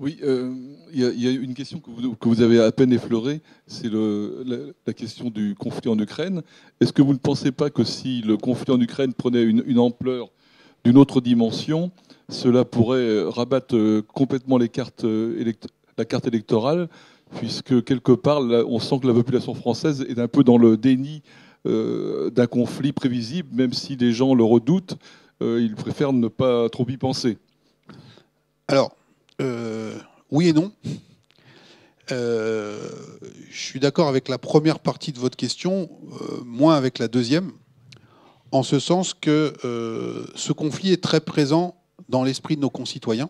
Oui, euh, il y, a une question que vous, avez à peine effleurée, c'est la, la, question du conflit en Ukraine. Est-ce que vous ne pensez pas que si le conflit en Ukraine prenait une, ampleur d'une autre dimension, cela pourrait euh, rabattre euh, complètement la carte électorale, puisque quelque part, on sent que la population française est un peu dans le déni d'un conflit prévisible, même si des gens le redoutent, ils préfèrent ne pas trop y penser. Alors, euh, oui et non. Euh, je suis d'accord avec la première partie de votre question, euh, moins avec la deuxième, en ce sens que ce conflit est très présent dans l'esprit de nos concitoyens.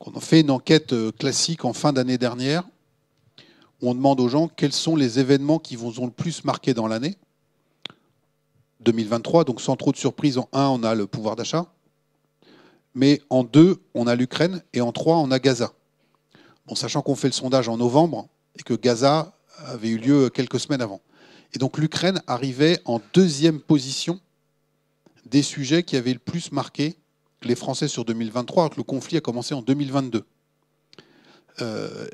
On a fait une enquête classique en fin d'année dernière, où on demande aux gens quels sont les événements qui vous ont le plus marqué dans l'année 2023. Donc sans trop de surprise, en un, on a le pouvoir d'achat mais en deux, on a l'Ukraine et en trois, on a Gaza. sachant qu'on fait le sondage en novembre et que Gaza avait eu lieu quelques semaines avant. Et donc l'Ukraine arrivait en deuxième position des sujets qui avaient le plus marqué les Français sur 2023, alors que le conflit a commencé en 2022. Euh,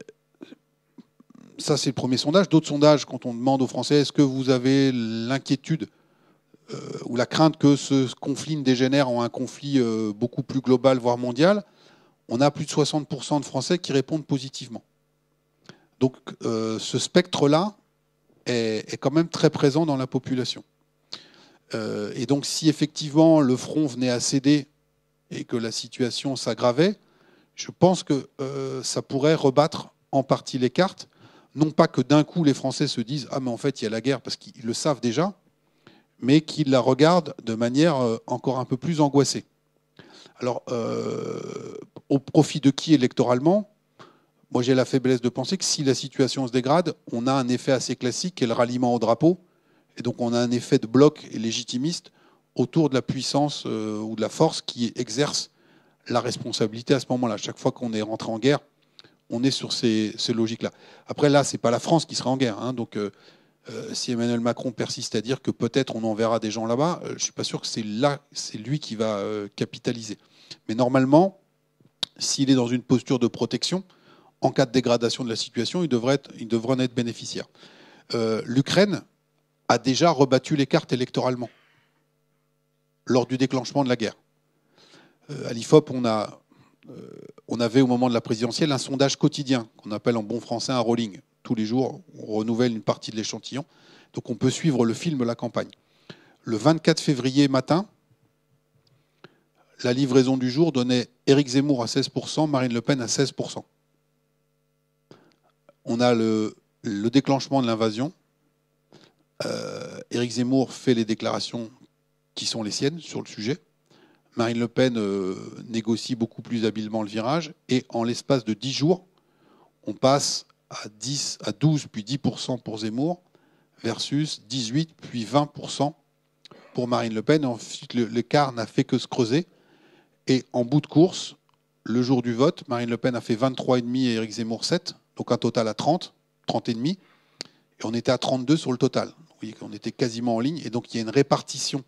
ça, c'est le premier sondage. D'autres sondages, quand on demande aux Français est-ce que vous avez l'inquiétude euh, ou la crainte que ce conflit ne dégénère en un conflit euh, beaucoup plus global, voire mondial, on a plus de 60% de Français qui répondent positivement. Donc euh, ce spectre-là est, quand même très présent dans la population. et donc si effectivement le front venait à céder et que la situation s'aggravait, je pense que ça pourrait rebattre en partie les cartes. Non pas que d'un coup les Français se disent ⁇ Ah mais en fait il y a la guerre parce qu'ils le savent déjà, mais qui la regarde de manière euh, encore un peu plus angoissée. Alors, euh, au profit de qui électoralement Moi, j'ai la faiblesse de penser que si la situation se dégrade, on a un effet assez classique qui est le ralliement au drapeau. Et donc, on a un effet de bloc et légitimiste autour de la puissance euh, ou de la force qui exerce la responsabilité à ce moment-là. Chaque fois qu'on est rentré en guerre, on est sur ces, logiques-là. Après, là, ce n'est pas la France qui sera en guerre. Hein, donc, euh, si Emmanuel Macron persiste à dire que peut-être on enverra des gens là-bas, euh, je ne suis pas sûr que c'est lui qui va euh, capitaliser. Mais normalement, s'il est dans une posture de protection, en cas de dégradation de la situation, il devrait, en être bénéficiaire. L'Ukraine a déjà rebattu les cartes électoralement lors du déclenchement de la guerre. à l'IFOP, on a on avait au moment de la présidentielle un sondage quotidien qu'on appelle en bon français un rolling tous les jours, on renouvelle une partie de l'échantillon. Donc on peut suivre le film La campagne. Le 24 février matin, la livraison du jour donnait Éric Zemmour à 16%, Marine Le Pen à 16%. On a le, déclenchement de l'invasion. Euh, Éric Zemmour fait les déclarations qui sont les siennes sur le sujet. Marine Le Pen euh, négocie beaucoup plus habilement le virage. Et en l'espace de 10 jours, on passe à 10, à 12, puis 10% pour Zemmour, versus 18, puis 20% pour Marine Le Pen. Ensuite, l'écart n'a fait que se creuser. Et en bout de course, le jour du vote, Marine Le Pen a fait 23,5 et Éric Zemmour 7, donc un total à 30, 30,5. Et on était à 32 sur le total. Oui, on était quasiment en ligne. Et donc, il y a une répartition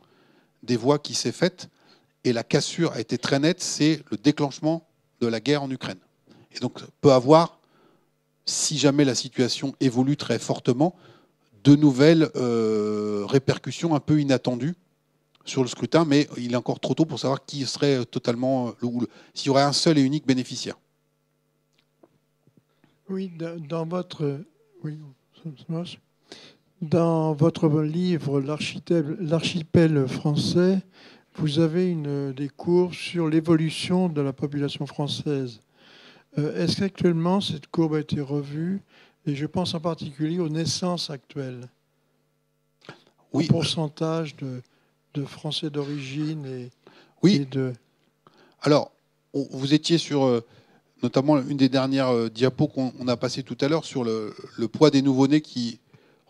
des voix qui s'est faite. Et la cassure a été très nette, c'est le déclenchement de la guerre en Ukraine. Et donc, peut avoir si jamais la situation évolue très fortement, de nouvelles euh, répercussions un peu inattendues sur le scrutin, mais il est encore trop tôt pour savoir qui serait euh, totalement euh, le s'il y aurait un seul et unique bénéficiaire. Oui, dans votre, dans votre livre L'archipel français, vous avez une, des cours sur l'évolution de la population française. Euh, est-ce qu'actuellement cette courbe a été revue Et je pense en particulier aux naissances actuelles. Oui. pourcentage de, Français d'origine et, oui. de. Alors, vous étiez sur euh, notamment une des dernières euh, diapos qu'on a passées tout à l'heure sur le, poids des nouveau-nés qui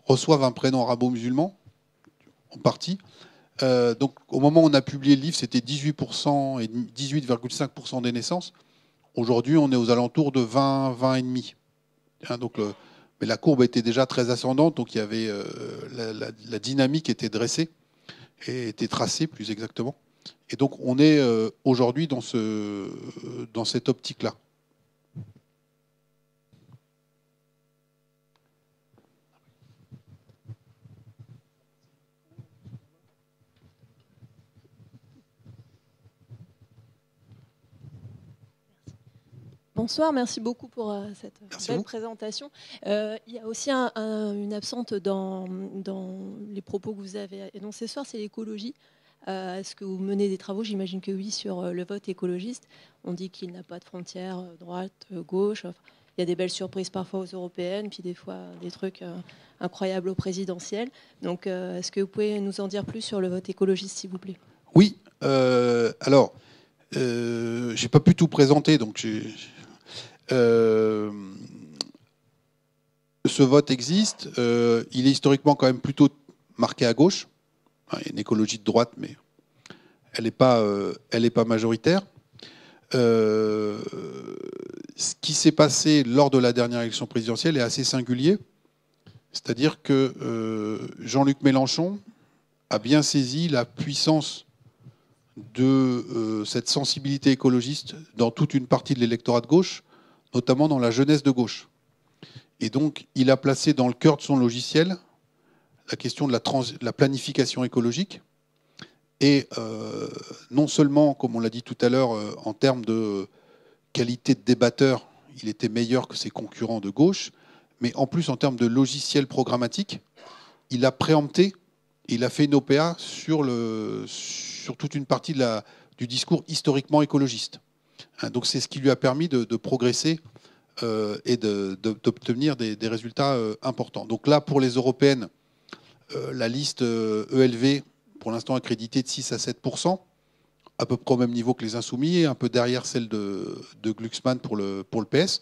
reçoivent un prénom arabo-musulman, en partie. donc, au moment où on a publié le livre, c'était 18% et 18,5% des naissances. Aujourd'hui, on est aux alentours de 20, 20 et demi. Hein, donc mais la courbe était déjà très ascendante, donc il y avait euh, la, dynamique était dressée et était tracée plus exactement. Et donc on est euh, aujourd'hui dans, ce, dans cette optique-là. Bonsoir, merci beaucoup pour euh, cette belle présentation. Euh, il y a aussi une absente dans, les propos que vous avez énoncés ce soir, c'est l'écologie. Euh, est-ce que vous menez des travaux J'imagine que oui, sur le vote écologiste. On dit qu'il n'a pas de frontières droite, gauche. il y a des belles surprises parfois aux européennes, puis des fois des trucs incroyables aux présidentielles. Donc, est-ce que vous pouvez nous en dire plus sur le vote écologiste, s'il vous plaît Oui. alors, je n'ai pas pu tout présenter, donc euh, ce vote existe. Euh, il est historiquement quand même plutôt marqué à gauche. il y a une écologie de droite, mais elle n'est euh, pas majoritaire. ce qui s'est passé lors de la dernière élection présidentielle est assez singulier. C'est-à-dire que Jean-Luc Mélenchon a bien saisi la puissance de cette sensibilité écologiste dans toute une partie de l'électorat de gauche notamment dans la jeunesse de gauche. Et donc, il a placé dans le cœur de son logiciel la question de la, planification écologique. Et euh, non seulement, comme on l'a dit tout à l'heure, euh, en termes de qualité de débatteur, il était meilleur que ses concurrents de gauche, mais en plus en termes de logiciel programmatique, il a préempté, il a fait une OPA sur, toute une partie du discours historiquement écologiste. Hein, donc c'est ce qui lui a permis de, progresser euh, et d'obtenir des, résultats euh, importants. Donc là, pour les européennes, euh, la liste ELV, e pour l'instant accréditée de 6 à 7 à peu près au même niveau que les insoumis, et un peu derrière celle de, Glucksmann pour le, pour le PS.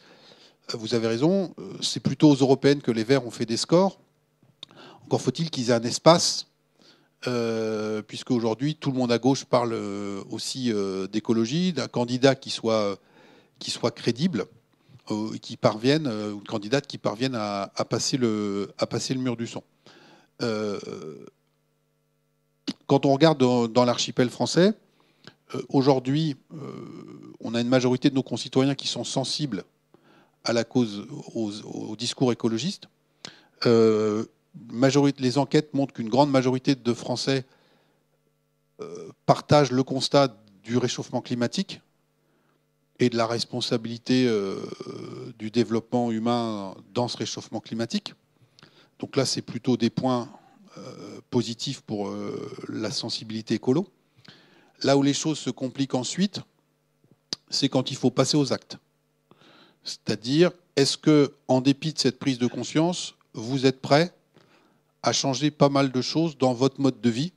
Vous avez raison, c'est plutôt aux européennes que les Verts ont fait des scores. Encore faut-il qu'ils aient un espace puisqu'aujourd'hui, puisque aujourd'hui tout le monde à gauche parle euh, aussi euh, d'écologie, d'un candidat qui soit, qui soit crédible, euh, qui parvienne, ou une candidate qui parvienne à, passer, le, à passer le mur du son. quand on regarde dans, l'archipel français, aujourd'hui, on a une majorité de nos concitoyens qui sont sensibles à la cause, au discours écologiste les enquêtes montrent qu'une grande majorité de Français euh, partagent le constat du réchauffement climatique et de la responsabilité euh, du développement humain dans ce réchauffement climatique. Donc là, c'est plutôt des points euh, positifs pour la sensibilité écolo. Là où les choses se compliquent ensuite, c'est quand il faut passer aux actes. C'est-à-dire, est-ce que, en dépit de cette prise de conscience, vous êtes prêts a changé pas mal de choses dans votre mode de vie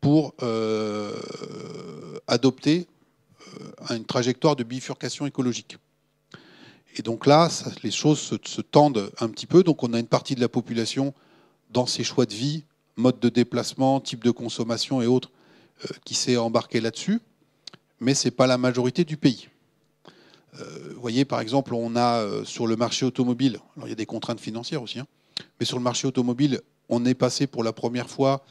pour euh, adopter euh, une trajectoire de bifurcation écologique. Et donc là, les choses se, tendent un petit peu. Donc on a une partie de la population dans ses choix de vie, mode de déplacement, type de consommation et autres, euh, qui s'est embarquée là-dessus. Mais ce n'est pas la majorité du pays. Vous voyez, par exemple, on a sur le marché automobile, alors il y a des contraintes financières aussi, hein, mais sur le marché automobile, on est passé pour la première fois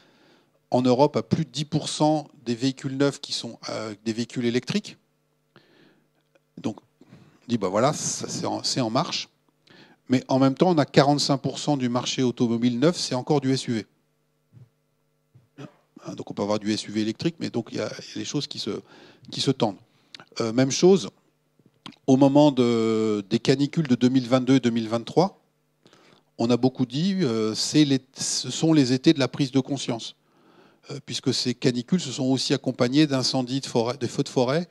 en Europe à plus de 10% des véhicules neufs qui sont euh, des véhicules électriques. Donc, on dit, bah voilà, c'est en, marche. Mais en même temps, on a 45% du marché automobile neuf, c'est encore du SUV. Hein, donc, on peut avoir du SUV électrique, mais donc il y, a des choses qui se, qui se tendent. Euh, même chose, au moment des canicules de 2022 et 2023, on a beaucoup dit, que euh, ce sont les étés de la prise de conscience, euh, puisque ces canicules se sont aussi accompagnées d'incendies, de, feux de forêt,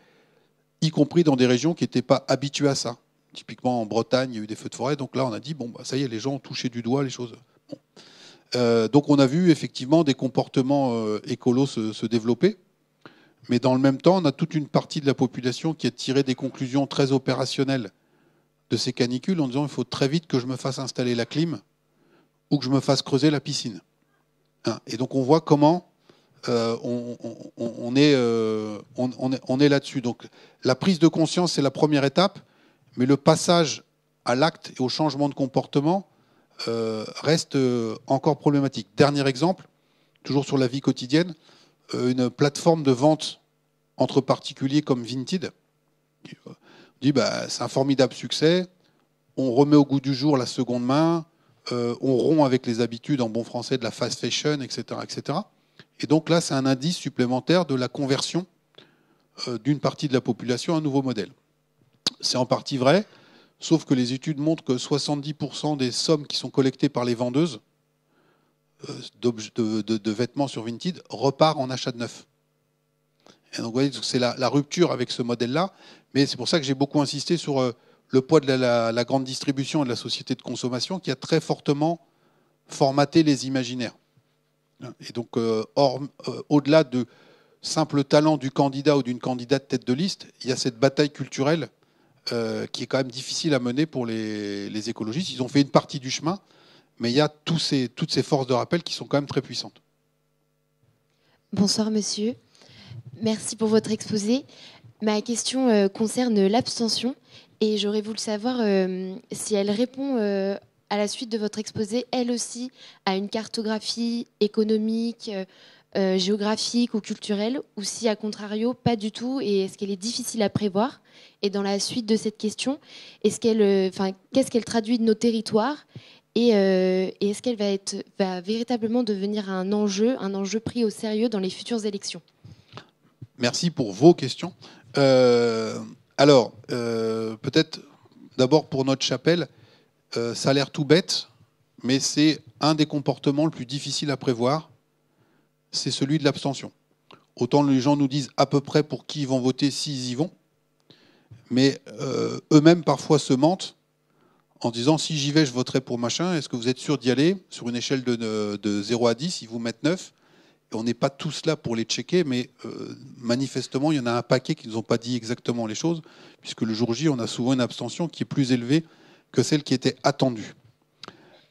y compris dans des régions qui n'étaient pas habituées à ça. Typiquement en Bretagne, il y a eu des feux de forêt, donc là on a dit, bon, bah, ça y est, les gens ont touché du doigt les choses. Euh, donc on a vu effectivement des comportements écolos se développer, mais dans le même temps, on a toute une partie de la population qui a tiré des conclusions très opérationnelles de ces canicules en disant il faut très vite que je me fasse installer la clim ou que je me fasse creuser la piscine. Hein. Et donc on voit comment euh, euh, on, est, on, est là-dessus. Donc la prise de conscience, c'est la première étape, mais le passage à l'acte et au changement de comportement euh, reste encore problématique. Dernier exemple, toujours sur la vie quotidienne, une plateforme de vente entre particuliers comme Vinted dit bah, c'est un formidable succès, on remet au goût du jour la seconde main, euh, on rompt avec les habitudes en bon français de la fast fashion, etc. etc. Et donc là, c'est un indice supplémentaire de la conversion euh, d'une partie de la population à un nouveau modèle. C'est en partie vrai, sauf que les études montrent que 70% des sommes qui sont collectées par les vendeuses euh, de, vêtements sur Vinted repartent en achat de neuf. Et donc, vous voyez, c'est la, rupture avec ce modèle-là. Mais c'est pour ça que j'ai beaucoup insisté sur euh, le poids de la, grande distribution et de la société de consommation qui a très fortement formaté les imaginaires. Et donc, euh, euh, au-delà de simple talent du candidat ou d'une candidate tête de liste, il y a cette bataille culturelle qui est quand même difficile à mener pour les, écologistes. Ils ont fait une partie du chemin, mais il y a tous ces, toutes ces forces de rappel qui sont quand même très puissantes. Bonsoir, monsieur. Merci pour votre exposé. Ma question euh, concerne l'abstention et j'aurais voulu savoir euh, si elle répond euh, à la suite de votre exposé, elle aussi, à une cartographie économique, géographique ou culturelle, ou si, à contrario, pas du tout, et est-ce qu'elle est difficile à prévoir Et dans la suite de cette question, est-ce qu'elle, qu'est-ce qu'elle traduit de nos territoires et, est-ce qu'elle va, être, va véritablement devenir un enjeu, un enjeu pris au sérieux dans les futures élections Merci pour vos questions. Euh, alors, euh, peut-être d'abord pour notre chapelle, euh, ça a l'air tout bête, mais c'est un des comportements le plus difficile à prévoir, c'est celui de l'abstention. Autant les gens nous disent à peu près pour qui ils vont voter s'ils y vont, mais eux-mêmes parfois se mentent en disant si j'y vais, je voterai pour machin, est-ce que vous êtes sûr d'y aller Sur une échelle de, de, 0 à 10, ils vous mettent 9, on n'est pas tous là pour les checker, mais euh, manifestement, il y en a un paquet qui ne nous ont pas dit exactement les choses, puisque le jour J, on a souvent une abstention qui est plus élevée que celle qui était attendue.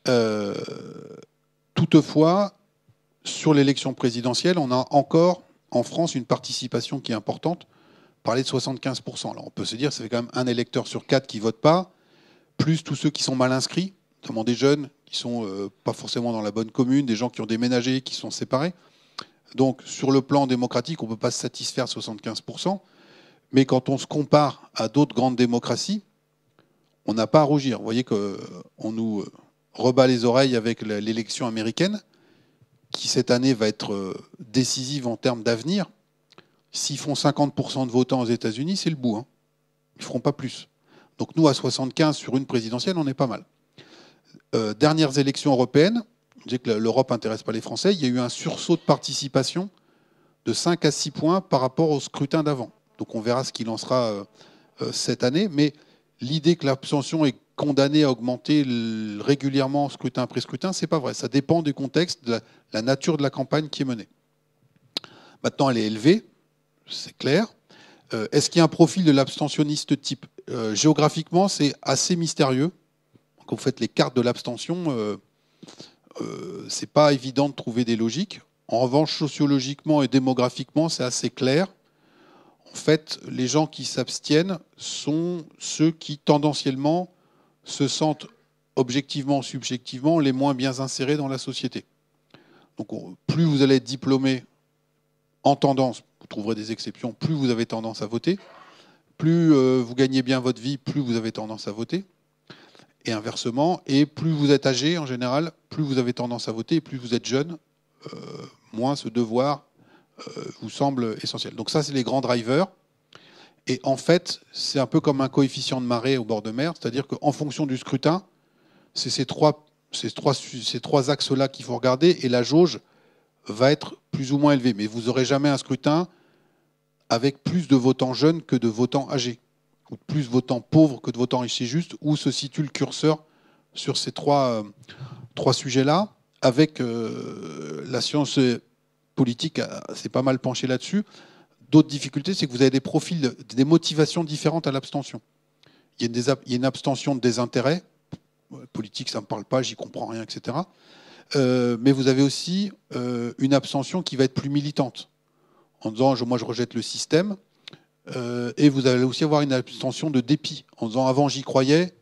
Euh, toutefois, sur l'élection présidentielle, on a encore en France une participation qui est importante. Parler de 75%. Alors on peut se dire, ça fait quand même un électeur sur quatre qui ne vote pas, plus tous ceux qui sont mal inscrits, notamment des jeunes qui ne sont euh, pas forcément dans la bonne commune, des gens qui ont déménagé, qui sont séparés. Donc sur le plan démocratique, on ne peut pas se satisfaire 75%, mais quand on se compare à d'autres grandes démocraties, on n'a pas à rougir. Vous voyez qu'on euh, nous euh, rebat les oreilles avec l'élection américaine, qui cette année va être euh, décisive en termes d'avenir. S'ils font 50% de votants aux États-Unis, c'est le bout. Hein. Ils ne feront pas plus. Donc nous, à 75 sur une présidentielle, on est pas mal. dernières élections européennes, on disait que l'Europe n'intéresse pas les Français, il y a eu un sursaut de participation de 5 à 6 points par rapport au scrutin d'avant. Donc on verra ce qu'il en sera euh, euh, cette année. Mais l'idée que l'abstention est condamnée à augmenter régulièrement scrutin après scrutin, n'est pas vrai. Ça dépend du contexte, de la nature de la campagne qui est menée. Maintenant, elle est élevée, c'est clair. Euh, est-ce qu'il y a un profil de l'abstentionniste type Géographiquement, c'est assez mystérieux. Quand vous faites les cartes de l'abstention, ce euh, c'est pas évident de trouver des logiques. En revanche, sociologiquement et démographiquement, c'est assez clair. En fait, les gens qui s'abstiennent sont ceux qui, tendanciellement, se sentent objectivement, subjectivement, les moins bien insérés dans la société. Donc, plus vous allez être diplômé en tendance, vous trouverez des exceptions, plus vous avez tendance à voter. Plus euh, vous gagnez bien votre vie, plus vous avez tendance à voter et inversement. Et plus vous êtes âgé, en général, plus vous avez tendance à voter, et plus vous êtes jeune, euh, moins ce devoir euh, vous semble essentiel. Donc ça, c'est les grands drivers. Et en fait, c'est un peu comme un coefficient de marée au bord de mer, c'est-à-dire qu'en fonction du scrutin, c'est ces trois, ces trois axes-là qu'il faut regarder, et la jauge va être plus ou moins élevée. Mais vous n'aurez jamais un scrutin avec plus de votants jeunes que de votants âgés ou plus votants pauvres que de votants riches, et juste, où se situe le curseur sur ces trois, euh, trois sujets-là, avec euh, la science politique c'est euh, pas mal penché là-dessus. D'autres difficultés, c'est que vous avez des profils, des motivations différentes à l'abstention. Il, y a une abstention de désintérêt, politique, ça ne me parle pas, j'y comprends rien, etc. mais vous avez aussi une abstention qui va être plus militante, en disant moi je rejette le système, euh, et vous allez aussi avoir une abstention de dépit en disant avant j'y croyais,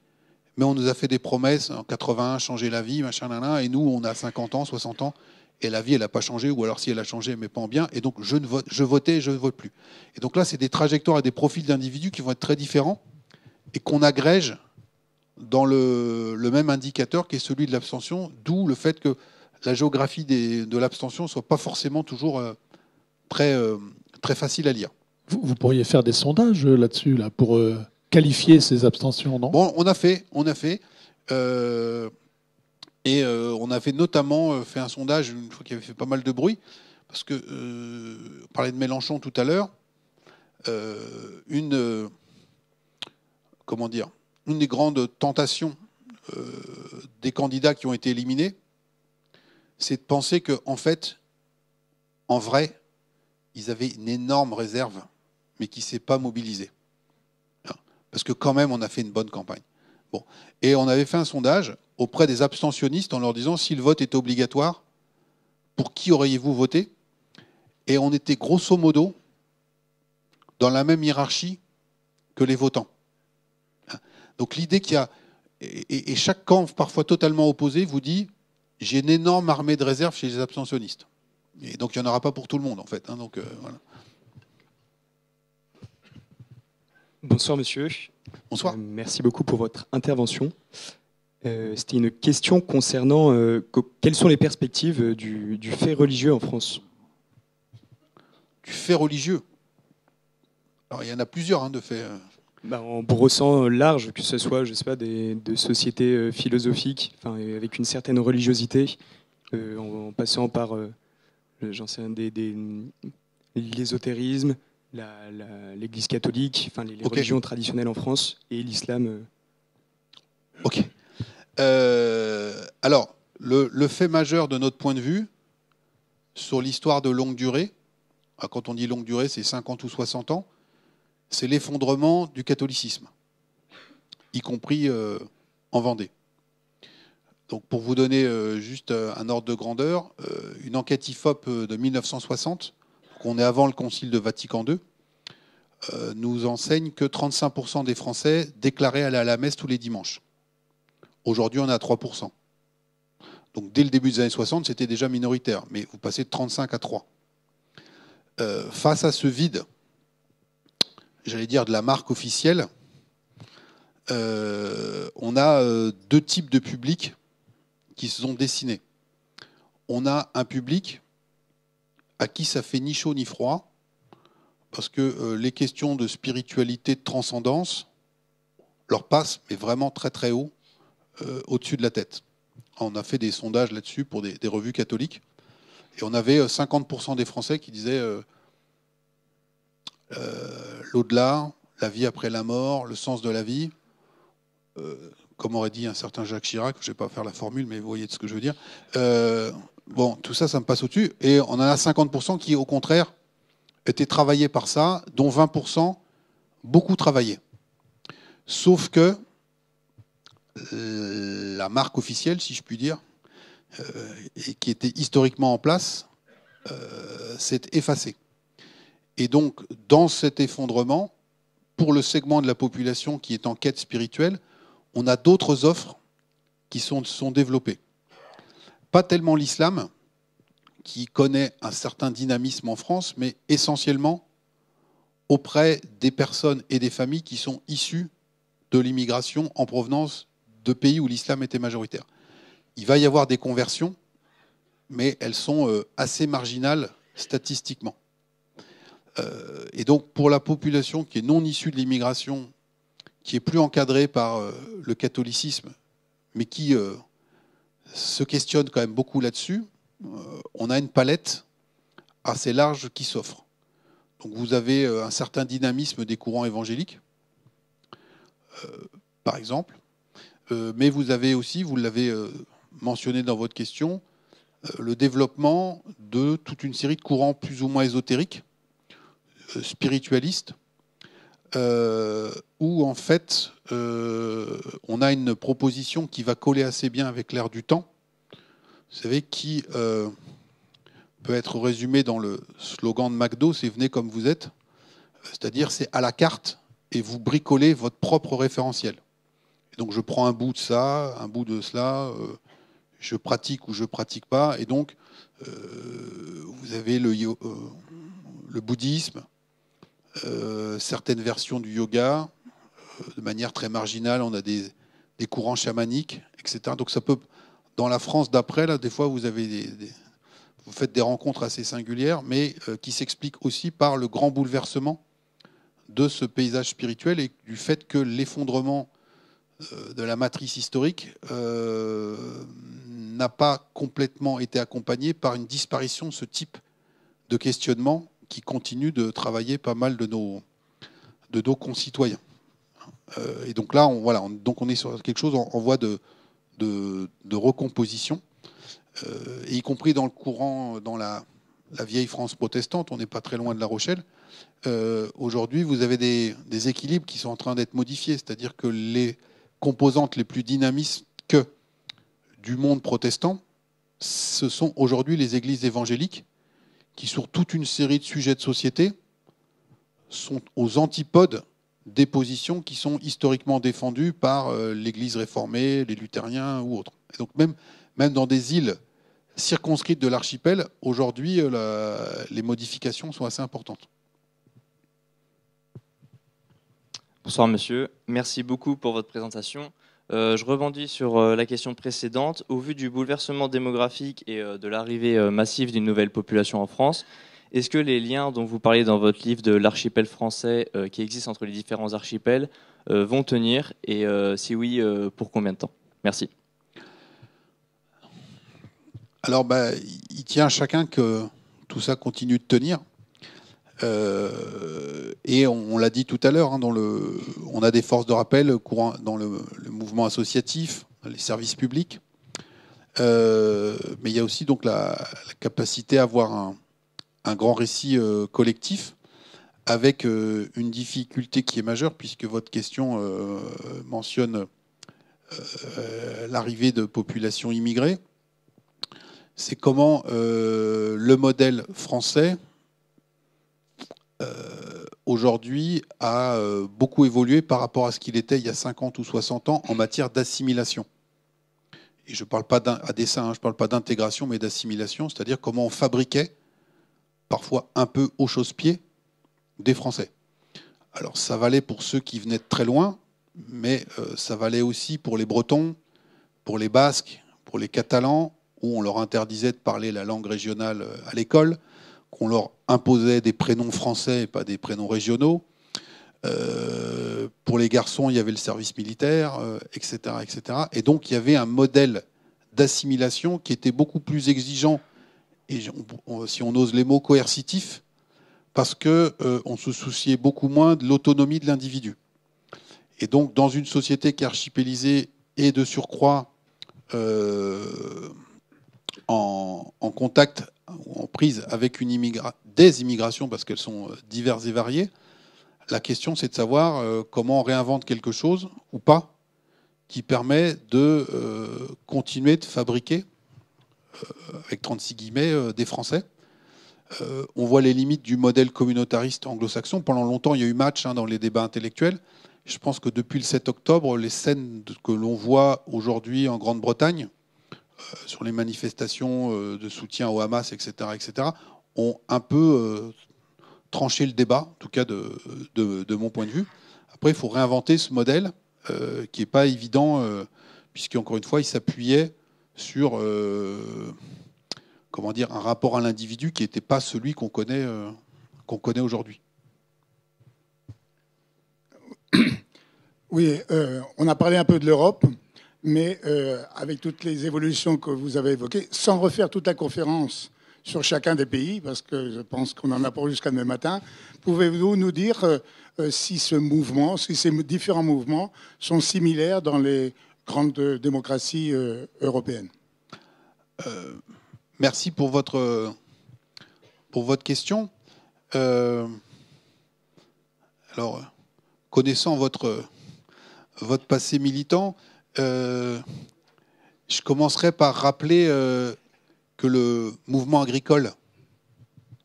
mais on nous a fait des promesses en 81, changer la vie, machin, et nous on a 50 ans, 60 ans, et la vie elle n'a pas changé, ou alors si elle a changé, mais pas en bien, et donc je, ne vote, je votais, je ne vote plus. Et donc là, c'est des trajectoires et des profils d'individus qui vont être très différents et qu'on agrège dans le, même indicateur qui est celui de l'abstention, d'où le fait que la géographie de l'abstention ne soit pas forcément toujours euh, très, euh, très facile à lire. Vous, pourriez faire des sondages euh, là-dessus, là, pour euh, qualifier ces abstentions, non Bon, on a fait, on a fait. Euh, et on avait notamment fait un sondage, une fois y avait fait pas mal de bruit, parce que vous parlait de Mélenchon tout à l'heure. une, comment dire, une des grandes tentations des candidats qui ont été éliminés, c'est de penser que, en fait, en vrai, ils avaient une énorme réserve mais qui ne s'est pas mobilisé. Hein, parce que quand même, on a fait une bonne campagne. Bon. Et on avait fait un sondage auprès des abstentionnistes en leur disant si le vote était obligatoire, pour qui auriez-vous voté Et on était grosso modo dans la même hiérarchie que les votants. Hein. Donc l'idée qu'il y a, et, chaque camp parfois totalement opposé vous dit, j'ai une énorme armée de réserve chez les abstentionnistes. Et donc il n'y en aura pas pour tout le monde en fait. Hein, donc euh, voilà. Bonsoir monsieur. Bonsoir. Euh, merci beaucoup pour votre intervention. Euh, c'était une question concernant euh, quelles sont les perspectives du, fait religieux en France Du fait religieux Alors il y en a plusieurs hein, de faits. Bah, en brossant large, que ce soit, je sais pas, des, de sociétés philosophiques, avec une certaine religiosité, en, passant par, j'en sais, des, mm, l'ésotérisme, l'Église catholique, enfin les, religions traditionnelles en France et l'islam. Euh. Ok. Euh, alors, le, fait majeur de notre point de vue sur l'histoire de longue durée, ah, quand on dit longue durée, c'est 50 ou 60 ans, c'est l'effondrement du catholicisme, y compris euh, en Vendée. Donc, pour vous donner juste un ordre de grandeur, une enquête IFOP de 1960 qu'on est avant le Concile de Vatican II, euh, nous enseigne que 35% des Français déclaraient aller à la messe tous les dimanches. Aujourd'hui, on est à 3%. Donc dès le début des années 60, c'était déjà minoritaire, mais vous passez de 35 à 3. Euh, face à ce vide, j'allais dire de la marque officielle, euh, on a deux types de publics qui se sont dessinés. On a un public à qui ça fait ni chaud ni froid, parce que euh, les questions de spiritualité, de transcendance, leur passent, mais vraiment très très haut, euh, au-dessus de la tête. On a fait des sondages là-dessus pour des, revues catholiques, et on avait 50% euh, des Français qui disaient l'au-delà, la vie après la mort, le sens de la vie. comme aurait dit un certain Jacques Chirac, je ne vais pas faire la formule, mais vous voyez de ce que je veux dire Bon, tout ça, ça me passe au-dessus. Et on en a 50% qui, au contraire, étaient travaillés par ça, dont 20% beaucoup travaillés. Sauf que euh, la marque officielle, si je puis dire, euh, qui était historiquement en place, euh, s'est effacée. Et donc, dans cet effondrement, pour le segment de la population qui est en quête spirituelle, on a d'autres offres qui sont, sont développées pas tellement l'islam, qui connaît un certain dynamisme en France, mais essentiellement auprès des personnes et des familles qui sont issues de l'immigration en provenance de pays où l'islam était majoritaire. Il va y avoir des conversions, mais elles sont euh, assez marginales statistiquement. Euh, et donc pour la population qui est non issue de l'immigration, qui est plus encadrée par euh, le catholicisme, mais qui se questionne quand même beaucoup là-dessus, euh, on a une palette assez large qui s'offre. Donc vous avez euh, un certain dynamisme des courants évangéliques, euh, par exemple, mais vous avez aussi, vous l'avez mentionné dans votre question, le développement de toute une série de courants plus ou moins ésotériques, spiritualistes, euh, où en fait euh, on a une proposition qui va coller assez bien avec l'air du temps, vous savez, qui euh, peut être résumé dans le slogan de McDo, c'est venez comme vous êtes, c'est-à-dire c'est à la carte et vous bricolez votre propre référentiel. donc je prends un bout de ça, un bout de cela, je pratique ou je pratique pas, et donc vous avez le, le bouddhisme, euh, certaines versions du yoga. Euh, de manière très marginale, on a des, courants chamaniques, etc. Donc ça peut, dans la France d'après, là, des fois, vous avez des, vous faites des rencontres assez singulières, mais euh, qui s'expliquent aussi par le grand bouleversement de ce paysage spirituel et du fait que l'effondrement de la matrice historique n'a pas complètement été accompagné par une disparition de ce type de questionnement qui continue de travailler pas mal de nos, de nos concitoyens. Euh, et donc là, on, voilà, donc on est sur quelque chose en, voie de, de, recomposition, euh, y compris dans le courant, dans la, vieille France protestante, on n'est pas très loin de La Rochelle. Euh, aujourd'hui, vous avez des, équilibres qui sont en train d'être modifiés, c'est-à-dire que les composantes les plus dynamiques du monde protestant, ce sont aujourd'hui les églises évangéliques qui, sur toute une série de sujets de société, sont aux antipodes des positions qui sont historiquement défendues par euh, l'Église réformée, les luthériens ou autres. donc même, même dans des îles circonscrites de l'archipel, aujourd'hui, euh, les modifications sont assez importantes. Bonsoir monsieur, merci beaucoup pour votre présentation. Euh, je rebondis sur euh, la question précédente. Au vu du bouleversement démographique et euh, de l'arrivée massive d'une nouvelle population en France, est-ce que les liens dont vous parlez dans votre livre de l'archipel français qui existe entre les différents archipels vont tenir Et si oui, pour combien de temps Merci. Alors, bah, il tient à chacun que tout ça continue de tenir. Euh, et on, l'a dit tout à l'heure, hein, on a des forces de rappel dans le, mouvement associatif, les services publics. Euh, mais il y a aussi donc la, capacité à avoir un, grand récit euh, collectif avec une difficulté qui est majeure puisque votre question mentionne l'arrivée de populations immigrées. C'est comment le modèle français euh, aujourd'hui a euh, beaucoup évolué par rapport à ce qu'il était il y a 50 ou 60 ans en matière d'assimilation. Et je ne parle pas à hein, je ne parle pas d'intégration, mais d'assimilation, c'est-à-dire comment on fabriquait, parfois un peu au chausse-pied, des Français. Alors ça valait pour ceux qui venaient de très loin, mais euh, ça valait aussi pour les Bretons, pour les Basques, pour les Catalans, où on leur interdisait de parler la langue régionale à l'école qu'on leur imposait des prénoms français et pas des prénoms régionaux. Euh, pour les garçons, il y avait le service militaire, etc., euh, etc. Et donc, il y avait un modèle d'assimilation qui était beaucoup plus exigeant, si on ose les mots, coercitif, parce qu'on euh, se souciait beaucoup moins de l'autonomie de l'individu. Et donc, dans une société qui est archipélisée et de surcroît en contact en prise avec une des immigrations, parce qu'elles sont euh, diverses et variées, la question c'est de savoir euh, comment on réinvente quelque chose ou pas qui permet de euh, continuer de fabriquer, avec 36 guillemets, des Français. on voit les limites du modèle communautariste anglo-saxon. Pendant longtemps, il y a eu match hein, dans les débats intellectuels. Je pense que depuis le 7 octobre, les scènes que l'on voit aujourd'hui en Grande-Bretagne, euh, sur les manifestations euh, de soutien au Hamas, etc., etc., ont un peu euh, tranché le débat, en tout cas de, mon point de vue. Après, il faut réinventer ce modèle qui n'est pas évident, puisqu'encore encore une fois, il s'appuyait sur comment dire un rapport à l'individu qui n'était pas celui qu'on connaît, qu'on connaît aujourd'hui. Oui, on a parlé un peu de l'Europe mais euh, avec toutes les évolutions que vous avez évoquées, sans refaire toute la conférence sur chacun des pays, parce que je pense qu'on en a pour jusqu'à demain matin, pouvez-vous nous dire euh, euh, si ce mouvement, si ces différents mouvements sont similaires dans les grandes démocraties européennes Merci pour votre, question. alors, connaissant votre passé militant, euh, je commencerai par rappeler euh, que le mouvement agricole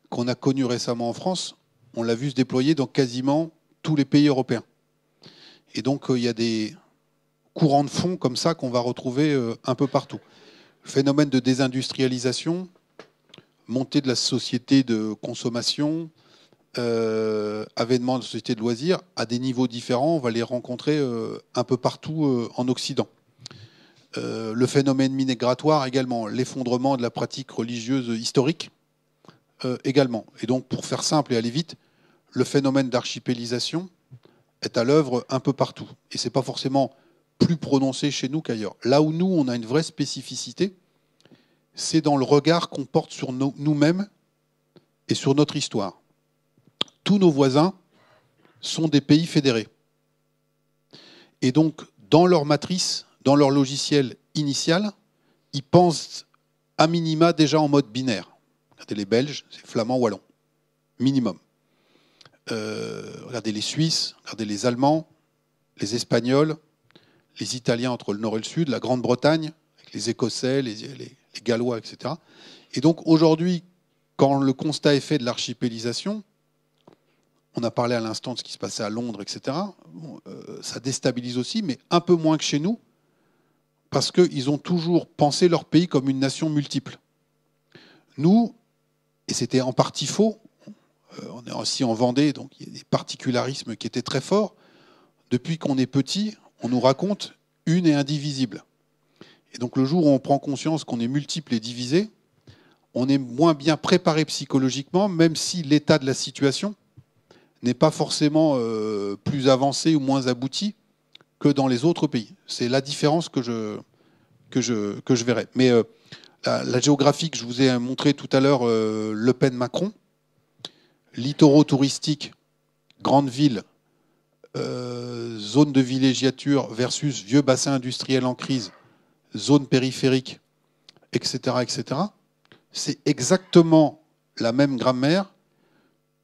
qu'on a connu récemment en France, on l'a vu se déployer dans quasiment tous les pays européens. Et donc, euh, il y a des courants de fond comme ça qu'on va retrouver un peu partout. Phénomène de désindustrialisation, montée de la société de consommation, euh, avènement de sociétés de loisirs à des niveaux différents. On va les rencontrer euh, un peu partout euh, en Occident. Euh, le phénomène minégratoire également, l'effondrement de la pratique religieuse historique également. Et donc, pour faire simple et aller vite, le phénomène d'archipélisation est à l'œuvre un peu partout. Et ce n'est pas forcément plus prononcé chez nous qu'ailleurs. Là où nous, on a une vraie spécificité, c'est dans le regard qu'on porte sur nous-mêmes et sur notre histoire tous nos voisins sont des pays fédérés. Et donc, dans leur matrice, dans leur logiciel initial, ils pensent à minima déjà en mode binaire. Regardez les Belges, c'est flamand, wallon, minimum. Euh, regardez les Suisses, regardez les Allemands, les Espagnols, les Italiens entre le nord et le sud, la Grande-Bretagne, les Écossais, les, les Gallois, etc. Et donc aujourd'hui, quand le constat est fait de l'archipélisation, on a parlé à l'instant de ce qui se passait à Londres, etc. Euh, ça déstabilise aussi, mais un peu moins que chez nous, parce qu'ils ont toujours pensé leur pays comme une nation multiple. Nous, et c'était en partie faux, euh, on est aussi en Vendée, donc il y a des particularismes qui étaient très forts. Depuis qu'on est petit, on nous raconte une et indivisible. Et donc le jour où on prend conscience qu'on est multiple et divisé, on est moins bien préparé psychologiquement, même si l'état de la situation n'est pas forcément euh, plus avancé ou moins abouti que dans les autres pays. C'est la différence que je, que je, que je verrai. Mais euh, la, géographie je vous ai montré tout à l'heure, euh, Le Pen-Macron, littoraux touristiques, grandes villes, zone de villégiature versus vieux bassin industriel en crise, zone périphérique, etc., etc., c'est exactement la même grammaire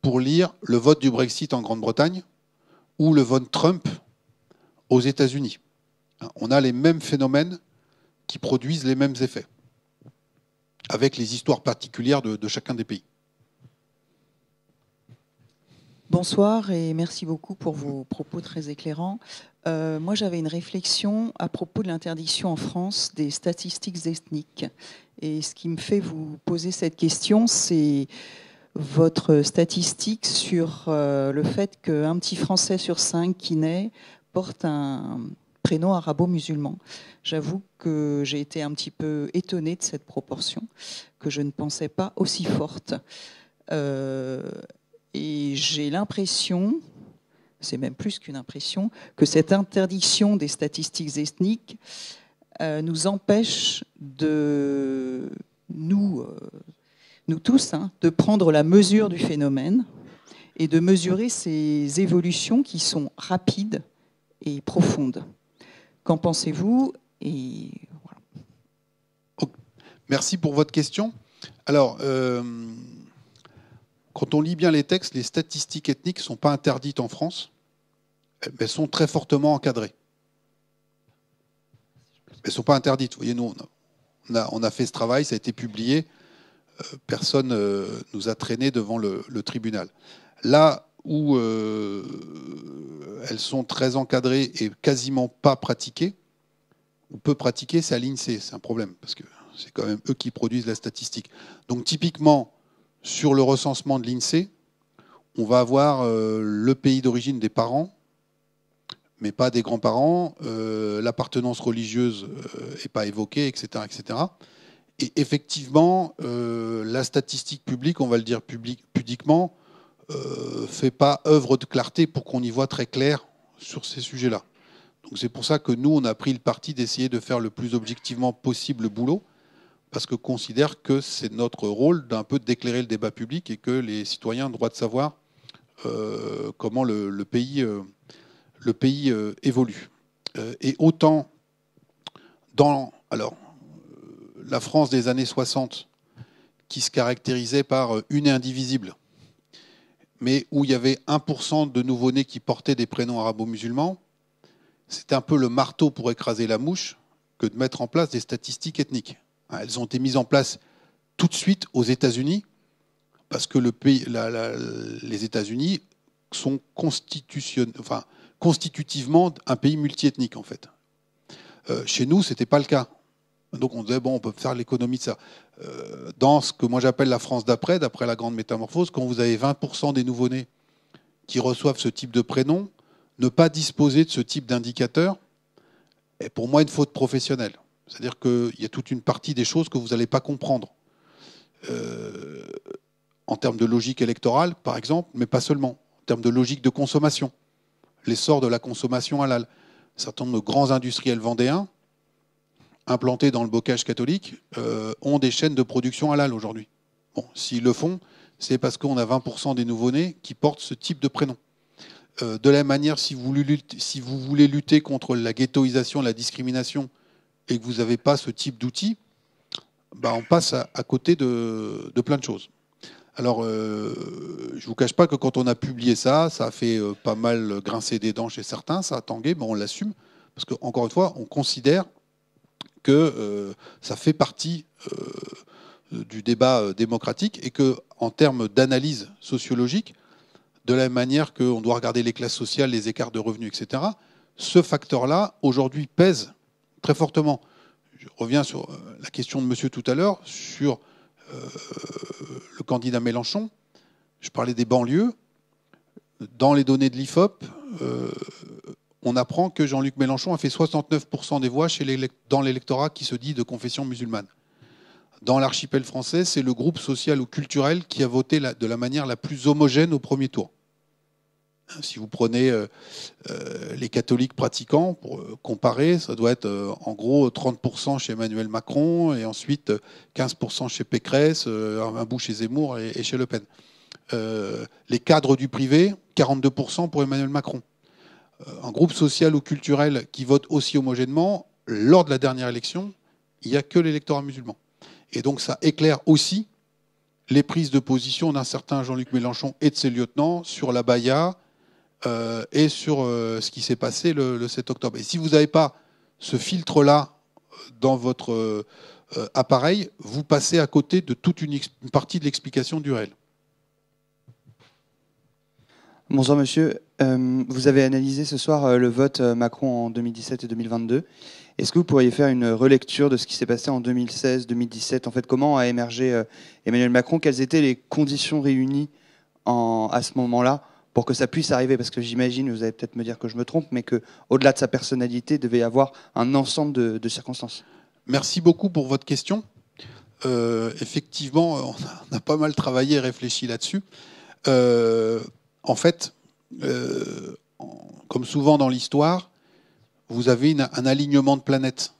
pour lire le vote du Brexit en Grande-Bretagne ou le vote Trump aux États-Unis. Hein, on a les mêmes phénomènes qui produisent les mêmes effets, avec les histoires particulières de, chacun des pays. Bonsoir et merci beaucoup pour vos propos très éclairants. Euh, moi, j'avais une réflexion à propos de l'interdiction en France des statistiques ethniques. Et ce qui me fait vous poser cette question, c'est votre statistique sur euh, le fait qu'un petit Français sur cinq qui naît porte un prénom arabo-musulman. J'avoue que j'ai été un petit peu étonnée de cette proportion, que je ne pensais pas aussi forte. Euh, et j'ai l'impression, c'est même plus qu'une impression, que cette interdiction des statistiques ethniques euh, nous empêche de nous, nous tous, hein, de prendre la mesure du phénomène et de mesurer ces évolutions qui sont rapides et profondes. Qu'en pensez-vous Merci pour votre question. Alors, euh, quand on lit bien les textes, les statistiques ethniques ne sont pas interdites en France, mais sont très fortement encadrées. Elles ne sont pas interdites. Vous voyez, nous, on a fait ce travail, ça a été publié personne euh, nous a traînés devant le, tribunal. Là où euh, elles sont très encadrées et quasiment pas pratiquées, on peut pratiquer, c'est à l'INSEE, c'est un problème, parce que c'est quand même eux qui produisent la statistique. Donc typiquement, sur le recensement de l'INSEE, on va avoir euh, le pays d'origine des parents, mais pas des grands-parents, l'appartenance religieuse n'est pas évoquée, etc. etc. Et effectivement, euh, la statistique publique, on va le dire public, pudiquement, ne euh, fait pas œuvre de clarté pour qu'on y voit très clair sur ces sujets-là. Donc c'est pour ça que nous, on a pris le parti d'essayer de faire le plus objectivement possible le boulot, parce que considère que c'est notre rôle d'un peu d'éclairer le débat public et que les citoyens ont le droit de savoir euh, comment le, le pays, le pays évolue. et autant dans alors la France des années 60, qui se caractérisait par euh, une et indivisible, mais où il y avait 1% de nouveau-nés qui portaient des prénoms arabo-musulmans, c'était un peu le marteau pour écraser la mouche que de mettre en place des statistiques ethniques. Hein, elles ont été mises en place tout de suite aux États-Unis, parce que les États-Unis sont constitutivement un pays multiethnique, en fait. Euh, chez nous, ce n'était pas le cas. Donc on disait, bon, on peut faire l'économie de ça. Euh, dans ce que moi j'appelle la France d'après, d'après la grande métamorphose, quand vous avez 20% des nouveau-nés qui reçoivent ce type de prénom, ne pas disposer de ce type d'indicateur est pour moi une faute professionnelle. C'est-à-dire qu'il y a toute une partie des choses que vous n'allez pas comprendre. Euh, en termes de logique électorale, par exemple, mais pas seulement. En termes de logique de consommation. L'essor de la consommation à la Certains de grands industriels vendéens implantés dans le bocage catholique euh, ont des chaînes de production halal aujourd'hui. Bon, s'ils le font, c'est parce qu'on a 20% des nouveau-nés qui portent ce type de prénom. Euh, de la même manière, si vous, voulez lutter contre la ghettoisation, la discrimination, et que vous n'avez pas ce type d'outils, bah, on passe à, côté de, plein de choses. Alors, euh, je ne vous cache pas que quand on a publié ça, ça a fait pas mal grincer des dents chez certains, ça a tangué, mais on l'assume, parce qu'encore une fois, on considère que euh, ça fait partie euh, du débat euh, démocratique et que, en termes d'analyse sociologique, de la même manière qu'on doit regarder les classes sociales, les écarts de revenus, etc., ce facteur-là, aujourd'hui, pèse très fortement. Je reviens sur la question de monsieur tout à l'heure, sur le candidat Mélenchon. Je parlais des banlieues. Dans les données de l'IFOP, on apprend que Jean-Luc Mélenchon a fait 69% des voix dans l'électorat qui se dit de confession musulmane. Dans l'archipel français, c'est le groupe social ou culturel qui a voté de la manière la plus homogène au premier tour. Si vous prenez euh, euh, les catholiques pratiquants, pour euh, comparer, ça doit être en gros 30% chez Emmanuel Macron et ensuite 15% chez Pécresse, un bout chez Zemmour et chez Le Pen. les cadres du privé, 42% pour Emmanuel Macron. Euh, un groupe social ou culturel qui vote aussi homogènement, lors de la dernière élection, il n'y a que l'électorat musulman. Et donc ça éclaire aussi les prises de position d'un certain Jean-Luc Mélenchon et de ses lieutenants sur la Baïa euh, et sur euh, ce qui s'est passé le, 7 octobre. Et si vous n'avez pas ce filtre-là dans votre appareil, vous passez à côté de toute une, une partie de l'explication du réel. — Bonjour, monsieur. Euh, vous avez analysé ce soir euh, le vote euh, Macron en 2017 et 2022. Est-ce que vous pourriez faire une relecture de ce qui s'est passé en 2016-2017 En fait, comment a émergé Emmanuel Macron Quelles étaient les conditions réunies à ce moment-là pour que ça puisse arriver Parce que j'imagine, vous allez peut-être me dire que je me trompe, mais qu'au-delà de sa personnalité, il devait y avoir un ensemble de, circonstances. Merci beaucoup pour votre question. effectivement, on a, pas mal travaillé et réfléchi là-dessus en fait, euh, comme souvent dans l'histoire, vous avez un alignement de planètes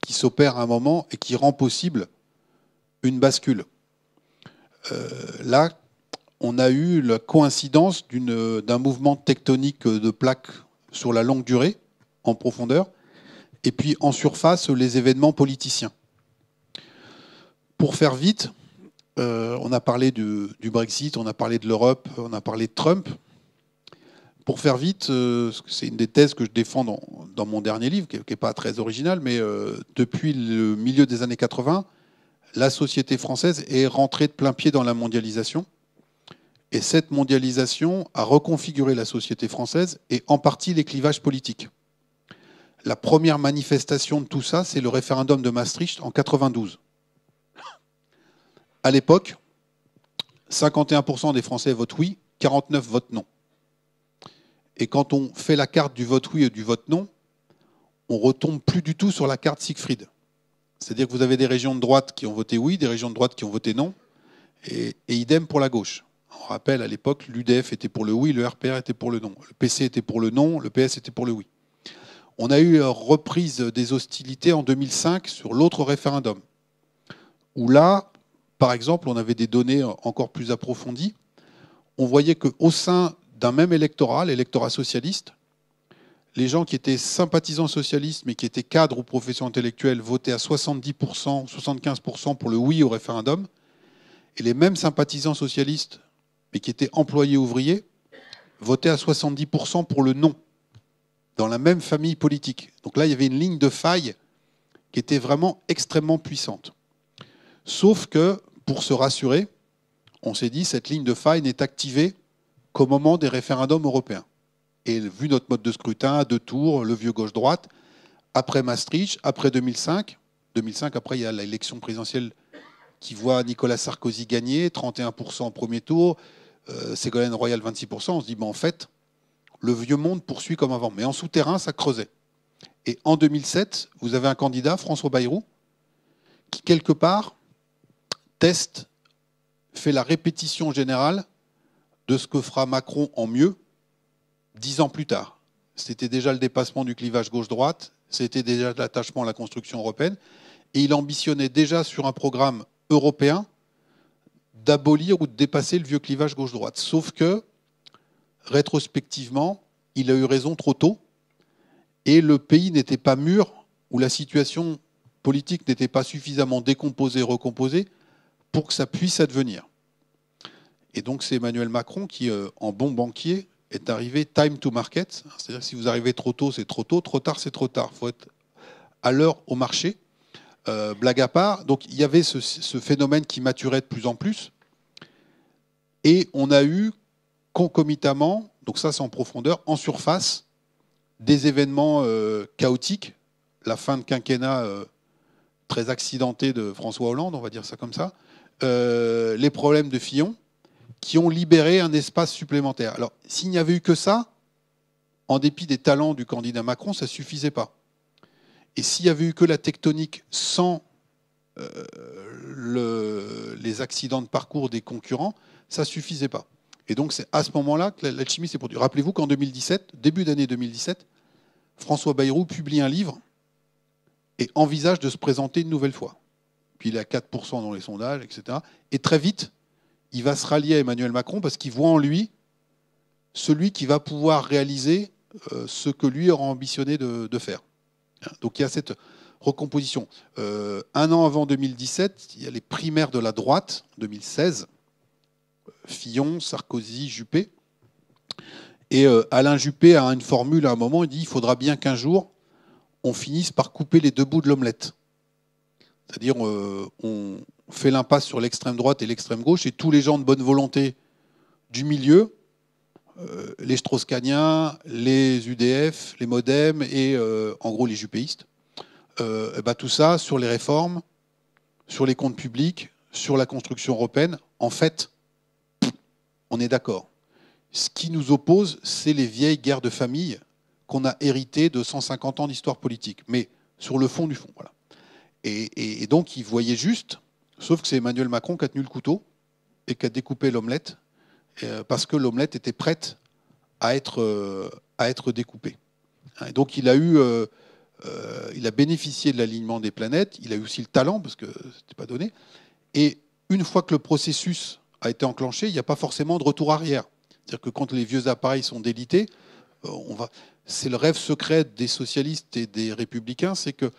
qui s'opère à un moment et qui rend possible une bascule. Euh, là, on a eu la coïncidence d'un mouvement tectonique de plaques sur la longue durée, en profondeur, et puis en surface, les événements politiciens. Pour faire vite, euh, on a parlé du, Brexit, on a parlé de l'Europe, on a parlé de Trump. Pour faire vite, euh, c'est une des thèses que je défends dans, mon dernier livre, qui n'est pas très original, mais euh, depuis le milieu des années 80, la société française est rentrée de plein pied dans la mondialisation. Et cette mondialisation a reconfiguré la société française et en partie les clivages politiques. La première manifestation de tout ça, c'est le référendum de Maastricht en 92 à l'époque, 51% des Français votent oui, 49% votent non. Et quand on fait la carte du vote oui et du vote non, on retombe plus du tout sur la carte Siegfried. C'est-à-dire que vous avez des régions de droite qui ont voté oui, des régions de droite qui ont voté non, et, et idem pour la gauche. On rappelle, à l'époque, l'UDF était pour le oui, le RPR était pour le non, le PC était pour le non, le PS était pour le oui. On a eu euh, reprise des hostilités en 2005 sur l'autre référendum, où là, par exemple, on avait des données encore plus approfondies. On voyait qu'au sein d'un même électorat, l'électorat socialiste, les gens qui étaient sympathisants socialistes mais qui étaient cadres ou professions intellectuelles votaient à 70%, 75% pour le oui au référendum. Et les mêmes sympathisants socialistes mais qui étaient employés ouvriers votaient à 70% pour le non dans la même famille politique. Donc là, il y avait une ligne de faille qui était vraiment extrêmement puissante. Sauf que pour se rassurer, on s'est dit cette ligne de faille n'est activée qu'au moment des référendums européens. Et vu notre mode de scrutin, à deux tours, le vieux gauche-droite, après Maastricht, après 2005, 2005 après il y a l'élection présidentielle qui voit Nicolas Sarkozy gagner, 31% au premier tour, euh, Ségolène Royal 26%, on se dit, mais en fait, le vieux monde poursuit comme avant. Mais en souterrain, ça creusait. Et en 2007, vous avez un candidat, François Bayrou, qui quelque part Test fait la répétition générale de ce que fera Macron en mieux dix ans plus tard. C'était déjà le dépassement du clivage gauche-droite, c'était déjà l'attachement à la construction européenne, et il ambitionnait déjà sur un programme européen d'abolir ou de dépasser le vieux clivage gauche-droite. Sauf que, rétrospectivement, il a eu raison trop tôt, et le pays n'était pas mûr, ou la situation politique n'était pas suffisamment décomposée, recomposée, pour que ça puisse advenir. Et donc c'est Emmanuel Macron qui, euh, en bon banquier, est arrivé time to market. C'est-à-dire si vous arrivez trop tôt, c'est trop tôt, trop tard, c'est trop tard. Il faut être à l'heure au marché. Euh, blague à part, donc il y avait ce, phénomène qui maturait de plus en plus. Et on a eu concomitamment, donc ça c'est en profondeur, en surface, des événements euh, chaotiques. La fin de quinquennat très accidentée de François Hollande, on va dire ça comme ça euh, les problèmes de Fillon, qui ont libéré un espace supplémentaire. Alors, s'il n'y avait eu que ça, en dépit des talents du candidat Macron, ça ne suffisait pas. Et s'il n'y avait eu que la tectonique sans euh, les accidents de parcours des concurrents, ça ne suffisait pas. Et donc, c'est à ce moment-là que l'alchimie s'est produite. Rappelez-vous qu'en 2017, début d'année 2017, François Bayrou publie un livre et envisage de se présenter une nouvelle fois puis il est à 4% dans les sondages, etc. Et très vite, il va se rallier à Emmanuel Macron parce qu'il voit en lui celui qui va pouvoir réaliser euh, ce que lui aura ambitionné de, faire. Donc il y a cette recomposition. Euh, un an avant 2017, il y a les primaires de la droite, 2016, Fillon, Sarkozy, Juppé. Et euh, Alain Juppé a une formule à un moment, il dit, il faudra bien qu'un jour, on finisse par couper les deux bouts de l'omelette. C'est-à-dire, euh, on fait l'impasse sur l'extrême droite et l'extrême gauche, et tous les gens de bonne volonté du milieu, euh, les strauss les UDF, les Modem et euh, en gros les jupéistes, eh ben, tout ça sur les réformes, sur les comptes publics, sur la construction européenne, en fait, on est d'accord. Ce qui nous oppose, c'est les vieilles guerres de famille qu'on a héritées de 150 ans d'histoire politique, mais sur le fond du fond. Voilà. Et, donc, il voyait juste, sauf que c'est Emmanuel Macron qui a tenu le couteau et qui a découpé l'omelette, euh, parce que l'omelette était prête à être, euh, à être découpée. Hein, et donc, il a eu. Euh, il a bénéficié de l'alignement des planètes, il a eu aussi le talent, parce que ce n'était pas donné. Et une fois que le processus a été enclenché, il n'y a pas forcément de retour arrière. C'est-à-dire que quand les vieux appareils sont délités, on va... c'est le rêve secret des socialistes et des républicains, c'est que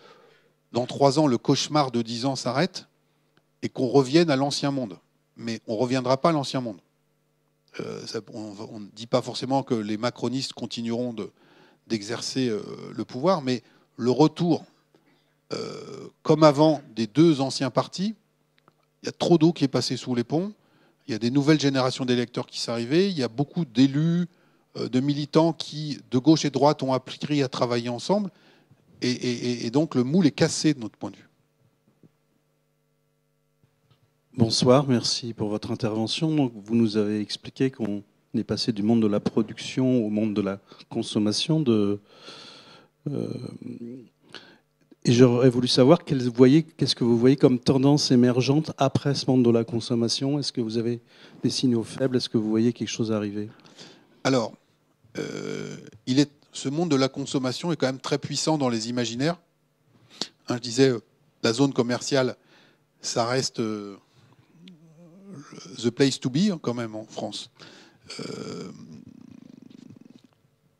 dans trois ans, le cauchemar de dix ans s'arrête et qu'on revienne à l'ancien monde. Mais on ne reviendra pas à l'ancien monde. Euh, on ne dit pas forcément que les macronistes continueront d'exercer euh, le pouvoir, mais le retour, euh, comme avant, des deux anciens partis, il y a trop d'eau qui est passée sous les ponts, il y a des nouvelles générations d'électeurs qui s'arrivaient, il y a beaucoup d'élus, de militants qui, de gauche et de droite, ont appris à travailler ensemble et, donc le moule est cassé de notre point de vue. Bonsoir, merci pour votre intervention. vous nous avez expliqué qu'on est passé du monde de la production au monde de la consommation. De, euh, et j'aurais voulu savoir qu'est-ce que vous voyez comme tendance émergente après ce monde de la consommation. Est-ce que vous avez des signaux faibles Est-ce que vous voyez quelque chose arriver Alors, euh, il est ce monde de la consommation est quand même très puissant dans les imaginaires. Hein, je disais, euh, la zone commerciale, ça reste euh, the place to be hein, quand même en France. Euh,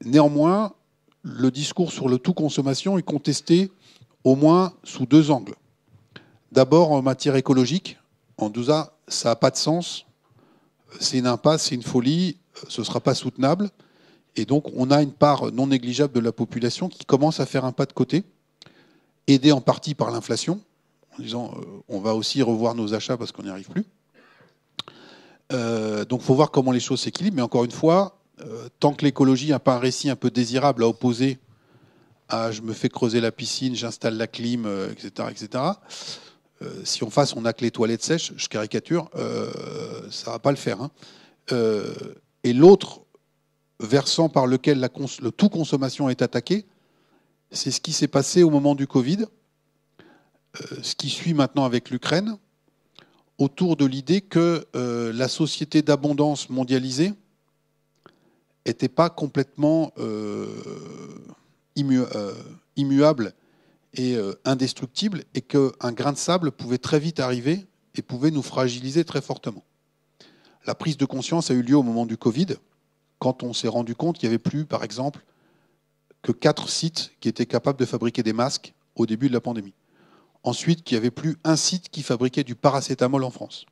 néanmoins, le discours sur le tout consommation est contesté au moins sous deux angles. D'abord en matière écologique, en 12 ça n'a pas de sens, c'est une impasse, c'est une folie, ce ne sera pas soutenable. Et donc, on a une part non négligeable de la population qui commence à faire un pas de côté, aidée en partie par l'inflation, en disant euh, on va aussi revoir nos achats parce qu'on n'y arrive plus. Euh, donc, il faut voir comment les choses s'équilibrent. Mais encore une fois, euh, tant que l'écologie n'a pas un récit un peu désirable à opposer à je me fais creuser la piscine, j'installe la clim, etc., etc., si on fasse on n'a que les toilettes sèches, je caricature, ça ne va pas le faire. Hein. et l'autre versant par lequel le tout consommation est attaqué, C'est ce qui s'est passé au moment du Covid, euh, ce qui suit maintenant avec l'Ukraine, autour de l'idée que euh, la société d'abondance mondialisée n'était pas complètement euh, immuable et indestructible et qu'un grain de sable pouvait très vite arriver et pouvait nous fragiliser très fortement. La prise de conscience a eu lieu au moment du Covid, quand on s'est rendu compte qu'il n'y avait plus, par exemple, que quatre sites qui étaient capables de fabriquer des masques au début de la pandémie. Ensuite, qu'il n'y avait plus un site qui fabriquait du paracétamol en France.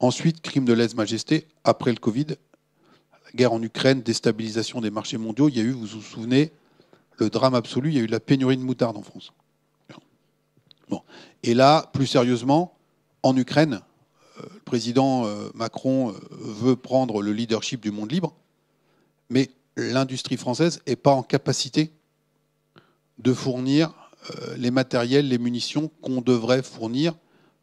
Ensuite, crime de lèse-majesté, après le Covid, la guerre en Ukraine, déstabilisation des marchés mondiaux, il y a eu, vous vous souvenez, le drame absolu, il y a eu la pénurie de moutarde en France. Bon. Et là, plus sérieusement, en Ukraine, euh, le président euh, Macron euh, veut prendre le leadership du monde libre mais l'industrie française n'est pas en capacité de fournir euh, les matériels, les munitions qu'on devrait fournir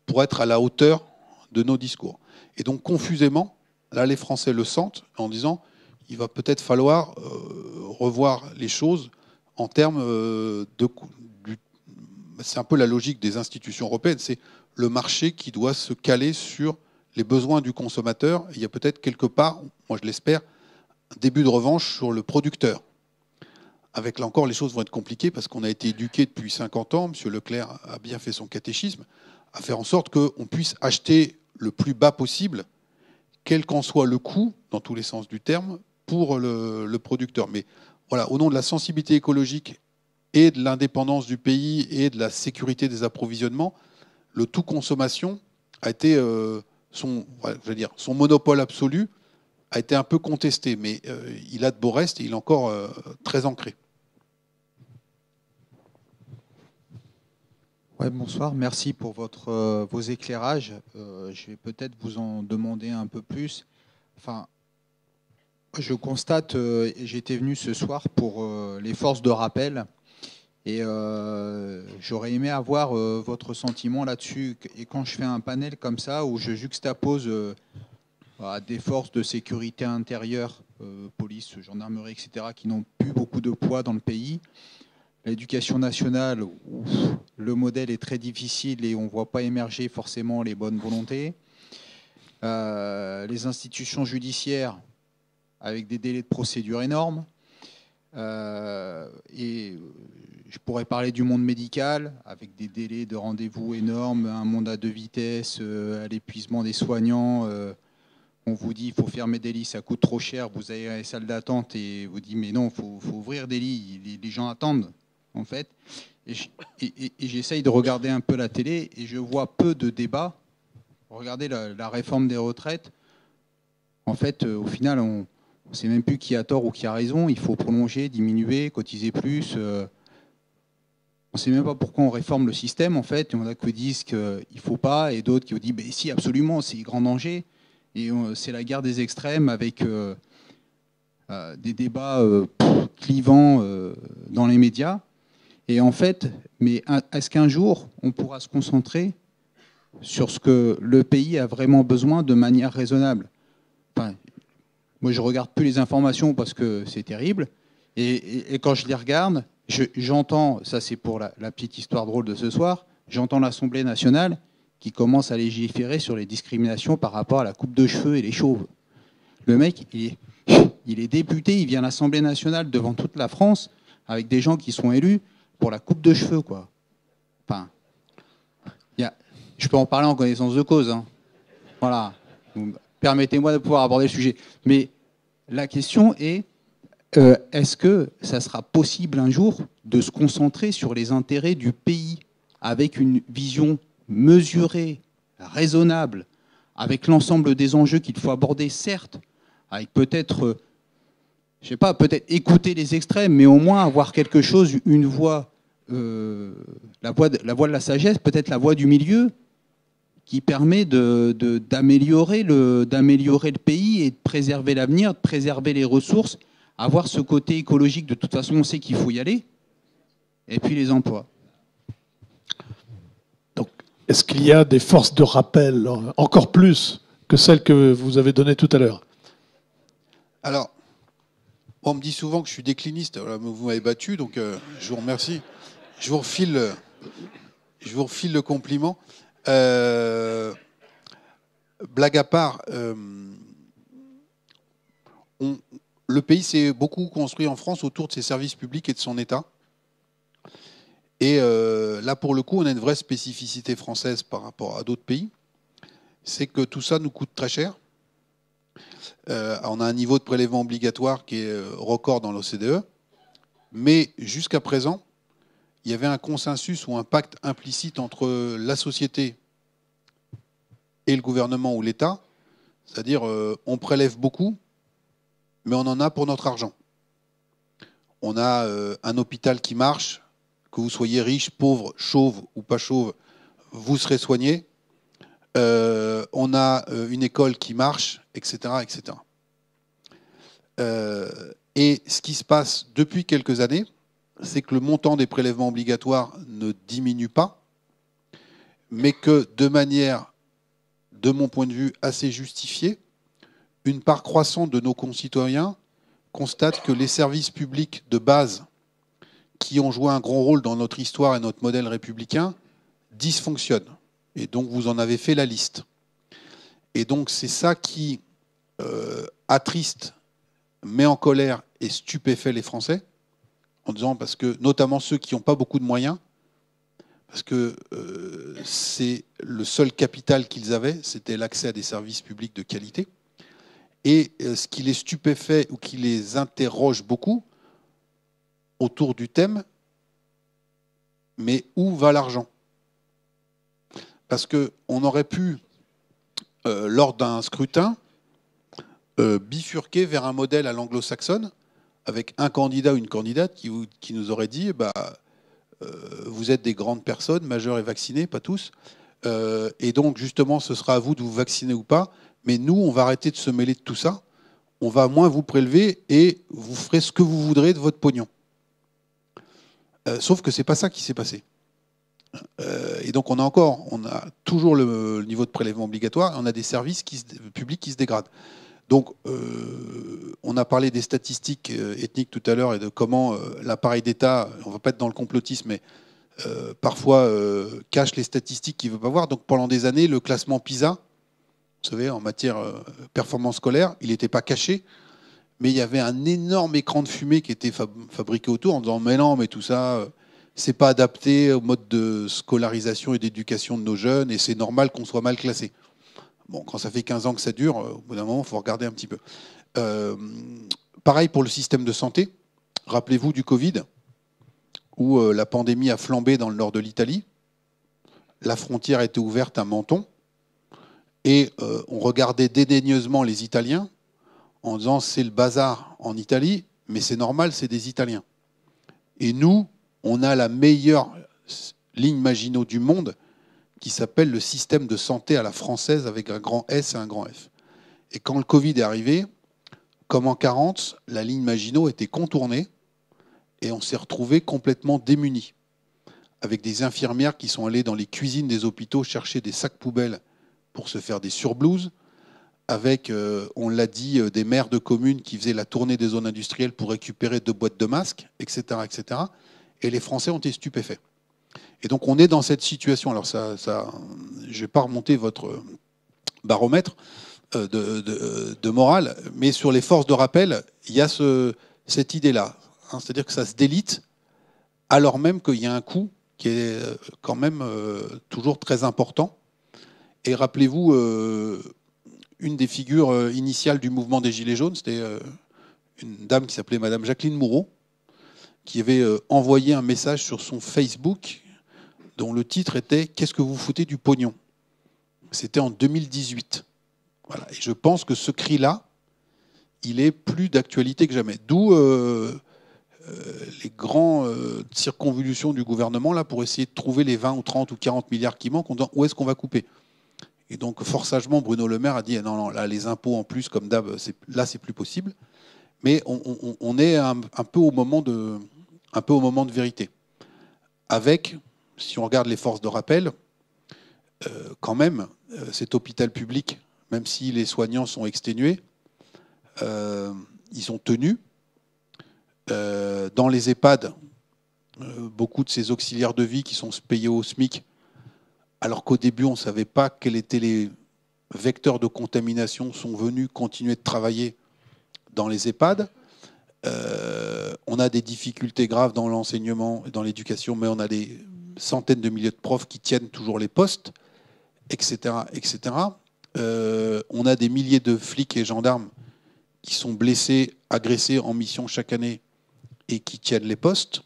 pour être à la hauteur de nos discours. Et donc confusément, là les Français le sentent en disant il va peut-être falloir euh, revoir les choses en termes euh, de... c'est un peu la logique des institutions européennes, c'est le marché qui doit se caler sur les besoins du consommateur. il y a peut-être quelque part, moi je l'espère, début de revanche sur le producteur. Avec là encore, les choses vont être compliquées parce qu'on a été éduqué depuis 50 ans, M. Leclerc a bien fait son catéchisme, à faire en sorte qu'on puisse acheter le plus bas possible, quel qu'en soit le coût, dans tous les sens du terme, pour le, producteur. Mais voilà, au nom de la sensibilité écologique et de l'indépendance du pays et de la sécurité des approvisionnements, le tout consommation a été euh, je veux dire, son monopole absolu a été un peu contesté, mais euh, il a de beaux restes et il est encore euh, très ancré. Ouais, bonsoir, merci pour votre, euh, vos éclairages. je vais peut-être vous en demander un peu plus. Enfin, je constate, j'étais venu ce soir pour les forces de rappel et j'aurais aimé avoir votre sentiment là-dessus. Et quand je fais un panel comme ça où je juxtapose à des forces de sécurité intérieure, euh, police, gendarmerie, etc., qui n'ont plus beaucoup de poids dans le pays. L'éducation nationale, le modèle est très difficile et on ne voit pas émerger forcément les bonnes volontés. Euh, les institutions judiciaires, avec des délais de procédure énormes. Euh, et je pourrais parler du monde médical, avec des délais de rendez-vous énormes, un monde à deux vitesses, à l'épuisement des soignants on vous dit il faut fermer des lits, ça coûte trop cher, vous avez à la salle d'attente et vous dites mais non, il faut, ouvrir des lits, les, gens attendent en fait. Et j'essaye de regarder un peu la télé et je vois peu de débats. Regardez la, réforme des retraites. En fait, euh, au final, on ne sait même plus qui a tort ou qui a raison. Il faut prolonger, diminuer, cotiser plus. Euh. on ne sait même pas pourquoi on réforme le système, en fait. Il y en a qui disent qu'il ne faut pas, et d'autres qui vous disent, mais si, absolument, c'est grand danger. Et euh, c'est la guerre des extrêmes avec euh, euh, des débats clivants dans les médias. Et en fait, mais est-ce qu'un jour, on pourra se concentrer sur ce que le pays a vraiment besoin de manière raisonnable Moi, je ne regarde plus les informations parce que c'est terrible. Et, quand je les regarde, j'entends, ça c'est pour la petite histoire drôle de ce soir, j'entends l'Assemblée nationale qui commence à légiférer sur les discriminations par rapport à la coupe de cheveux et les chauves. Le mec, il est, député, il vient à l'Assemblée nationale devant toute la France avec des gens qui sont élus pour la coupe de cheveux, quoi. Enfin, je peux en parler en connaissance de cause. Hein. Voilà. Permettez-moi de pouvoir aborder le sujet. Mais la question est euh, est-ce que ça sera possible un jour de se concentrer sur les intérêts du pays avec une vision Mesuré, raisonnable, avec l'ensemble des enjeux qu'il faut aborder, certes, avec peut-être, euh, je sais pas, peut-être écouter les extrêmes, mais au moins avoir quelque chose, une voix, euh, la, voix de, la sagesse, peut-être la voix du milieu, qui permet d'améliorer le pays et de préserver l'avenir, de préserver les ressources, avoir ce côté écologique, de toute façon on sait qu'il faut y aller, et puis les emplois. Est-ce qu'il y a des forces de rappel euh, encore plus que celles que vous avez données tout à l'heure Alors, on me dit souvent que je suis décliniste. vous m'avez battu, donc euh, je vous remercie. Je vous refile, je vous le compliment. Euh, blague à part, le pays s'est beaucoup construit en France autour de ses services publics et de son État. Et euh, là, pour le coup, on a une vraie spécificité française par rapport à d'autres pays. C'est que tout ça nous coûte très cher. Euh, on a un niveau de prélèvement obligatoire qui est euh, record dans l'OCDE. Mais jusqu'à présent, il y avait un consensus ou un pacte implicite entre la société et le gouvernement ou l'État. C'est-à-dire, on prélève beaucoup, mais on en a pour notre argent. On a un hôpital qui marche, que vous soyez riche, pauvre, chauve ou pas chauve, vous serez soigné. Euh, on a euh, une école qui marche, etc. etc. Euh, et ce qui se passe depuis quelques années, c'est que le montant des prélèvements obligatoires ne diminue pas, mais que de manière, de mon point de vue, assez justifiée, une part croissante de nos concitoyens constate que les services publics de base qui ont joué un grand rôle dans notre histoire et notre modèle républicain dysfonctionnent. Et donc vous en avez fait la liste. Et donc c'est ça qui euh, attriste, met en colère et stupéfait les Français, en disant parce que notamment ceux qui n'ont pas beaucoup de moyens, parce que euh, c'est le seul capital qu'ils avaient, c'était l'accès à des services publics de qualité. Et euh, ce qui les stupéfait ou qui les interroge beaucoup, autour du thème, mais où va l'argent Parce qu'on aurait pu, euh, lors d'un scrutin, euh, bifurquer vers un modèle à l'anglo-saxonne, avec un candidat ou une candidate qui, nous aurait dit, bah, euh, vous êtes des grandes personnes, majeures et vaccinées, pas tous, et donc justement, ce sera à vous de vous vacciner ou pas, mais nous, on va arrêter de se mêler de tout ça, on va moins vous prélever et vous ferez ce que vous voudrez de votre pognon. Euh, sauf que c'est pas ça qui s'est passé. Euh, et donc on a encore, on a toujours le, niveau de prélèvement obligatoire, on a des services publics qui se dégradent. Donc euh, on a parlé des statistiques ethniques tout à l'heure et de comment l'appareil d'État, on ne va pas être dans le complotisme, mais parfois cache les statistiques qu'il veut pas voir. Donc pendant des années, le classement PISA, vous savez, en matière performance scolaire, il n'était pas caché mais il y avait un énorme écran de fumée qui était fabriqué autour en disant mais non, mais tout ça, euh, c'est pas adapté au mode de scolarisation et d'éducation de nos jeunes et c'est normal qu'on soit mal classé. Bon, quand ça fait 15 ans que ça dure, euh, au bout d'un moment, il faut regarder un petit peu. Euh, pareil pour le système de santé. Rappelez-vous du Covid, où la pandémie a flambé dans le nord de l'Italie. La frontière était ouverte à Menton. Et on regardait dédaigneusement les Italiens en disant c'est le bazar en Italie, mais c'est normal, c'est des Italiens. Et nous, on a la meilleure ligne Maginot du monde qui s'appelle le système de santé à la française avec un grand S et un grand F. Et quand le Covid est arrivé, comme en 40, la ligne Maginot était contournée et on s'est retrouvé complètement démunis avec des infirmières qui sont allées dans les cuisines des hôpitaux chercher des sacs poubelles pour se faire des surblouses avec, euh, on l'a dit, euh, des maires de communes qui faisaient la tournée des zones industrielles pour récupérer deux boîtes de masques, etc. etc. et les Français ont été stupéfaits. Et donc on est dans cette situation. Alors ça, je ne vais pas remonter votre baromètre euh, de, morale, mais sur les forces de rappel, il y a ce, cette idée-là. Hein. C'est-à-dire que ça se délite alors même qu'il y a un coût qui est quand même toujours très important. Et rappelez-vous, une des figures euh, initiales du mouvement des Gilets jaunes. C'était euh, une dame qui s'appelait Madame Jacqueline Moureau, qui avait euh, envoyé un message sur son Facebook dont le titre était Qu'est-ce que vous foutez du pognon C'était en 2018. Et je pense que ce cri-là, il est plus d'actualité que jamais. D'où les grandes circonvolutions du gouvernement là, pour essayer de trouver les 20 ou 30 ou 40 milliards qui manquent. où est-ce qu'on va couper et donc, forçagement, Bruno Le Maire a dit non, non, là, les impôts en plus, comme d'hab, là, c'est plus possible. Mais on, est un, peu au moment de, un peu au moment de vérité. Avec, si on regarde les forces de rappel, euh, quand même, euh, cet hôpital public, même si les soignants sont exténués, euh, ils sont tenus. dans les EHPAD, beaucoup de ces auxiliaires de vie qui sont payés au SMIC alors qu'au début, on ne savait pas quels étaient les vecteurs de contamination, sont venus continuer de travailler dans les EHPAD. Euh, on a des difficultés graves dans l'enseignement et dans l'éducation, mais on a des centaines de milliers de profs qui tiennent toujours les postes, etc. etc. Euh, on a des milliers de flics et gendarmes qui sont blessés, agressés en mission chaque année et qui tiennent les postes.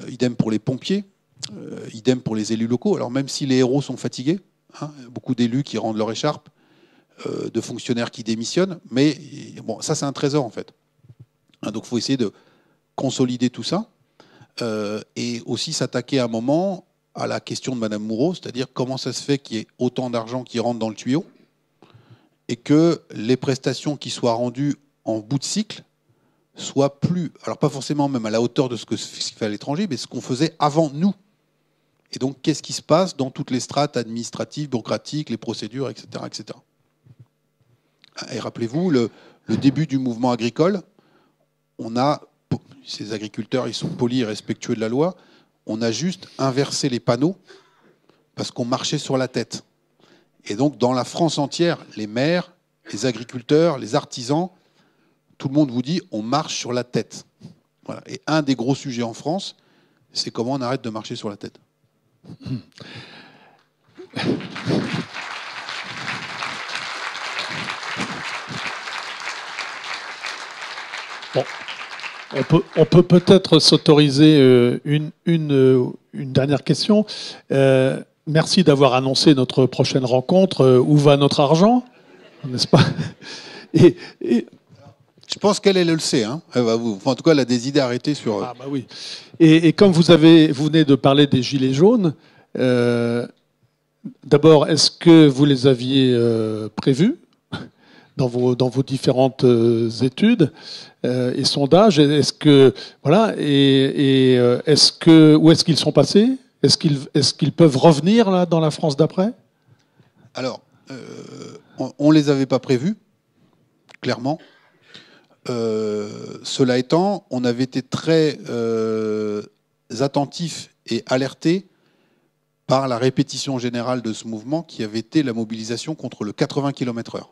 Euh, idem pour les pompiers. Euh, idem pour les élus locaux. Alors même si les héros sont fatigués, hein, beaucoup d'élus qui rendent leur écharpe, euh, de fonctionnaires qui démissionnent, mais bon, ça c'est un trésor en fait. Hein, donc il faut essayer de consolider tout ça euh, et aussi s'attaquer à un moment à la question de Madame Mouraud c'est-à-dire comment ça se fait qu'il y ait autant d'argent qui rentre dans le tuyau et que les prestations qui soient rendues en bout de cycle soient plus, alors pas forcément même à la hauteur de ce que se fait à l'étranger, mais ce qu'on faisait avant nous. Et donc, qu'est-ce qui se passe dans toutes les strates administratives, bureaucratiques, les procédures, etc. etc. Ah, et rappelez-vous, le, début du mouvement agricole, on a, ces agriculteurs, ils sont polis et respectueux de la loi, on a juste inversé les panneaux parce qu'on marchait sur la tête. Et donc, dans la France entière, les maires, les agriculteurs, les artisans, tout le monde vous dit on marche sur la tête. Et un des gros sujets en France, c'est comment on arrête de marcher sur la tête. On peut, peut être s'autoriser euh, une, euh, une, dernière question. Euh, merci d'avoir annoncé notre prochaine rencontre. Où va notre argent N'est-ce pas je pense qu'elle, elle le sait. Hein. en tout cas, elle a des idées arrêtées sur. Euh. Ah, bah oui. Et, comme vous, avez, vous venez de parler des Gilets jaunes, euh, d'abord, est-ce que vous les aviez euh, prévus dans vos, différentes études et sondages Est-ce que. Voilà. Et, est-ce que. Où est-ce qu'ils sont passés Est-ce qu'ils peuvent revenir là, dans la France d'après Alors, on ne les avait pas prévus, clairement. Euh, cela étant, on avait été très euh, attentifs et alertés par la répétition générale de ce mouvement qui avait été la mobilisation contre le 80 km/h.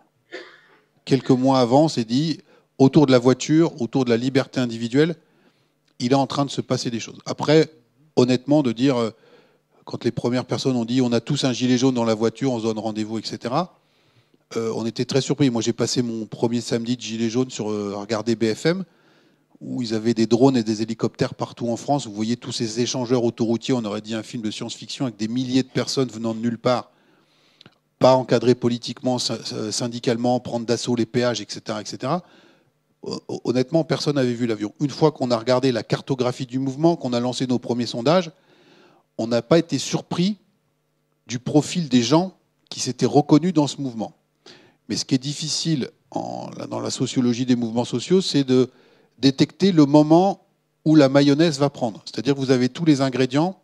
Quelques mois avant, c'est dit, autour de la voiture, autour de la liberté individuelle, il est en train de se passer des choses. Après, honnêtement, de dire, euh, quand les premières personnes ont dit on a tous un gilet jaune dans la voiture, on se donne rendez-vous, etc., euh, on était très surpris. Moi, j'ai passé mon premier samedi de Gilet jaune sur euh, regarder BFM, où ils avaient des drones et des hélicoptères partout en France. Vous voyez tous ces échangeurs autoroutiers, on aurait dit un film de science-fiction avec des milliers de personnes venant de nulle part, pas encadrés politiquement, syndicalement, prendre d'assaut les péages, etc. etc. Honnêtement, personne n'avait vu l'avion. Une fois qu'on a regardé la cartographie du mouvement, qu'on a lancé nos premiers sondages, on n'a pas été surpris du profil des gens qui s'étaient reconnus dans ce mouvement. Mais ce qui est difficile dans la sociologie des mouvements sociaux, c'est de détecter le moment où la mayonnaise va prendre. C'est-à-dire que vous avez tous les ingrédients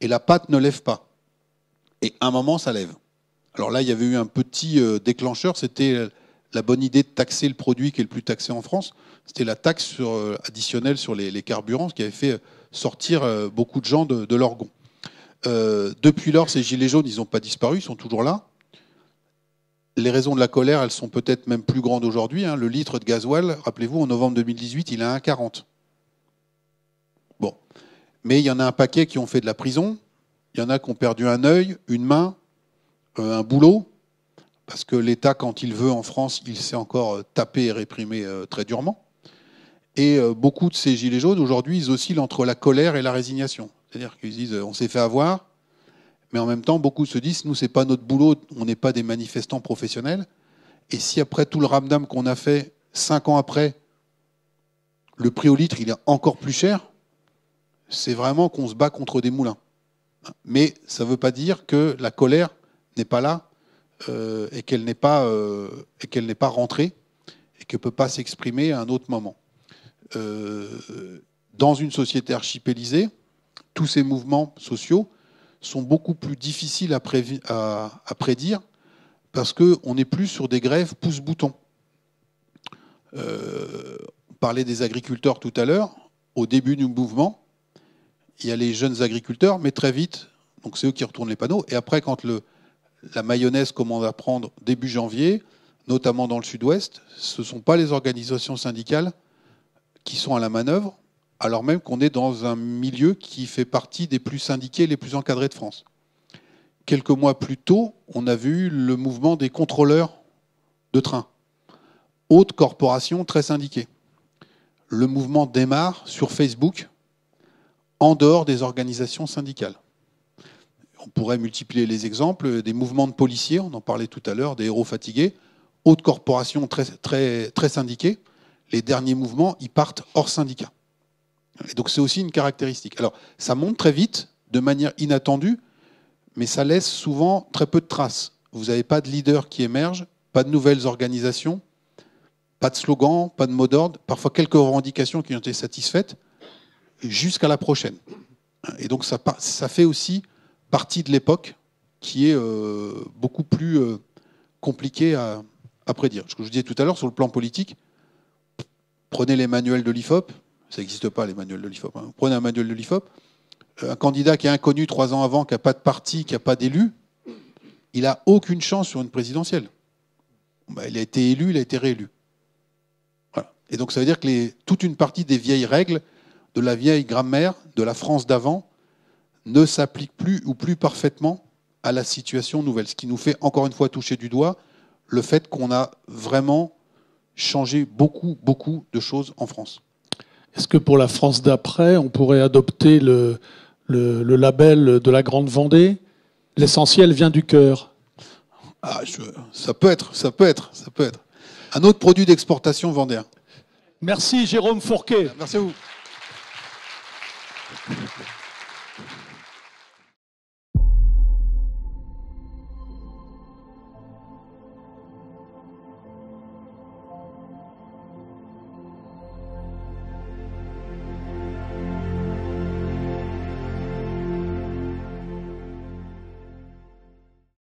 et la pâte ne lève pas. Et un moment, ça lève. Alors là, il y avait eu un petit euh, déclencheur, c'était la bonne idée de taxer le produit qui est le plus taxé en France. C'était la taxe euh, additionnelle sur les, carburants, ce qui avait fait sortir euh, beaucoup de gens de, l'orgon. depuis lors, ces gilets jaunes, ils n'ont pas disparu, ils sont toujours là les raisons de la colère, elles sont peut-être même plus grandes aujourd'hui. Hein. Le litre de gasoil, rappelez-vous, en novembre 2018, il est à 1,40. Bon. Mais il y en a un paquet qui ont fait de la prison. Il y en a qui ont perdu un œil, une main, euh, un boulot. Parce que l'État, quand il veut en France, il s'est encore euh, tapé et réprimé euh, très durement. Et beaucoup de ces gilets jaunes, aujourd'hui, ils oscillent entre la colère et la résignation. C'est-à-dire qu'ils disent on s'est fait avoir, mais en même temps, beaucoup se disent, nous, ce n'est pas notre boulot, on n'est pas des manifestants professionnels. Et si après tout le ramdam qu'on a fait, cinq ans après, le prix au litre, il est encore plus cher, c'est vraiment qu'on se bat contre des moulins. Mais ça ne veut pas dire que la colère n'est pas là euh, et qu'elle n'est pas, euh, et pas rentrée et qu'elle ne peut pas s'exprimer à un autre moment. Euh, dans une société archipélisée, tous ces mouvements sociaux, sont beaucoup plus difficiles à, prédire parce qu'on n'est plus sur des grèves pouce-bouton. Euh, on parlait des agriculteurs tout à l'heure. Au début du mouvement, il y a les jeunes agriculteurs, mais très vite, donc c'est eux qui retournent les panneaux. Et après, quand le, la mayonnaise commence à prendre début janvier, notamment dans le sud-ouest, ce ne sont pas les organisations syndicales qui sont à la manœuvre, alors même qu'on est dans un milieu qui fait partie des plus syndiqués, les plus encadrés de France. Quelques mois plus tôt, on a vu le mouvement des contrôleurs de train, haute corporation très syndiquée. Le mouvement démarre sur Facebook, en dehors des organisations syndicales. On pourrait multiplier les exemples des mouvements de policiers, on en parlait tout à l'heure, des héros fatigués, Haute corporation, très, très, très Les derniers mouvements, ils partent hors syndicat donc c'est aussi une caractéristique. Alors ça monte très vite, de manière inattendue, mais ça laisse souvent très peu de traces. Vous n'avez pas de leader qui émerge, pas de nouvelles organisations, pas de slogan, pas de mot d'ordre, parfois quelques revendications qui ont été satisfaites, jusqu'à la prochaine. Et donc ça, fait aussi partie de l'époque qui est euh, beaucoup plus euh, compliquée à, prédire. Ce que je disais tout à l'heure sur le plan politique, prenez les manuels de l'IFOP, ça n'existe pas, les manuels de l'IFOP. Hein. prenez un manuel de l'IFOP, euh, un candidat qui est inconnu trois ans avant, qui n'a pas de parti, qui n'a pas d'élu, il n'a aucune chance sur une présidentielle. Bah, il a été élu, il a été réélu. Et donc ça veut dire que toute une partie des vieilles règles, de la vieille grammaire, de la France d'avant, ne s'applique plus ou plus parfaitement à la situation nouvelle. Ce qui nous fait encore une fois toucher du doigt le fait qu'on a vraiment changé beaucoup, beaucoup de choses en France. Est-ce que pour la France d'après, on pourrait adopter le, label de la Grande Vendée L'essentiel vient du cœur. Ah, ça peut être, ça peut être, ça peut être. Un autre produit d'exportation vendéen. Merci Jérôme Fourquet. Merci à vous.